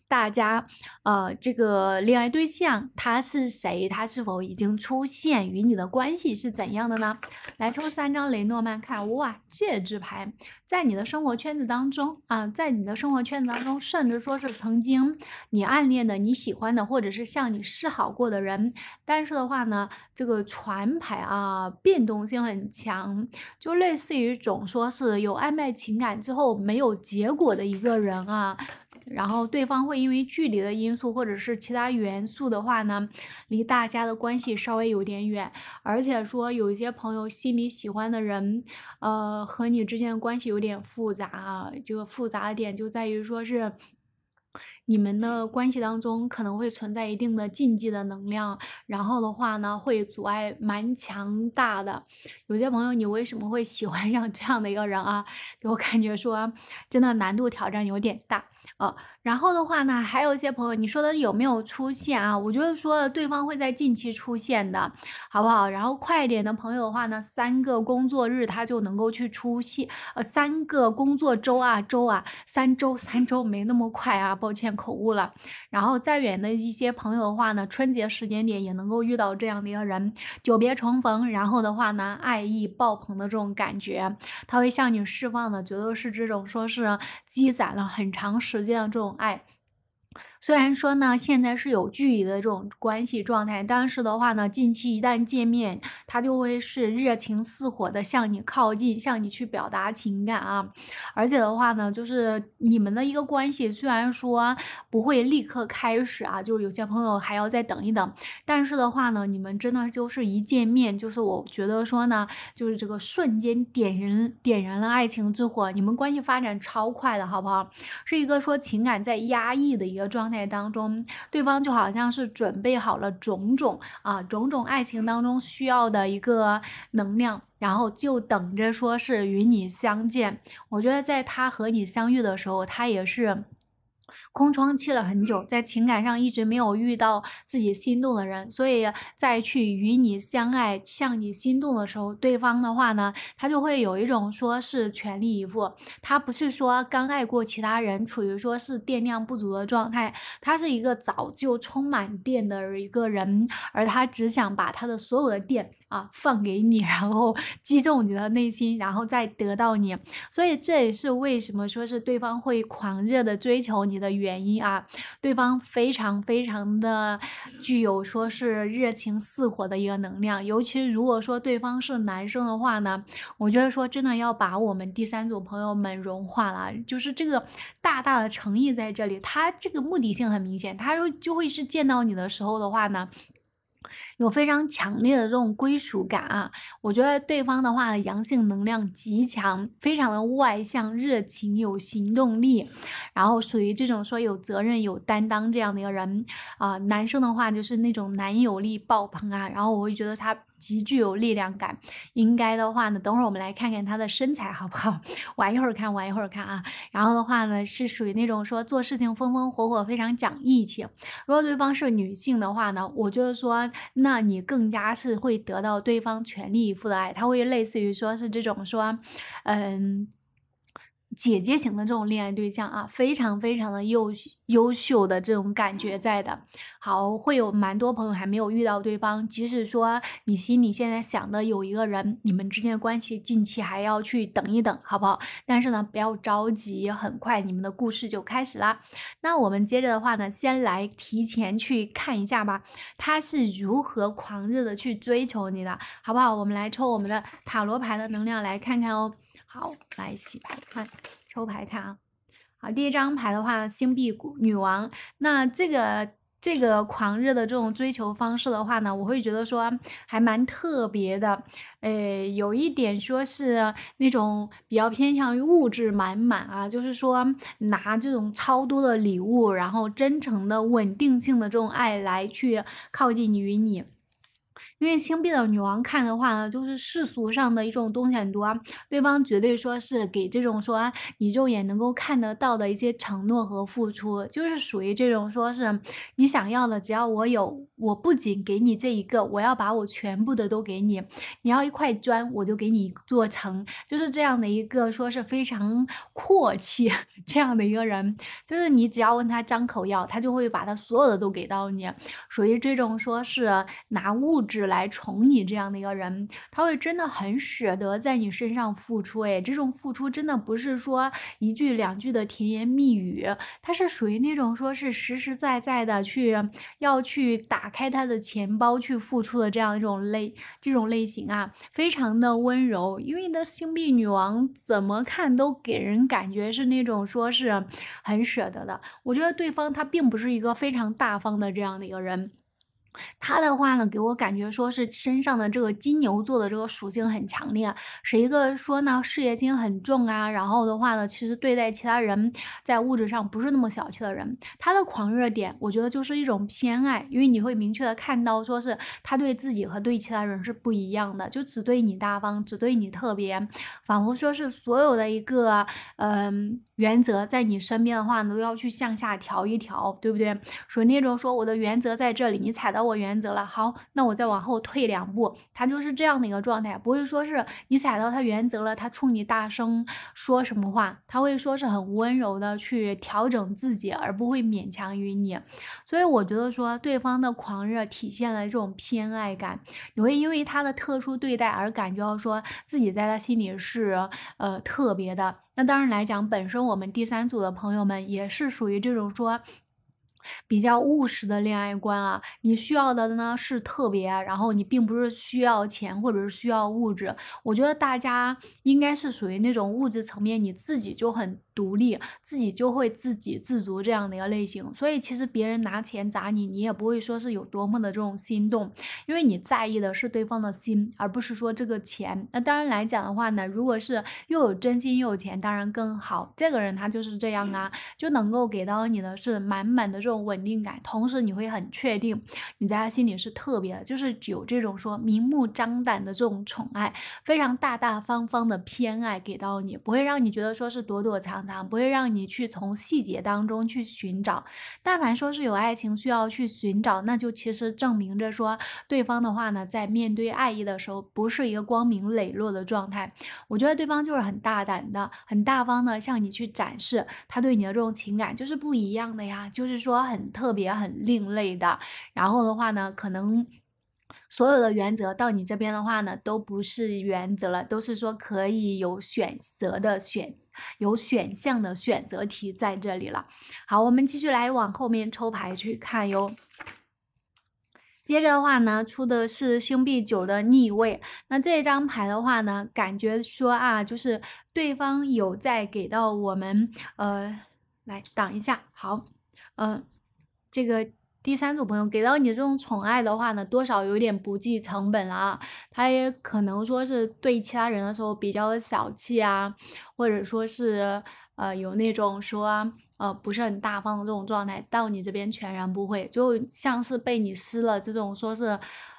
大家，呃，这个恋爱对象他是谁？他是否已经出现？与你的关系是怎样的呢？来抽三张雷诺曼看，哇，戒指牌，在你的生活圈子当中啊，在你的生活圈子当中，甚至说是曾经你暗恋的、你喜欢的，或者是向你示好过的人，但是的话呢，这个船牌啊，变动性很强，就类似于一种说是有暧昧情感之后没有结果的一个人啊。然后对方会因为距离的因素，或者是其他元素的话呢，离大家的关系稍微有点远，而且说有一些朋友心里喜欢的人，呃，和你之间的关系有点复杂啊，这个复杂的点就在于说是。你们的关系当中可能会存在一定的禁忌的能量，然后的话呢，会阻碍蛮强大的。有些朋友，你为什么会喜欢上 这样的一个人啊？给我感觉说，真的难度挑战有点大啊。然后的话呢，还有一些朋友，你说的有没有出现啊？我觉得说对方会在近期出现的，好不好？然后快一点的朋友的话呢，三个工作日他就能够去出现，呃，三个工作周啊周啊，三周三周没那么快啊，抱歉。口误了，然后再远的一些朋友的话呢，春节时间点也能够遇到这样的一个人，久别重逢，然后的话呢，爱意爆棚的这种感觉，他会向你释放的，绝对是这种说是积攒了很长时间的这种爱。虽然说呢，现在是有距离的这种关系状态，但是的话呢，近期一旦见面，他就会是热情似火的向你靠近，向你去表达情感啊。而且的话呢，就是你们的一个关系，虽然说不会立刻开始啊，就是有些朋友还要再等一等，但是的话呢，你们真的就是一见面，就是我觉得说呢，就是这个瞬间点燃点燃了爱情之火，你们关系发展超快的好不好？是一个说情感在压抑的一个状态。当中，对方就好像是准备好了种种啊，种种爱情当中需要的一个能量，然后就等着说是与你相见。我觉得在他和你相遇的时候，他也是。空窗期了很久，在情感上一直没有遇到自己心动的人，所以再去与你相爱、向你心动的时候，对方的话呢，他就会有一种说是全力以赴。他不是说刚爱过其他人，处于说是电量不足的状态，他是一个早就充满电的一个人，而他只想把他的所有的电啊放给你，然后 击中你的内心，然后再得到你。所以这也是为什么说是对方会狂热的追求你的原。原因啊，对方非常非常的具有说是热情似火的一个能量，尤其如果说对方是男生的话呢，我觉得说真的要把我们第三组朋友们融化了，就是这个大大的诚意在这里，他这个目的性很明显，他就会是见到你的时候的话呢。有非常强烈的这种归属感啊！我觉得对方的话，阳性能量极强，非常的外向、热情、有行动力，然后属于这种说有责任、有担当这样的一个人啊。男生的话就是那种男友力爆棚啊！然后我会觉得他极具有力量感，应该的话呢，等会儿我们来看看他的身材好不好？玩一会儿看，玩一会儿看啊！然后的话呢，是属于那种说做事情风风火火，非常讲义气。如果对方是女性的话呢，我觉得说。那你更加是会得到对方全力以赴的爱，他会类似于说是这种说，嗯。姐姐型的这种恋爱对象啊，非常非常的优优秀的这种感觉在的。好，会有蛮多朋友还没有遇到对方，即使说你心里现在想的有一个人，你们之间的关系近期还要去等一等，好不好？但是呢，不要着急，很快你们的故事就开始了。那我们接着的话呢，先来提前去看一下吧，他是如何狂热的去追求你的，好不好？我们来抽我们的塔罗牌的能量来看看哦。好，来洗牌看，抽牌看啊。好，第一张牌的话，星币女王。那这个这个狂热的这种追求方式的话呢，我会觉得说还蛮特别的。呃，有一点说是那种比较偏向于物质满满啊，就是说拿这种超多的礼物，然后真诚的、稳定性的这种爱来去靠近于你。因为星币的女王看的话呢，就是世俗上的一种东西很多，对方绝对说是给这种说你肉眼能够看得到的一些承诺和付出，就是属于这种说是你想要的，只要我有，我不仅给你这一个，我要把我全部的都给你。你要一块砖，我就给你做成，就是这样的一个说是非常阔气 这样的一个人，就是你只要问他张口要，他就会把他所有的都给到你，属于这种说是拿物质。来宠你这样的一个人，他会真的很舍得在你身上付出。哎，这种付出真的不是说一句两句的甜言蜜语，他是属于那种说是实实在在的去要去打开他的钱包去付出的这样一种类这种类型啊，非常的温柔。因为你的星币女王怎么看都给人感觉是那种说是很舍得的。我觉得对方他并不是一个非常大方的这样的一个人。他的话呢，给我感觉说是身上的这个金牛座的这个属性很强烈，是一个说呢事业心很重啊。然后的话呢，其实对待其他人，在物质上不是那么小气的人。他的狂热点，我觉得就是一种偏爱，因为你会明确的看到说是他对自己和对其他人是不一样的，就只对你大方，只对你特别，仿佛说是所有的一个嗯原则在你身边的话呢，都要去向下调一调，对不对？所以那种说我的原则在这里，你踩到。我原则了，好，那我再往后退两步，他就是这样的一个状态，不会说是你踩到他原则了，他冲你大声说什么话，他会说是很温柔的去调整自己，而不会勉强于你。所以我觉得说对方的狂热体现了这种偏爱感，你会因为他的特殊对待而感觉到说自己在他心里是呃特别的。那当然来讲，本身我们第三组的朋友们也是属于这种说。比较务实的恋爱观啊，你需要的呢是特别，然后你并不是需要钱或者是需要物质。我觉得大家应该是属于那种物质层面，你自己就很。独立自己就会自给自足这样的一个类型，所以其实别人拿钱砸你，你也不会说是有多么的这种心动，因为你在意的是对方的心，而不是说这个钱。那当然来讲的话呢，如果是又有真心又有钱，当然更好。这个人他就是这样啊，就能够给到你的是满满的这种稳定感，同时你会很确定你在他心里是特别的，就是有这种说明目张胆的这种宠爱，非常大大方方的偏爱给到你，不会让你觉得说是躲躲藏。不会让你去从细节当中去寻找，但凡说是有爱情需要去寻找，那就其实证明着说对方的话呢，在面对爱意的时候，不是一个光明磊落的状态。我觉得对方就是很大胆的、很大方的向你去展示他对你的这种情感，就是不一样的呀，就是说很特别、很另类的。然后的话呢，可能。所有的原则到你这边的话呢，都不是原则了，都是说可以有选择的选，有选项的选择题在这里了。好，我们继续来往后面抽牌去看哟。接着的话呢，出的是星币九的逆位。那这张牌的话呢，感觉说啊，就是对方有在给到我们，呃，来挡一下。好，嗯，这个。第三组朋友给到你这种宠爱的话呢，多少有点不计成本了。他也可能说是对其他人的时候比较的小气啊，或者说是呃有那种说呃不是很大方的这种状态，到你这边全然不会，就像是被你施了这种说是。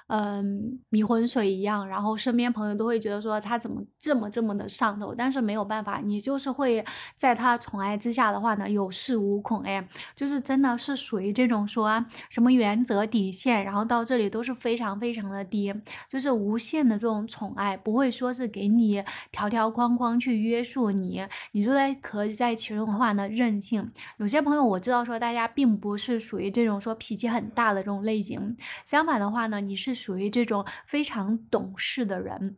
嗯，迷魂水一样，然后身边朋友都会觉得说他怎么这么这么的上头，但是没有办法，你就是会在他宠爱之下的话呢，有恃无恐，哎，就是真的是属于这种说什么原则底线，然后到这里都是非常非常的低，就是无限的这种宠爱，不会说是给你条条框框去约束你，你就在可以在其中的话呢任性。有些朋友我知道说大家并不是属于这种说脾气很大的这种类型，相反的话呢，你是。属于这种非常懂事的人。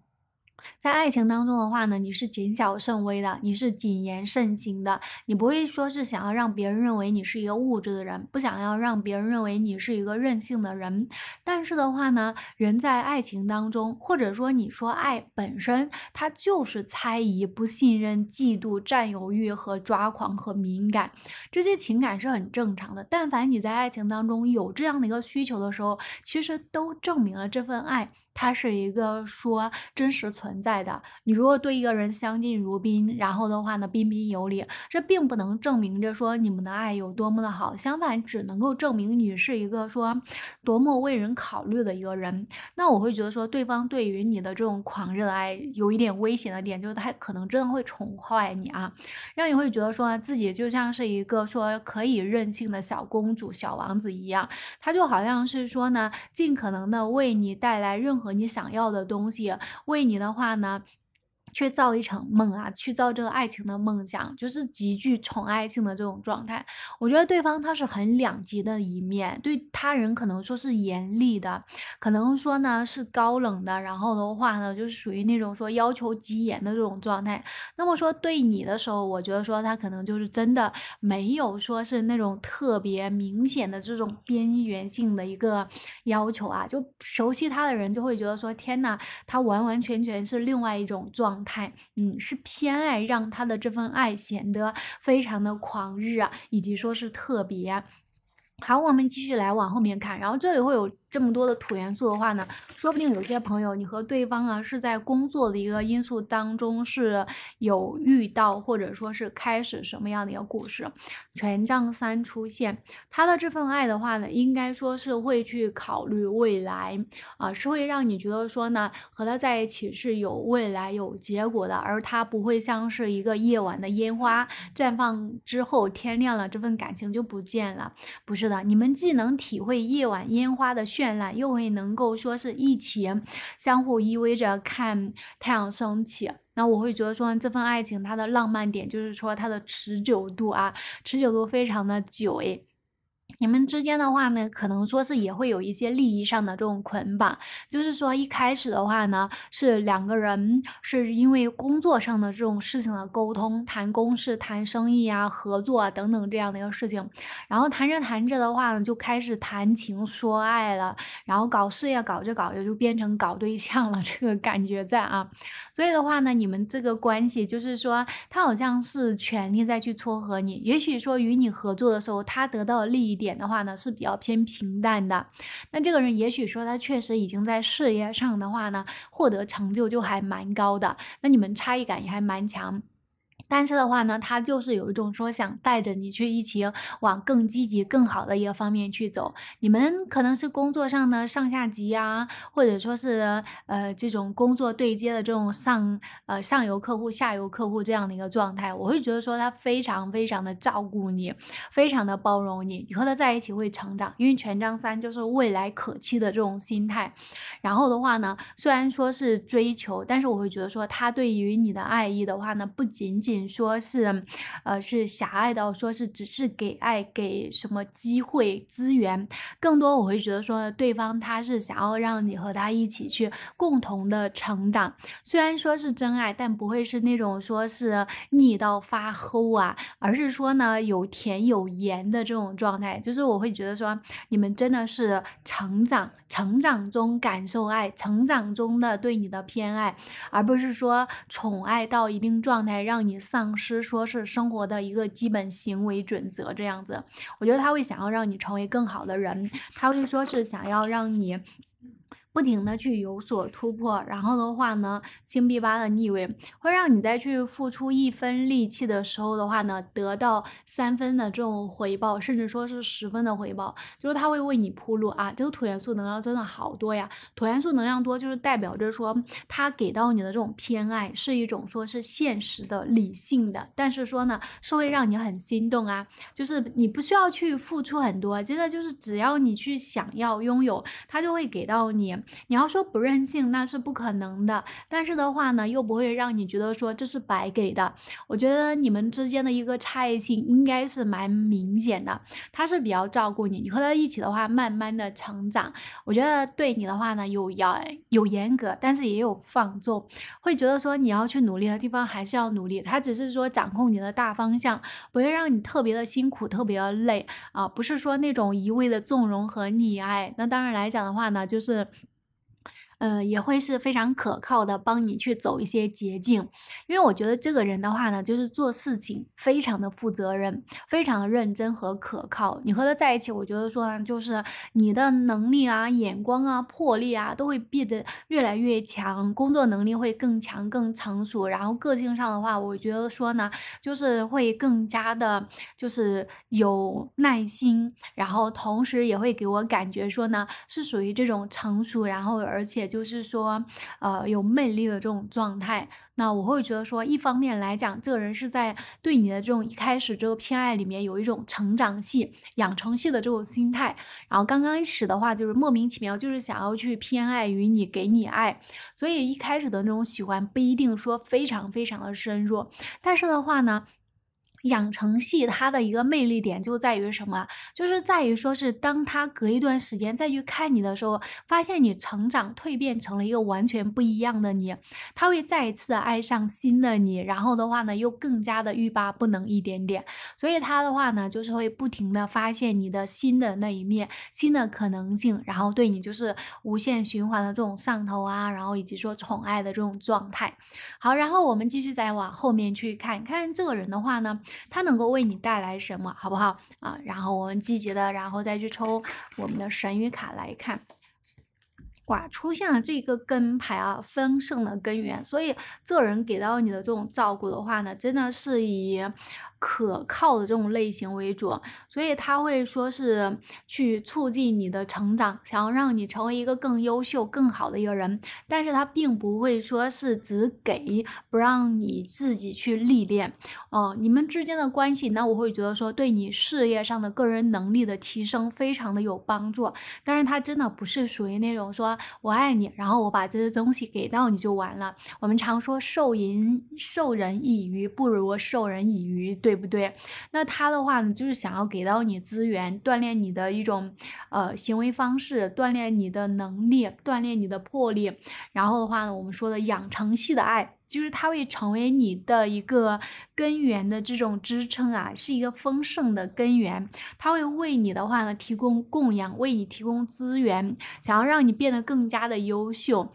在爱情当中的话呢，你是谨小慎微的，你是谨言慎行的，你不会说是想要让别人认为你是一个物质的人，不想要让别人认为你是一个任性的人。但是的话呢，人在爱情当中，或者说你说爱本身，它就是猜疑、不信任、嫉妒、占有欲和抓狂和敏感这些情感是很正常的。但凡你在爱情当中有这样的一个需求的时候，其实都证明了这份爱。他是一个说真实存在的。你如果对一个人相敬如宾，然后的话呢，彬彬有礼，这并不能证明着说你们的爱有多么的好，相反，只能够证明你是一个说多么为人考虑的一个人。那我会觉得说，对方对于你的这种狂热爱有一点危险的点，就是他可能真的会宠坏你啊，让你会觉得说自己就像是一个说可以任性的小公主、小王子一样。他就好像是说呢，尽可能的为你带来任何。你想要的东西，为你的话呢？去造一场梦啊，去造这个爱情的梦想，就是极具宠爱性的这种状态。我觉得对方他是很两极的一面，对他人可能说是严厉的，可能说呢是高冷的，然后的话呢就是属于那种说要求极严的这种状态。那么说对你的时候，我觉得说他可能就是真的没有说是那种特别明显的这种边缘性的一个要求啊，就熟悉他的人就会觉得说天呐，他完完全全是另外一种状。态，嗯，是偏爱，让他的这份爱显得非常的狂热以及说是特别好。我们继续来往后面看，然后这里会有。这么多的土元素的话呢，说不定有些朋友，你和对方啊是在工作的一个因素当中是有遇到，或者说是开始什么样的一个故事？权杖三出现，他的这份爱的话呢，应该说是会去考虑未来，啊，是会让你觉得说呢，和他在一起是有未来、有结果的，而他不会像是一个夜晚的烟花绽放之后，天亮了，这份感情就不见了。不是的，你们既能体会夜晚烟花的绚。绚烂，又会能够说是一起相互依偎着看太阳升起，那我会觉得说这份爱情它的浪漫点就是说它的持久度啊，持久度非常的久哎。你们之间的话呢，可能说是也会有一些利益上的这种捆绑，就是说一开始的话呢，是两个人是因为工作上的这种事情的沟通，谈公事、谈生意啊、合作等等这样的一个事情，然后谈着谈着的话呢，就开始谈情说爱了，然后搞事业搞着搞着就变成搞对象了，这个感觉在啊，所以的话呢，你们这个关系就是说，他好像是全力在去撮合你，也许说与你合作的时候，他得到利益点。点的话呢是比较偏平淡的，那这个人也许说他确实已经在事业上的话呢获得成就就还蛮高的，那你们差异感也还蛮强。但是的话呢，他就是有一种说想带着你去一起往更积极、更好的一个方面去走。你们可能是工作上的上下级啊，或者说是呃这种工作对接的这种上呃上游客户、下游客户这样的一个状态。我会觉得说他非常非常的照顾你，非常的包容你，你和他在一起会成长。因为权杖三就是未来可期的这种心态。然后的话呢，虽然说是追求，但是我会觉得说他对于你的爱意的话呢，不仅仅。说是，呃，是狭隘的，说是只是给爱，给什么机会、资源，更多我会觉得说，对方他是想要让你和他一起去共同的成长。虽然说是真爱，但不会是那种说是腻到发齁啊，而是说呢有甜有盐的这种状态。就是我会觉得说，你们真的是成长。成长中感受爱，成长中的对你的偏爱，而不是说宠爱到一定状态让你丧失说是生活的一个基本行为准则这样子。我觉得他会想要让你成为更好的人，他会说是想要让你。不停的去有所突破，然后的话呢，星币八的逆位会让你再去付出一分力气的时候的话呢，得到三分的这种回报，甚至说是十分的回报，就是他会为你铺路啊。这个土元素能量真的好多呀，土元素能量多就是代表着说，它给到你的这种偏爱是一种说是现实的、理性的，但是说呢，是会让你很心动啊。就是你不需要去付出很多，真的就是只要你去想要拥有，它就会给到你。你要说不任性那是不可能的，但是的话呢，又不会让你觉得说这是白给的。我觉得你们之间的一个差异性应该是蛮明显的，他是比较照顾你，你和他一起的话，慢慢的成长。我觉得对你的话呢，有严有严格，但是也有放纵，会觉得说你要去努力的地方还是要努力。他只是说掌控你的大方向，不会让你特别的辛苦、特别的累啊，不是说那种一味的纵容和溺爱。那当然来讲的话呢，就是。嗯，也会是非常可靠的，帮你去走一些捷径，因为我觉得这个人的话呢，就是做事情非常的负责任，非常的认真和可靠。你和他在一起，我觉得说呢，就是你的能力啊、眼光啊、魄力啊，都会变得越来越强，工作能力会更强、更成熟。然后个性上的话，我觉得说呢，就是会更加的，就是有耐心，然后同时也会给我感觉说呢，是属于这种成熟，然后而且。就是说，呃，有魅力的这种状态，那我会觉得说，一方面来讲，这个人是在对你的这种一开始这个偏爱里面有一种成长系、养成系的这种心态，然后刚刚开始的话，就是莫名其妙，就是想要去偏爱于你，给你爱，所以一开始的那种喜欢不一定说非常非常的深入，但是的话呢。养成系它的一个魅力点就在于什么？就是在于说是当他隔一段时间再去看你的时候，发现你成长蜕变成了一个完全不一样的你，他会再一次爱上新的你，然后的话呢，又更加的欲罢不能一点点。所以他的话呢，就是会不停的发现你的新的那一面，新的可能性，然后对你就是无限循环的这种上头啊，然后以及说宠爱的这种状态。好，然后我们继续再往后面去看看这个人的话呢。它能够为你带来什么，好不好啊？然后我们积极的，然后再去抽我们的神谕卡来看，哇，出现了这个根牌啊，丰盛的根源。所以这人给到你的这种照顾的话呢，真的是以。可靠的这种类型为主，所以他会说是去促进你的成长，想要让你成为一个更优秀、更好的一个人。但是他并不会说是只给，不让你自己去历练。哦，你们之间的关系，那我会觉得说对你事业上的个人能力的提升非常的有帮助。但是他真的不是属于那种说我爱你，然后我把这些东西给到你就完了。我们常说授银授人以鱼，不如授人以渔，对。对不对？那他的话呢，就是想要给到你资源，锻炼你的一种呃行为方式，锻炼你的能力，锻炼你的魄力。然后的话呢，我们说的养成系的爱，就是它会成为你的一个根源的这种支撑啊，是一个丰盛的根源。它会为你的话呢提供供养，为你提供资源，想要让你变得更加的优秀。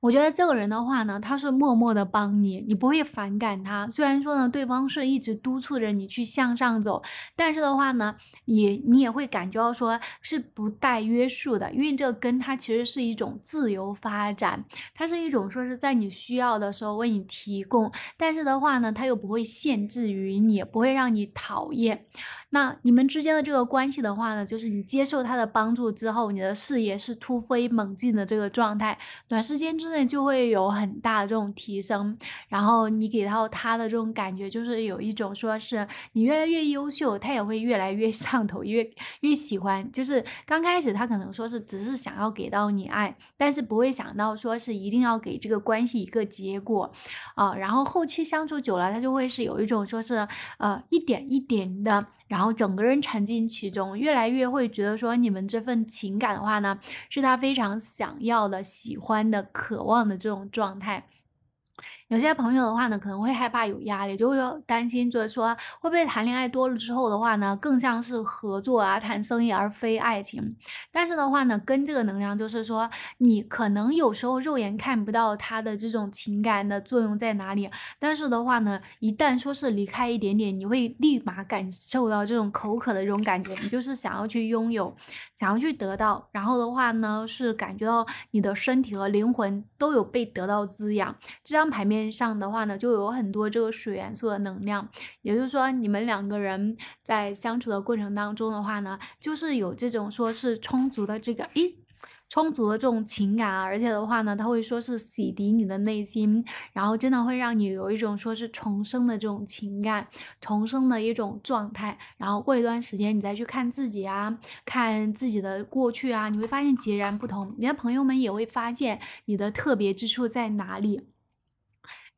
我觉得这个人的话呢，他是默默的帮你，你不会反感他。虽然说呢，对方是一直督促着你去向上走，但是的话呢，也你也会感觉到说是不带约束的，因为这个根它其实是一种自由发展，它是一种说是在你需要的时候为你提供，但是的话呢，他又不会限制于你，不会让你讨厌。那你们之间的这个关系的话呢，就是你接受他的帮助之后，你的事业是突飞猛进的这个状态，短时间之内就会有很大的这种提升。然后你给到他的这种感觉，就是有一种说是你越来越优秀，他也会越来越上头，越越喜欢。就是刚开始他可能说是只是想要给到你爱，但是不会想到说是一定要给这个关系一个结果，啊，然后后期相处久了，他就会是有一种说是呃一点一点的，然后。然后整个人沉浸其中，越来越会觉得说，你们这份情感的话呢，是他非常想要的、喜欢的、渴望的这种状态。有些朋友的话呢，可能会害怕有压力，就会担心，就是说会不会谈恋爱多了之后的话呢，更像是合作啊、谈生意，而非爱情。但是的话呢，跟这个能量就是说，你可能有时候肉眼看不到他的这种情感的作用在哪里，但是的话呢，一旦说是离开一点点，你会立马感受到这种口渴的这种感觉，你就是想要去拥有，想要去得到，然后的话呢，是感觉到你的身体和灵魂都有被得到滋养。这张牌面。上的话呢，就有很多这个水元素的能量，也就是说，你们两个人在相处的过程当中的话呢，就是有这种说是充足的这个，咦。充足的这种情感啊，而且的话呢，他会说是洗涤你的内心，然后真的会让你有一种说是重生的这种情感，重生的一种状态。然后过一段时间，你再去看自己啊，看自己的过去啊，你会发现截然不同。你的朋友们也会发现你的特别之处在哪里。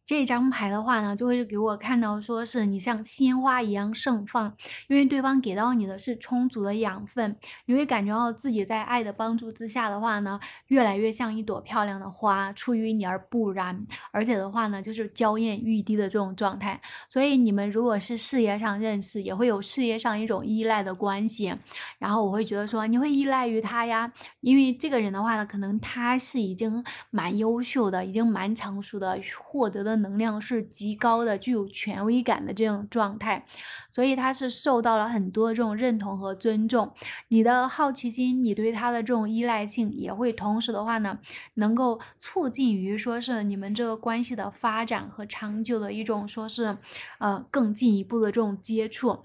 这张牌的话呢，就会给我看到说是你像鲜花一样盛放，因为对方给到你的是充足的养分，你会感觉到自己在爱的帮助之下的话呢，越来越像一朵漂亮的花，出于你而不染，而且的话呢，就是娇艳欲滴的这种状态。所以你们如果是事业上认识，也会有事业上一种依赖的关系。然后我会觉得说你会依赖于他呀，因为这个人的话呢，可能他是已经蛮优秀的，已经蛮成熟的，获得的。能量是极高的，具有权威感的这种状态，所以他是受到了很多这种认同和尊重。你的好奇心，你对他的这种依赖性，也会同时的话呢，能够促进于说是你们这个关系的发展和长久的一种说是，呃，更进一步的这种接触。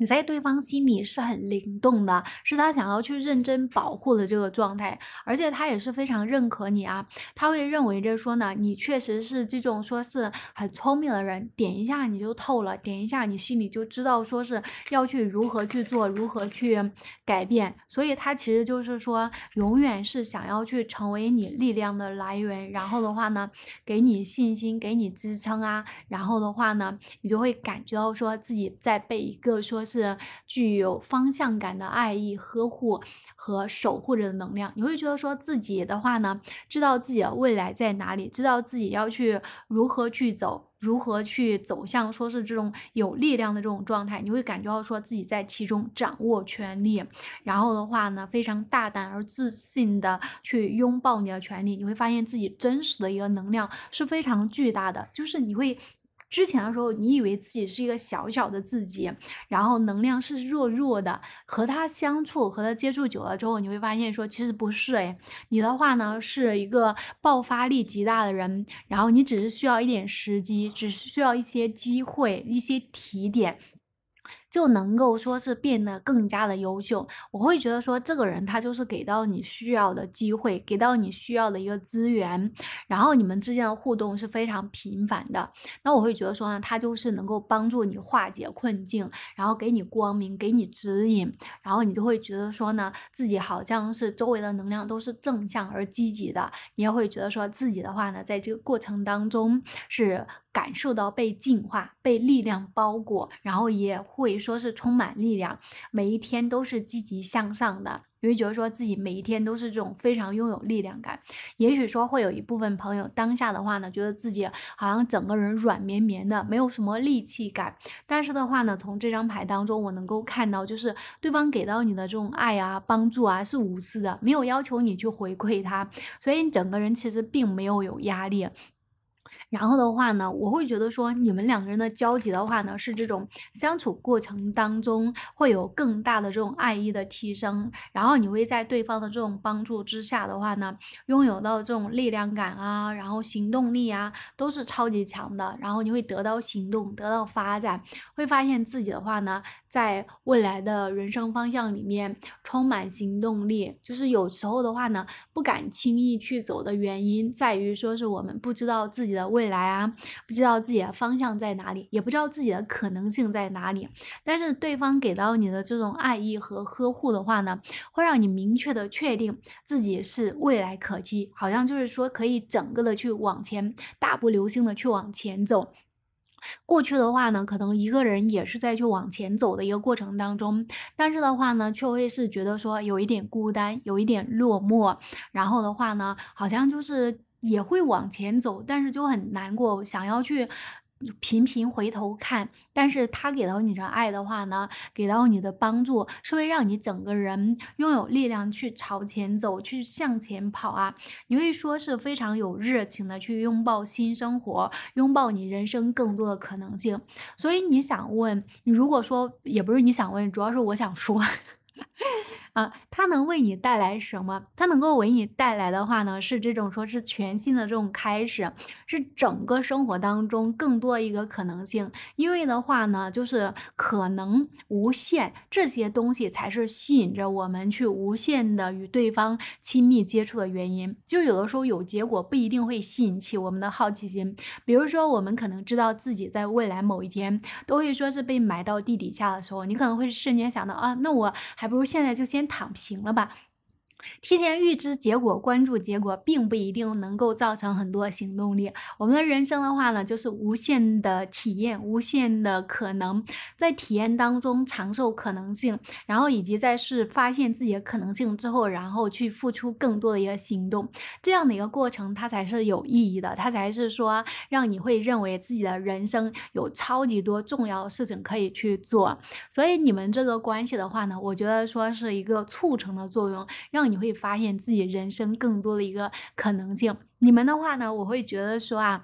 你在对方心里是很灵动的，是他想要去认真保护的这个状态，而且他也是非常认可你啊，他会认为着说呢，你确实是这种说是很聪明的人，点一下你就透了，点一下你心里就知道说是要去如何去做，如何去改变，所以他其实就是说永远是想要去成为你力量的来源，然后的话呢，给你信心，给你支撑啊，然后的话呢，你就会感觉到说自己在被一个说。是具有方向感的爱意、呵护和守护着的能量，你会觉得说自己的话呢，知道自己未来在哪里，知道自己要去如何去走，如何去走向说是这种有力量的这种状态，你会感觉到说自己在其中掌握权力，然后的话呢，非常大胆而自信的去拥抱你的权利，你会发现自己真实的一个能量是非常巨大的，就是你会。之前的时候，你以为自己是一个小小的自己，然后能量是弱弱的，和他相处，和他接触久了之后，你会发现说，其实不是，哎，你的话呢是一个爆发力极大的人，然后你只是需要一点时机，只是需要一些机会，一些提点。就能够说是变得更加的优秀，我会觉得说这个人他就是给到你需要的机会，给到你需要的一个资源，然后你们之间的互动是非常频繁的。那我会觉得说呢，他就是能够帮助你化解困境，然后给你光明，给你指引，然后你就会觉得说呢，自己好像是周围的能量都是正向而积极的，你也会觉得说自己的话呢，在这个过程当中是。感受到被净化、被力量包裹，然后也会说是充满力量，每一天都是积极向上的，你会觉得说自己每一天都是这种非常拥有力量感。也许说会有一部分朋友当下的话呢，觉得自己好像整个人软绵绵的，没有什么力气感。但是的话呢，从这张牌当中我能够看到，就是对方给到你的这种爱啊、帮助啊是无私的，没有要求你去回馈他，所以你整个人其实并没有有压力。然后的话呢，我会觉得说你们两个人的交集的话呢，是这种相处过程当中会有更大的这种爱意的提升，然后你会在对方的这种帮助之下的话呢，拥有到这种力量感啊，然后行动力啊都是超级强的，然后你会得到行动，得到发展，会发现自己的话呢。在未来的人生方向里面，充满行动力。就是有时候的话呢，不敢轻易去走的原因，在于说是我们不知道自己的未来啊，不知道自己的方向在哪里，也不知道自己的可能性在哪里。但是对方给到你的这种爱意和呵护的话呢，会让你明确的确定自己是未来可期，好像就是说可以整个的去往前，大步流星的去往前走。过去的话呢，可能一个人也是在去往前走的一个过程当中，但是的话呢，却会是觉得说有一点孤单，有一点落寞，然后的话呢，好像就是也会往前走，但是就很难过，想要去。频频回头看，但是他给到你的爱的话呢，给到你的帮助，是会让你整个人拥有力量去朝前走，去向前跑啊！你会说是非常有热情的去拥抱新生活，拥抱你人生更多的可能性。所以你想问，你如果说也不是你想问，主要是我想说。啊，它能为你带来什么？它能够为你带来的话呢，是这种说是全新的这种开始，是整个生活当中更多一个可能性。因为的话呢，就是可能无限这些东西才是吸引着我们去无限的与对方亲密接触的原因。就有的时候有结果不一定会吸引起我们的好奇心。比如说，我们可能知道自己在未来某一天都会说是被埋到地底下的时候，你可能会瞬间想到啊，那我还不如现在就先。先躺平了吧。提前预知结果，关注结果，并不一定能够造成很多行动力。我们的人生的话呢，就是无限的体验，无限的可能，在体验当中，长寿可能性，然后以及在是发现自己的可能性之后，然后去付出更多的一个行动，这样的一个过程，它才是有意义的，它才是说让你会认为自己的人生有超级多重要的事情可以去做。所以你们这个关系的话呢，我觉得说是一个促成的作用，让。你会发现自己人生更多的一个可能性。你们的话呢？我会觉得说啊。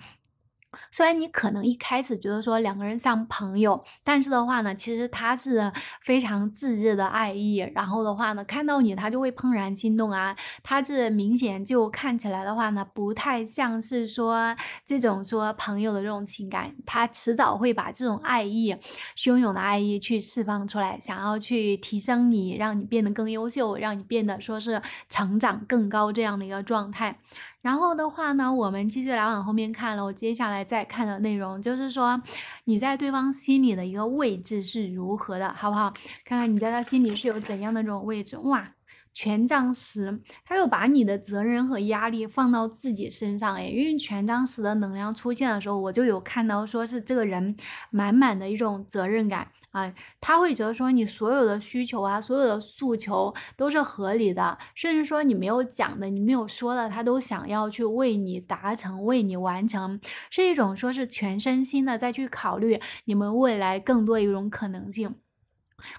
虽然你可能一开始觉得说两个人像朋友，但是的话呢，其实他是非常炙热的爱意。然后的话呢，看到你他就会怦然心动啊。他这明显就看起来的话呢，不太像是说这种说朋友的这种情感。他迟早会把这种爱意、汹涌的爱意去释放出来，想要去提升你，让你变得更优秀，让你变得说是成长更高这样的一个状态。然后的话呢，我们继续来往后面看了。我接下来再看的内容就是说，你在对方心里的一个位置是如何的，好不好？看看你在他心里是有怎样的这种位置，哇！权杖十，他又把你的责任和压力放到自己身上哎，因为权杖十的能量出现的时候，我就有看到说是这个人满满的一种责任感啊，他会觉得说你所有的需求啊，所有的诉求都是合理的，甚至说你没有讲的，你没有说的，他都想要去为你达成，为你完成，是一种说是全身心的再去考虑你们未来更多一种可能性。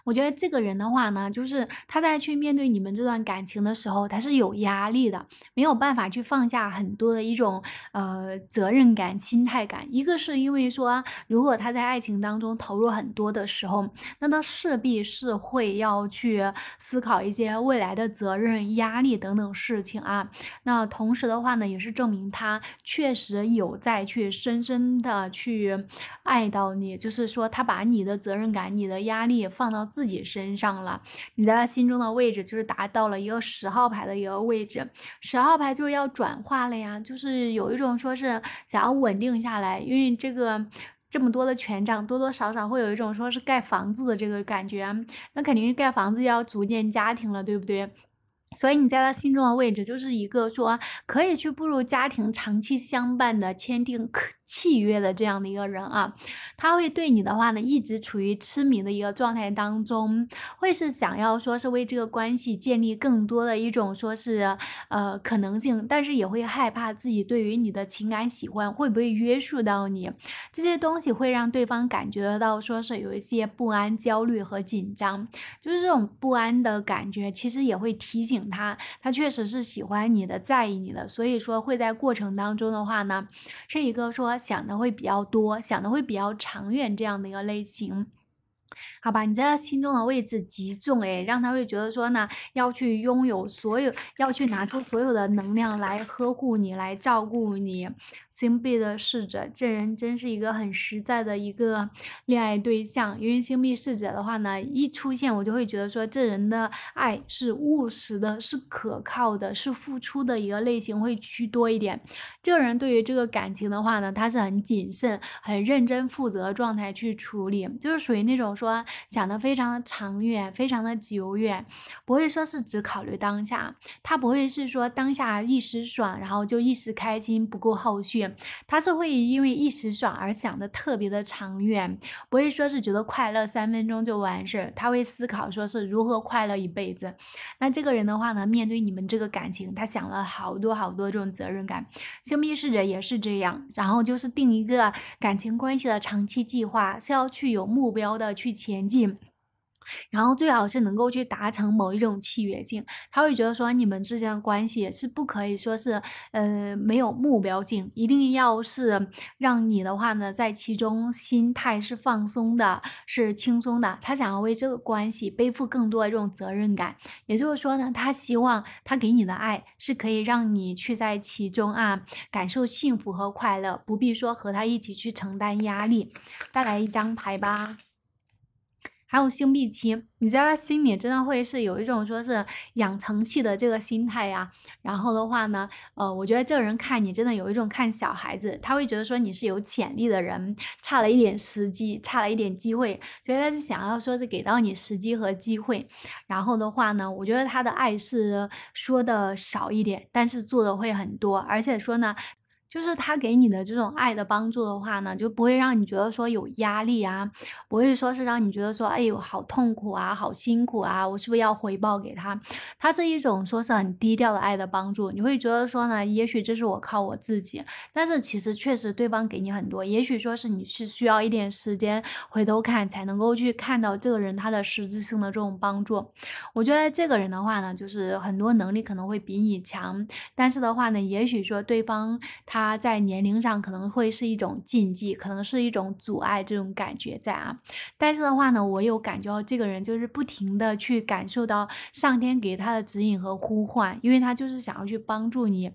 我觉得这个人的话呢，就是他在去面对你们这段感情的时候，他是有压力的，没有办法去放下很多的一种呃责任感、心态感。一个是因为说，如果他在爱情当中投入很多的时候，那他势必是会要去思考一些未来的责任、压力等等事情啊。那同时的话呢，也是证明他确实有在去深深的去爱到你，就是说他把你的责任感、你的压力放。放到自己身上了，你在他心中的位置就是达到了一个十号牌的一个位置，十号牌就是要转化了呀，就是有一种说是想要稳定下来，因为这个这么多的权杖，多多少少会有一种说是盖房子的这个感觉，那肯定是盖房子要组建家庭了，对不对？所以你在他心中的位置就是一个说可以去步入家庭、长期相伴的签订契约的这样的一个人啊，他会对你的话呢一直处于痴迷的一个状态当中，会是想要说是为这个关系建立更多的一种说是呃可能性，但是也会害怕自己对于你的情感喜欢会不会约束到你，这些东西会让对方感觉得到说是有一些不安、焦虑和紧张，就是这种不安的感觉，其实也会提醒他，他确实是喜欢你的、在意你的，所以说会在过程当中的话呢是一个说。想的会比较多，想的会比较长远，这样的一个类型，好吧？你在他心中的位置极重，哎，让他会觉得说呢，要去拥有所有，要去拿出所有的能量来呵护你，来照顾你。星币的侍者，这人真是一个很实在的一个恋爱对象。因为星币侍者的话呢，一出现我就会觉得说，这人的爱是务实的，是可靠的，是付出的一个类型会居多一点。这个人对于这个感情的话呢，他是很谨慎、很认真、负责状态去处理，就是属于那种说想的非常的长远、非常的久远，不会说是只考虑当下。他不会是说当下一时爽，然后就一时开心，不顾后续。他是会因为一时爽而想的特别的长远，不会说是觉得快乐三分钟就完事儿，他会思考说是如何快乐一辈子。那这个人的话呢，面对你们这个感情，他想了好多好多这种责任感。亲密试者也是这样，然后就是定一个感情关系的长期计划，是要去有目标的去前进。然后最好是能够去达成某一种契约性，他会觉得说你们之间的关系是不可以说是，呃，没有目标性，一定要是让你的话呢，在其中心态是放松的，是轻松的。他想要为这个关系背负更多的这种责任感，也就是说呢，他希望他给你的爱是可以让你去在其中啊，感受幸福和快乐，不必说和他一起去承担压力。再来一张牌吧。还有星币七，你在他心里真的会是有一种说是养成系的这个心态呀。然后的话呢，呃，我觉得这个人看你真的有一种看小孩子，他会觉得说你是有潜力的人，差了一点时机，差了一点机会，所以他就想要说是给到你时机和机会。然后的话呢，我觉得他的爱是说的少一点，但是做的会很多，而且说呢。就是他给你的这种爱的帮助的话呢，就不会让你觉得说有压力啊，不会说是让你觉得说，哎，呦，好痛苦啊，好辛苦啊，我是不是要回报给他？他是一种说是很低调的爱的帮助，你会觉得说呢，也许这是我靠我自己，但是其实确实对方给你很多。也许说是你是需要一点时间回头看才能够去看到这个人他的实质性的这种帮助。我觉得这个人的话呢，就是很多能力可能会比你强，但是的话呢，也许说对方他。他在年龄上可能会是一种禁忌，可能是一种阻碍，这种感觉在啊。但是的话呢，我有感觉到这个人就是不停的去感受到上天给他的指引和呼唤，因为他就是想要去帮助你，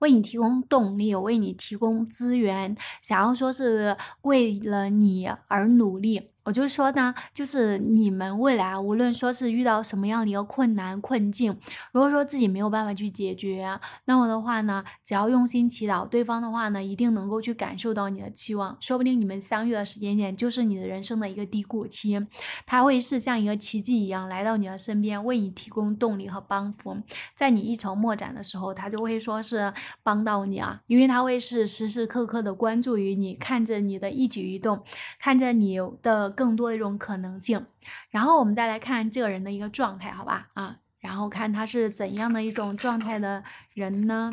为你提供动力，为你提供资源，想要说是为了你而努力。我就说呢，就是你们未来无论说是遇到什么样的一个困难困境，如果说自己没有办法去解决，那么的话呢，只要用心祈祷，对方的话呢，一定能够去感受到你的期望，说不定你们相遇的时间点就是你的人生的一个低谷期，他会是像一个奇迹一样来到你的身边，为你提供动力和帮扶，在你一筹莫展的时候，他就会说是帮到你啊，因为他会是时时刻刻的关注于你，看着你的一举一动，看着你的。更多的一种可能性，然后我们再来看这个人的一个状态，好吧？啊，然后看他是怎样的一种状态的人呢？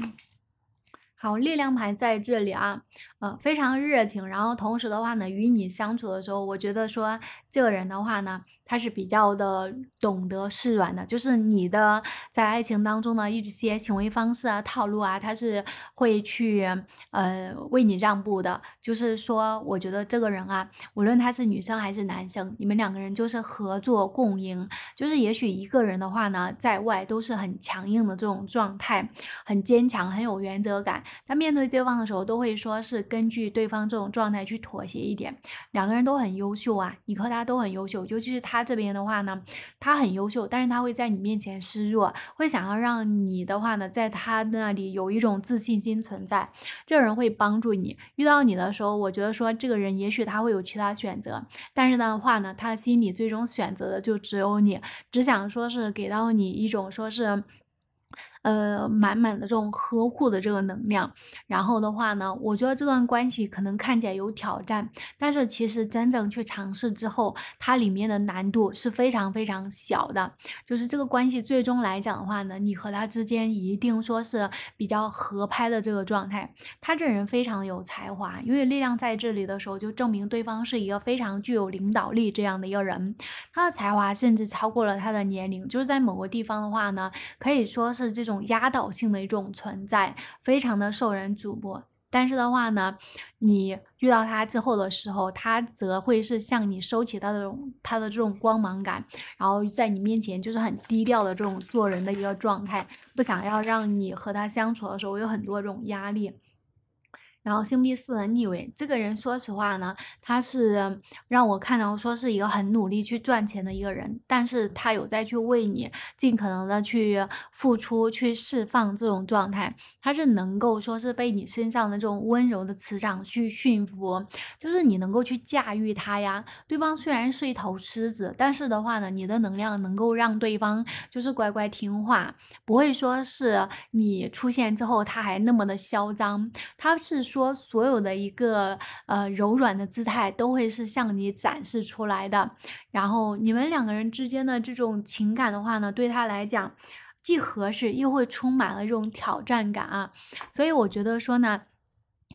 好，力量牌在这里啊，呃，非常热情，然后同时的话呢，与你相处的时候，我觉得说这个人的话呢。他是比较的懂得示软的，就是你的在爱情当中的一些行为方式啊、套路啊，他是会去呃为你让步的。就是说，我觉得这个人啊，无论他是女生还是男生，你们两个人就是合作共赢。就是也许一个人的话呢，在外都是很强硬的这种状态，很坚强，很有原则感。他面对对方的时候，都会说是根据对方这种状态去妥协一点。两个人都很优秀啊，你和他都很优秀，尤其是他。这边的话呢，他很优秀，但是他会在你面前示弱，会想要让你的话呢，在他那里有一种自信心存在。这个人会帮助你，遇到你的时候，我觉得说，这个人也许他会有其他选择，但是的话呢，他的心里最终选择的就只有你，只想说是给到你一种说是。呃，满满的这种呵护的这个能量，然后的话呢，我觉得这段关系可能看起来有挑战，但是其实真正去尝试之后，它里面的难度是非常非常小的。就是这个关系最终来讲的话呢，你和他之间一定说是比较合拍的这个状态。他这人非常有才华，因为力量在这里的时候，就证明对方是一个非常具有领导力这样的一个人。他的才华甚至超过了他的年龄，就是在某个地方的话呢，可以说是这种。种压倒性的一种存在，非常的受人瞩目。但是的话呢，你遇到他之后的时候，他则会是向你收起他的这种他的这种光芒感，然后在你面前就是很低调的这种做人的一个状态，不想要让你和他相处的时候有很多这种压力。然后星币四的逆位，这个人说实话呢，他是让我看到说是一个很努力去赚钱的一个人，但是他有在去为你尽可能的去付出，去释放这种状态，他是能够说是被你身上的这种温柔的磁场去驯服，就是你能够去驾驭他呀。对方虽然是一头狮子，但是的话呢，你的能量能够让对方就是乖乖听话，不会说是你出现之后他还那么的嚣张，他是。说所有的一个呃柔软的姿态都会是向你展示出来的，然后你们两个人之间的这种情感的话呢，对他来讲既合适又会充满了这种挑战感啊，所以我觉得说呢。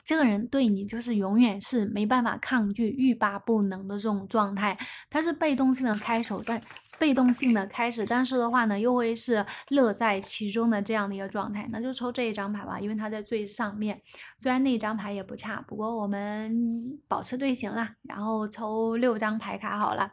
这个人对你就是永远是没办法抗拒、欲罢不能的这种状态，他是被动性的开始，在被动性的开始，但是的话呢，又会是乐在其中的这样的一个状态。那就抽这一张牌吧，因为他在最上面，虽然那一张牌也不差，不过我们保持队形啦，然后抽六张牌卡好了。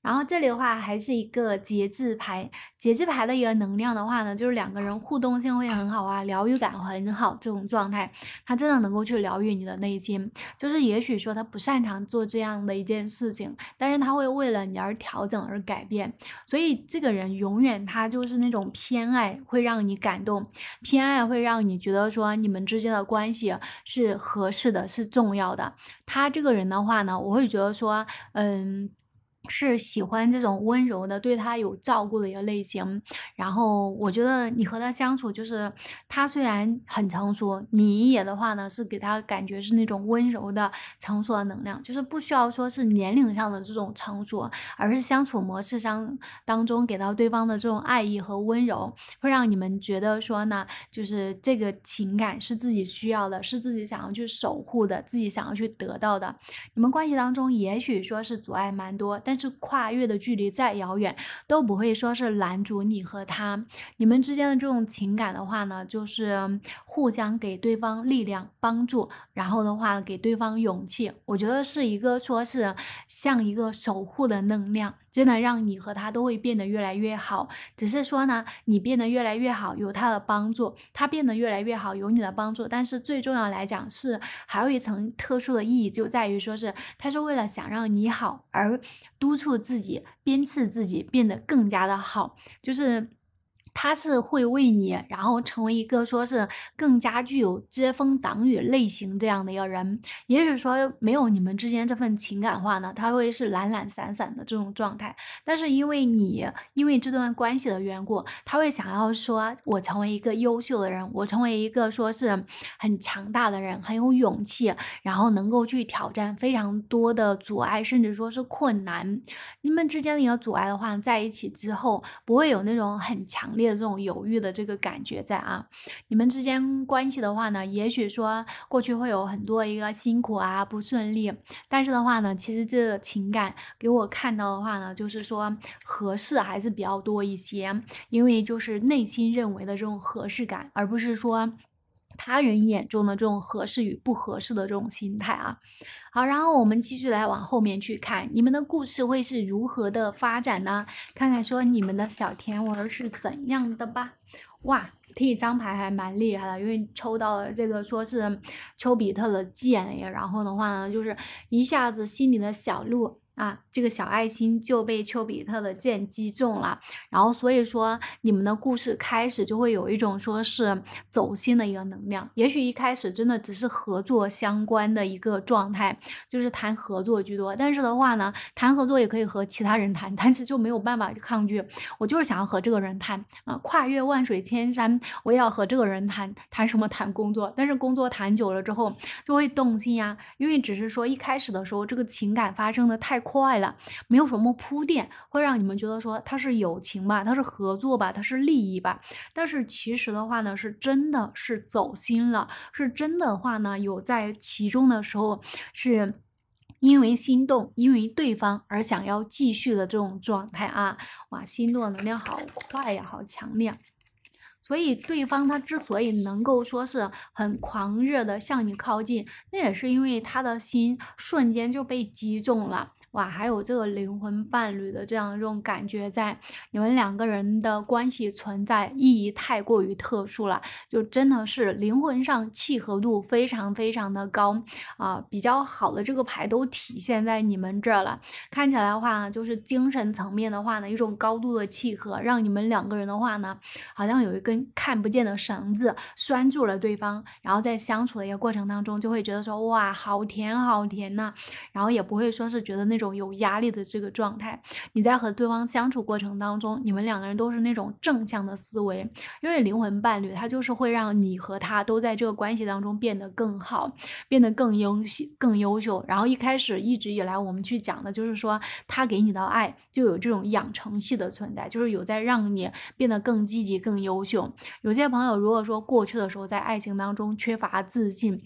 然后这里的话还是一个节制牌，节制牌的一个能量的话呢，就是两个人互动性会很好啊，疗愈感很好，这种状态，他真的能够去疗愈你的内心。就是也许说他不擅长做这样的一件事情，但是他会为了你而调整而改变。所以这个人永远他就是那种偏爱会让你感动，偏爱会让你觉得说你们之间的关系是合适的，是重要的。他这个人的话呢，我会觉得说，嗯。是喜欢这种温柔的，对他有照顾的一个类型。然后我觉得你和他相处，就是他虽然很成熟，你也的话呢，是给他感觉是那种温柔的成熟的能量。就是不需要说是年龄上的这种成熟，而是相处模式上当中给到对方的这种爱意和温柔，会让你们觉得说呢，就是这个情感是自己需要的，是自己想要去守护的，自己想要去得到的。你们关系当中也许说是阻碍蛮多，但。是跨越的距离再遥远，都不会说是拦阻你和他你们之间的这种情感的话呢，就是互相给对方力量、帮助，然后的话给对方勇气。我觉得是一个说是像一个守护的能量。真的让你和他都会变得越来越好。只是说呢，你变得越来越好有他的帮助，他变得越来越好有你的帮助。但是最重要来讲是还有一层特殊的意义，就在于说是他是为了想让你好而督促自己、鞭策自己变得更加的好，就是。他是会为你，然后成为一个说是更加具有遮风挡雨类型这样的一个人。也许说没有你们之间这份情感话呢，他会是懒懒散散的这种状态。但是因为你因为这段关系的缘故，他会想要说，我成为一个优秀的人，我成为一个说是很强大的人，很有勇气，然后能够去挑战非常多的阻碍，甚至说是困难。你们之间的一个阻碍的话，在一起之后不会有那种很强烈。这种犹豫的这个感觉在啊，你们之间关系的话呢，也许说过去会有很多一个辛苦啊，不顺利，但是的话呢，其实这情感给我看到的话呢，就是说合适还是比较多一些，因为就是内心认为的这种合适感，而不是说。他人眼中的这种合适与不合适的这种心态啊，好，然后我们继续来往后面去看你们的故事会是如何的发展呢？看看说你们的小甜文是怎样的吧。哇，这一张牌还蛮厉害的，因为抽到了这个说是丘比特的箭然后的话呢，就是一下子心里的小鹿。啊，这个小爱心就被丘比特的箭击中了，然后所以说你们的故事开始就会有一种说是走心的一个能量，也许一开始真的只是合作相关的一个状态，就是谈合作居多。但是的话呢，谈合作也可以和其他人谈，但是就没有办法抗拒，我就是想要和这个人谈啊，跨越万水千山，我也要和这个人谈谈什么谈工作，但是工作谈久了之后就会动心呀，因为只是说一开始的时候这个情感发生的太。快了，没有什么铺垫，会让你们觉得说他是友情吧，他是合作吧，他是利益吧。但是其实的话呢，是真的是走心了，是真的话呢，有在其中的时候，是因为心动，因为对方而想要继续的这种状态啊！哇，心动能量好快呀，好强烈。所以对方他之所以能够说是很狂热的向你靠近，那也是因为他的心瞬间就被击中了。哇，还有这个灵魂伴侣的这样一种感觉，在你们两个人的关系存在意义太过于特殊了，就真的是灵魂上契合度非常非常的高啊，比较好的这个牌都体现在你们这儿了。看起来的话呢，就是精神层面的话呢，一种高度的契合，让你们两个人的话呢，好像有一根看不见的绳子拴住了对方，然后在相处的一个过程当中，就会觉得说哇，好甜好甜呐，然后也不会说是觉得那种。有压力的这个状态，你在和对方相处过程当中，你们两个人都是那种正向的思维，因为灵魂伴侣他就是会让你和他都在这个关系当中变得更好，变得更优秀、更优秀。然后一开始一直以来我们去讲的就是说，他给你的爱就有这种养成系的存在，就是有在让你变得更积极、更优秀。有些朋友如果说过去的时候在爱情当中缺乏自信。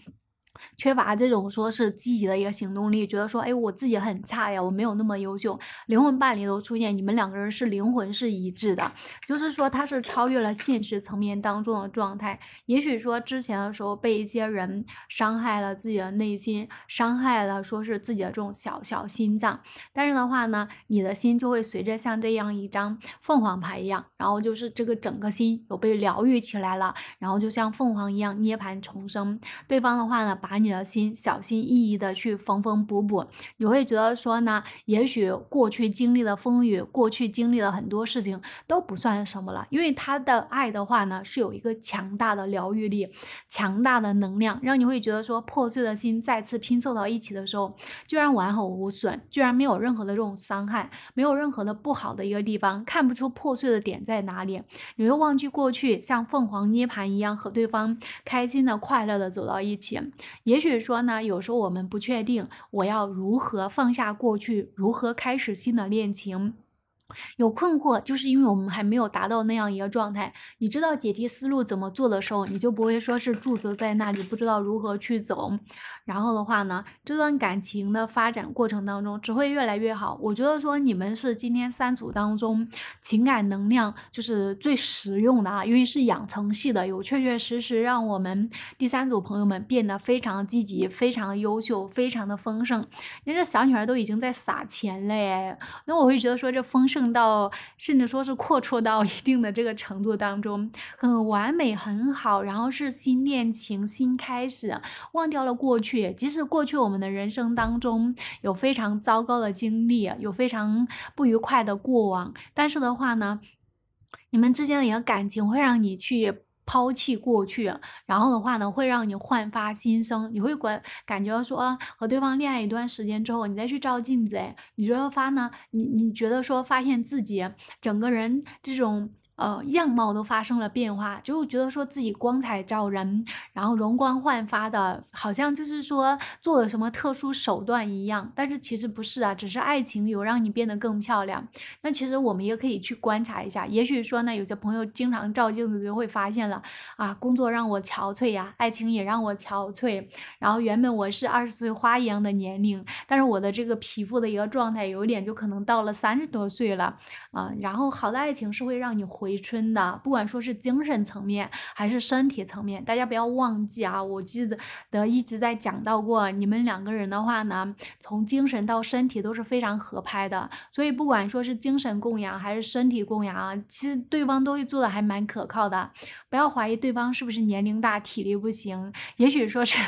缺乏这种说是积极的一个行动力，觉得说哎，我自己很差呀，我没有那么优秀。灵魂伴侣都出现，你们两个人是灵魂是一致的，就是说他是超越了现实层面当中的状态。也许说之前的时候被一些人伤害了自己的内心，伤害了说是自己的这种小小心脏。但是的话呢，你的心就会随着像这样一张凤凰牌一样，然后就是这个整个心有被疗愈起来了，然后就像凤凰一样涅槃重生。对方的话呢，把把你的心小心翼翼的去缝缝补补，你会觉得说呢？也许过去经历的风雨，过去经历了很多事情都不算什么了，因为他的爱的话呢，是有一个强大的疗愈力，强大的能量，让你会觉得说破碎的心再次拼凑到一起的时候，居然完好无损，居然没有任何的这种伤害，没有任何的不好的一个地方，看不出破碎的点在哪里，你会忘记过去，像凤凰涅槃一样，和对方开心的、快乐的走到一起。也许说呢，有时候我们不确定我要如何放下过去，如何开始新的恋情，有困惑，就是因为我们还没有达到那样一个状态。你知道解题思路怎么做的时候，你就不会说是驻足在那里，不知道如何去走。然后的话呢，这段感情的发展过程当中只会越来越好。我觉得说你们是今天三组当中情感能量就是最实用的啊，因为是养成系的，有确确实实让我们第三组朋友们变得非常积极、非常优秀、非常的丰盛。你看这小女孩都已经在撒钱了耶，那我会觉得说这丰盛到甚至说是阔绰到一定的这个程度当中，很完美、很好。然后是新恋情、新开始，忘掉了过去。即使过去我们的人生当中有非常糟糕的经历，有非常不愉快的过往，但是的话呢，你们之间的一个感情会让你去抛弃过去，然后的话呢，会让你焕发新生。你会感感觉说，和对方恋爱一段时间之后，你再去照镜子，哎，你觉得发呢？你你觉得说发现自己整个人这种。呃，样貌都发生了变化，就觉得说自己光彩照人，然后容光焕发的，好像就是说做了什么特殊手段一样。但是其实不是啊，只是爱情有让你变得更漂亮。那其实我们也可以去观察一下，也许说呢，有些朋友经常照镜子就会发现了啊，工作让我憔悴呀，爱情也让我憔悴。然后原本我是二十岁花一样的年龄，但是我的这个皮肤的一个状态，有点就可能到了三十多岁了啊。然后好的爱情是会让你回。宜春的，不管说是精神层面还是身体层面，大家不要忘记啊！我记得的一直在讲到过，你们两个人的话呢，从精神到身体都是非常合拍的，所以不管说是精神供养还是身体供养啊，其实对方都会做的还蛮可靠的，不要怀疑对方是不是年龄大、体力不行，也许说是。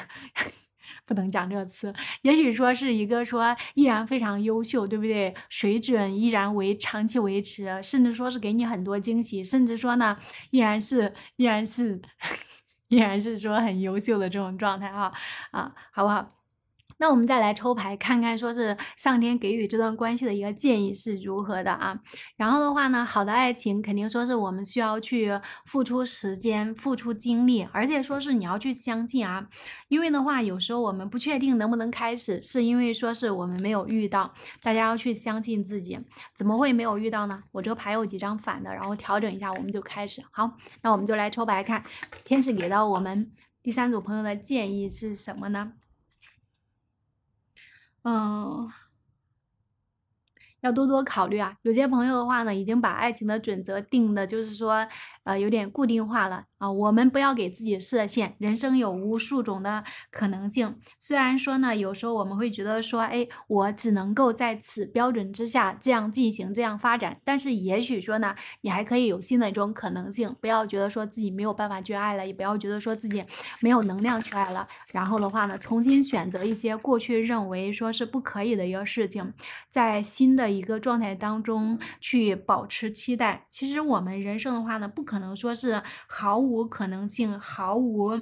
不能讲这个词，也许说是一个说依然非常优秀，对不对？水准依然维长期维持，甚至说是给你很多惊喜，甚至说呢依然是依然是 依然是说很优秀的这种状态啊啊，好不好？那我们再来抽牌，看看说是上天给予这段关系的一个建议是如何的啊。然后的话呢，好的爱情肯定说是我们需要去付出时间、付出精力，而且说是你要去相信啊。因为的话，有时候我们不确定能不能开始，是因为说是我们没有遇到。大家要去相信自己，怎么会没有遇到呢？我这个牌有几张反的，然后调整一下，我们就开始。好，那我们就来抽牌看，天使给到我们第三组朋友的建议是什么呢？嗯，要多多考虑啊。有些朋友的话呢，已经把爱情的准则定的，就是说。呃，有点固定化了啊！我们不要给自己设限，人生有无数种的可能性。虽然说呢，有时候我们会觉得说，哎，我只能够在此标准之下这样进行这样发展，但是也许说呢，你还可以有新的一种可能性。不要觉得说自己没有办法去爱了，也不要觉得说自己没有能量去爱了。然后的话呢，重新选择一些过去认为说是不可以的一个事情，在新的一个状态当中去保持期待。其实我们人生的话呢，不可。可能说是毫无可能性，毫无，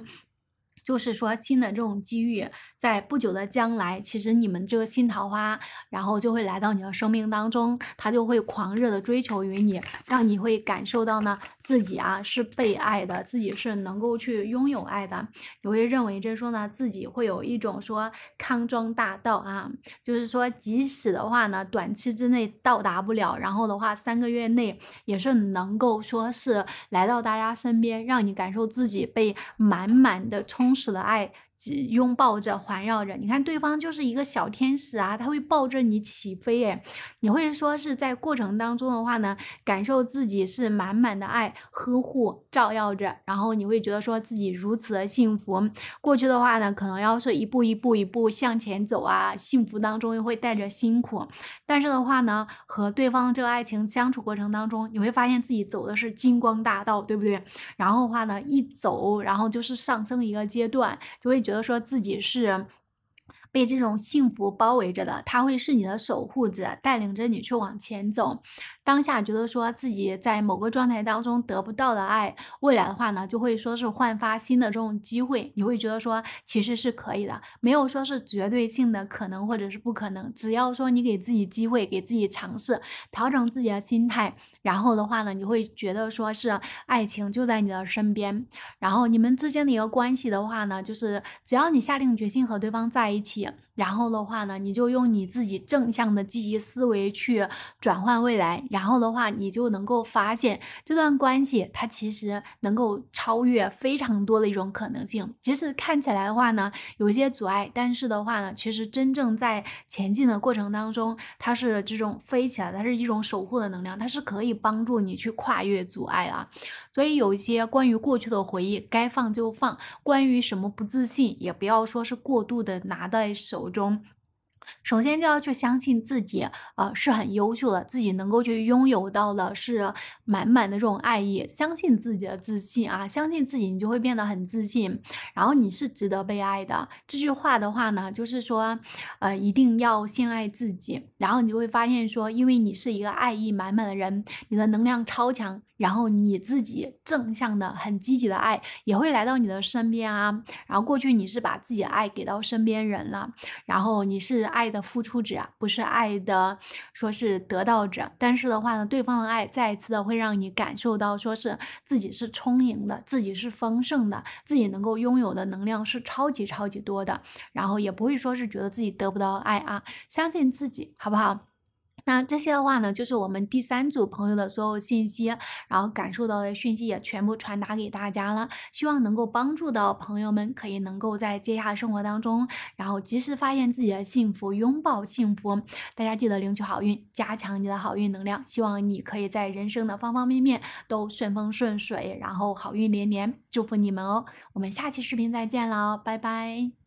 就是说新的这种机遇在不久的将来，其实你们这个新桃花，然后就会来到你的生命当中，他就会狂热的追求于你，让你会感受到呢。自己啊是被爱的，自己是能够去拥有爱的。你会认为这说呢，自己会有一种说康庄大道啊，就是说即使的话呢，短期之内到达不了，然后的话三个月内也是能够说是来到大家身边，让你感受自己被满满的、充实的爱。拥抱着，环绕着，你看对方就是一个小天使啊，他会抱着你起飞，哎，你会说是在过程当中的话呢，感受自己是满满的爱，呵护，照耀着，然后你会觉得说自己如此的幸福。过去的话呢，可能要是一步一步一步向前走啊，幸福当中又会带着辛苦，但是的话呢，和对方这个爱情相处过程当中，你会发现自己走的是金光大道，对不对？然后的话呢，一走，然后就是上升一个阶段，就会觉。都说自己是被这种幸福包围着的，他会是你的守护者，带领着你去往前走。当下觉得说自己在某个状态当中得不到的爱，未来的话呢，就会说是焕发新的这种机会。你会觉得说其实是可以的，没有说是绝对性的可能或者是不可能。只要说你给自己机会，给自己尝试，调整自己的心态，然后的话呢，你会觉得说是爱情就在你的身边。然后你们之间的一个关系的话呢，就是只要你下定决心和对方在一起。然后的话呢，你就用你自己正向的积极思维去转换未来。然后的话，你就能够发现这段关系，它其实能够超越非常多的一种可能性。即使看起来的话呢，有一些阻碍，但是的话呢，其实真正在前进的过程当中，它是这种飞起来，它是一种守护的能量，它是可以帮助你去跨越阻碍啊。所以有一些关于过去的回忆，该放就放。关于什么不自信，也不要说是过度的拿在手中。首先就要去相信自己，呃，是很优秀的，自己能够去拥有到的是满满的这种爱意。相信自己的自信啊，相信自己，你就会变得很自信。然后你是值得被爱的。这句话的话呢，就是说，呃，一定要先爱自己。然后你就会发现说，因为你是一个爱意满满的人，你的能量超强。然后你自己正向的、很积极的爱也会来到你的身边啊。然后过去你是把自己的爱给到身边人了，然后你是爱的付出者，不是爱的说是得到者。但是的话呢，对方的爱再一次的会让你感受到，说是自己是充盈的，自己是丰盛的，自己能够拥有的能量是超级超级多的。然后也不会说是觉得自己得不到爱啊，相信自己，好不好？那这些的话呢，就是我们第三组朋友的所有信息，然后感受到的讯息也全部传达给大家了，希望能够帮助到朋友们，可以能够在接下来生活当中，然后及时发现自己的幸福，拥抱幸福。大家记得领取好运，加强你的好运能量，希望你可以在人生的方方面面都顺风顺水，然后好运连连。祝福你们哦，我们下期视频再见了，拜拜。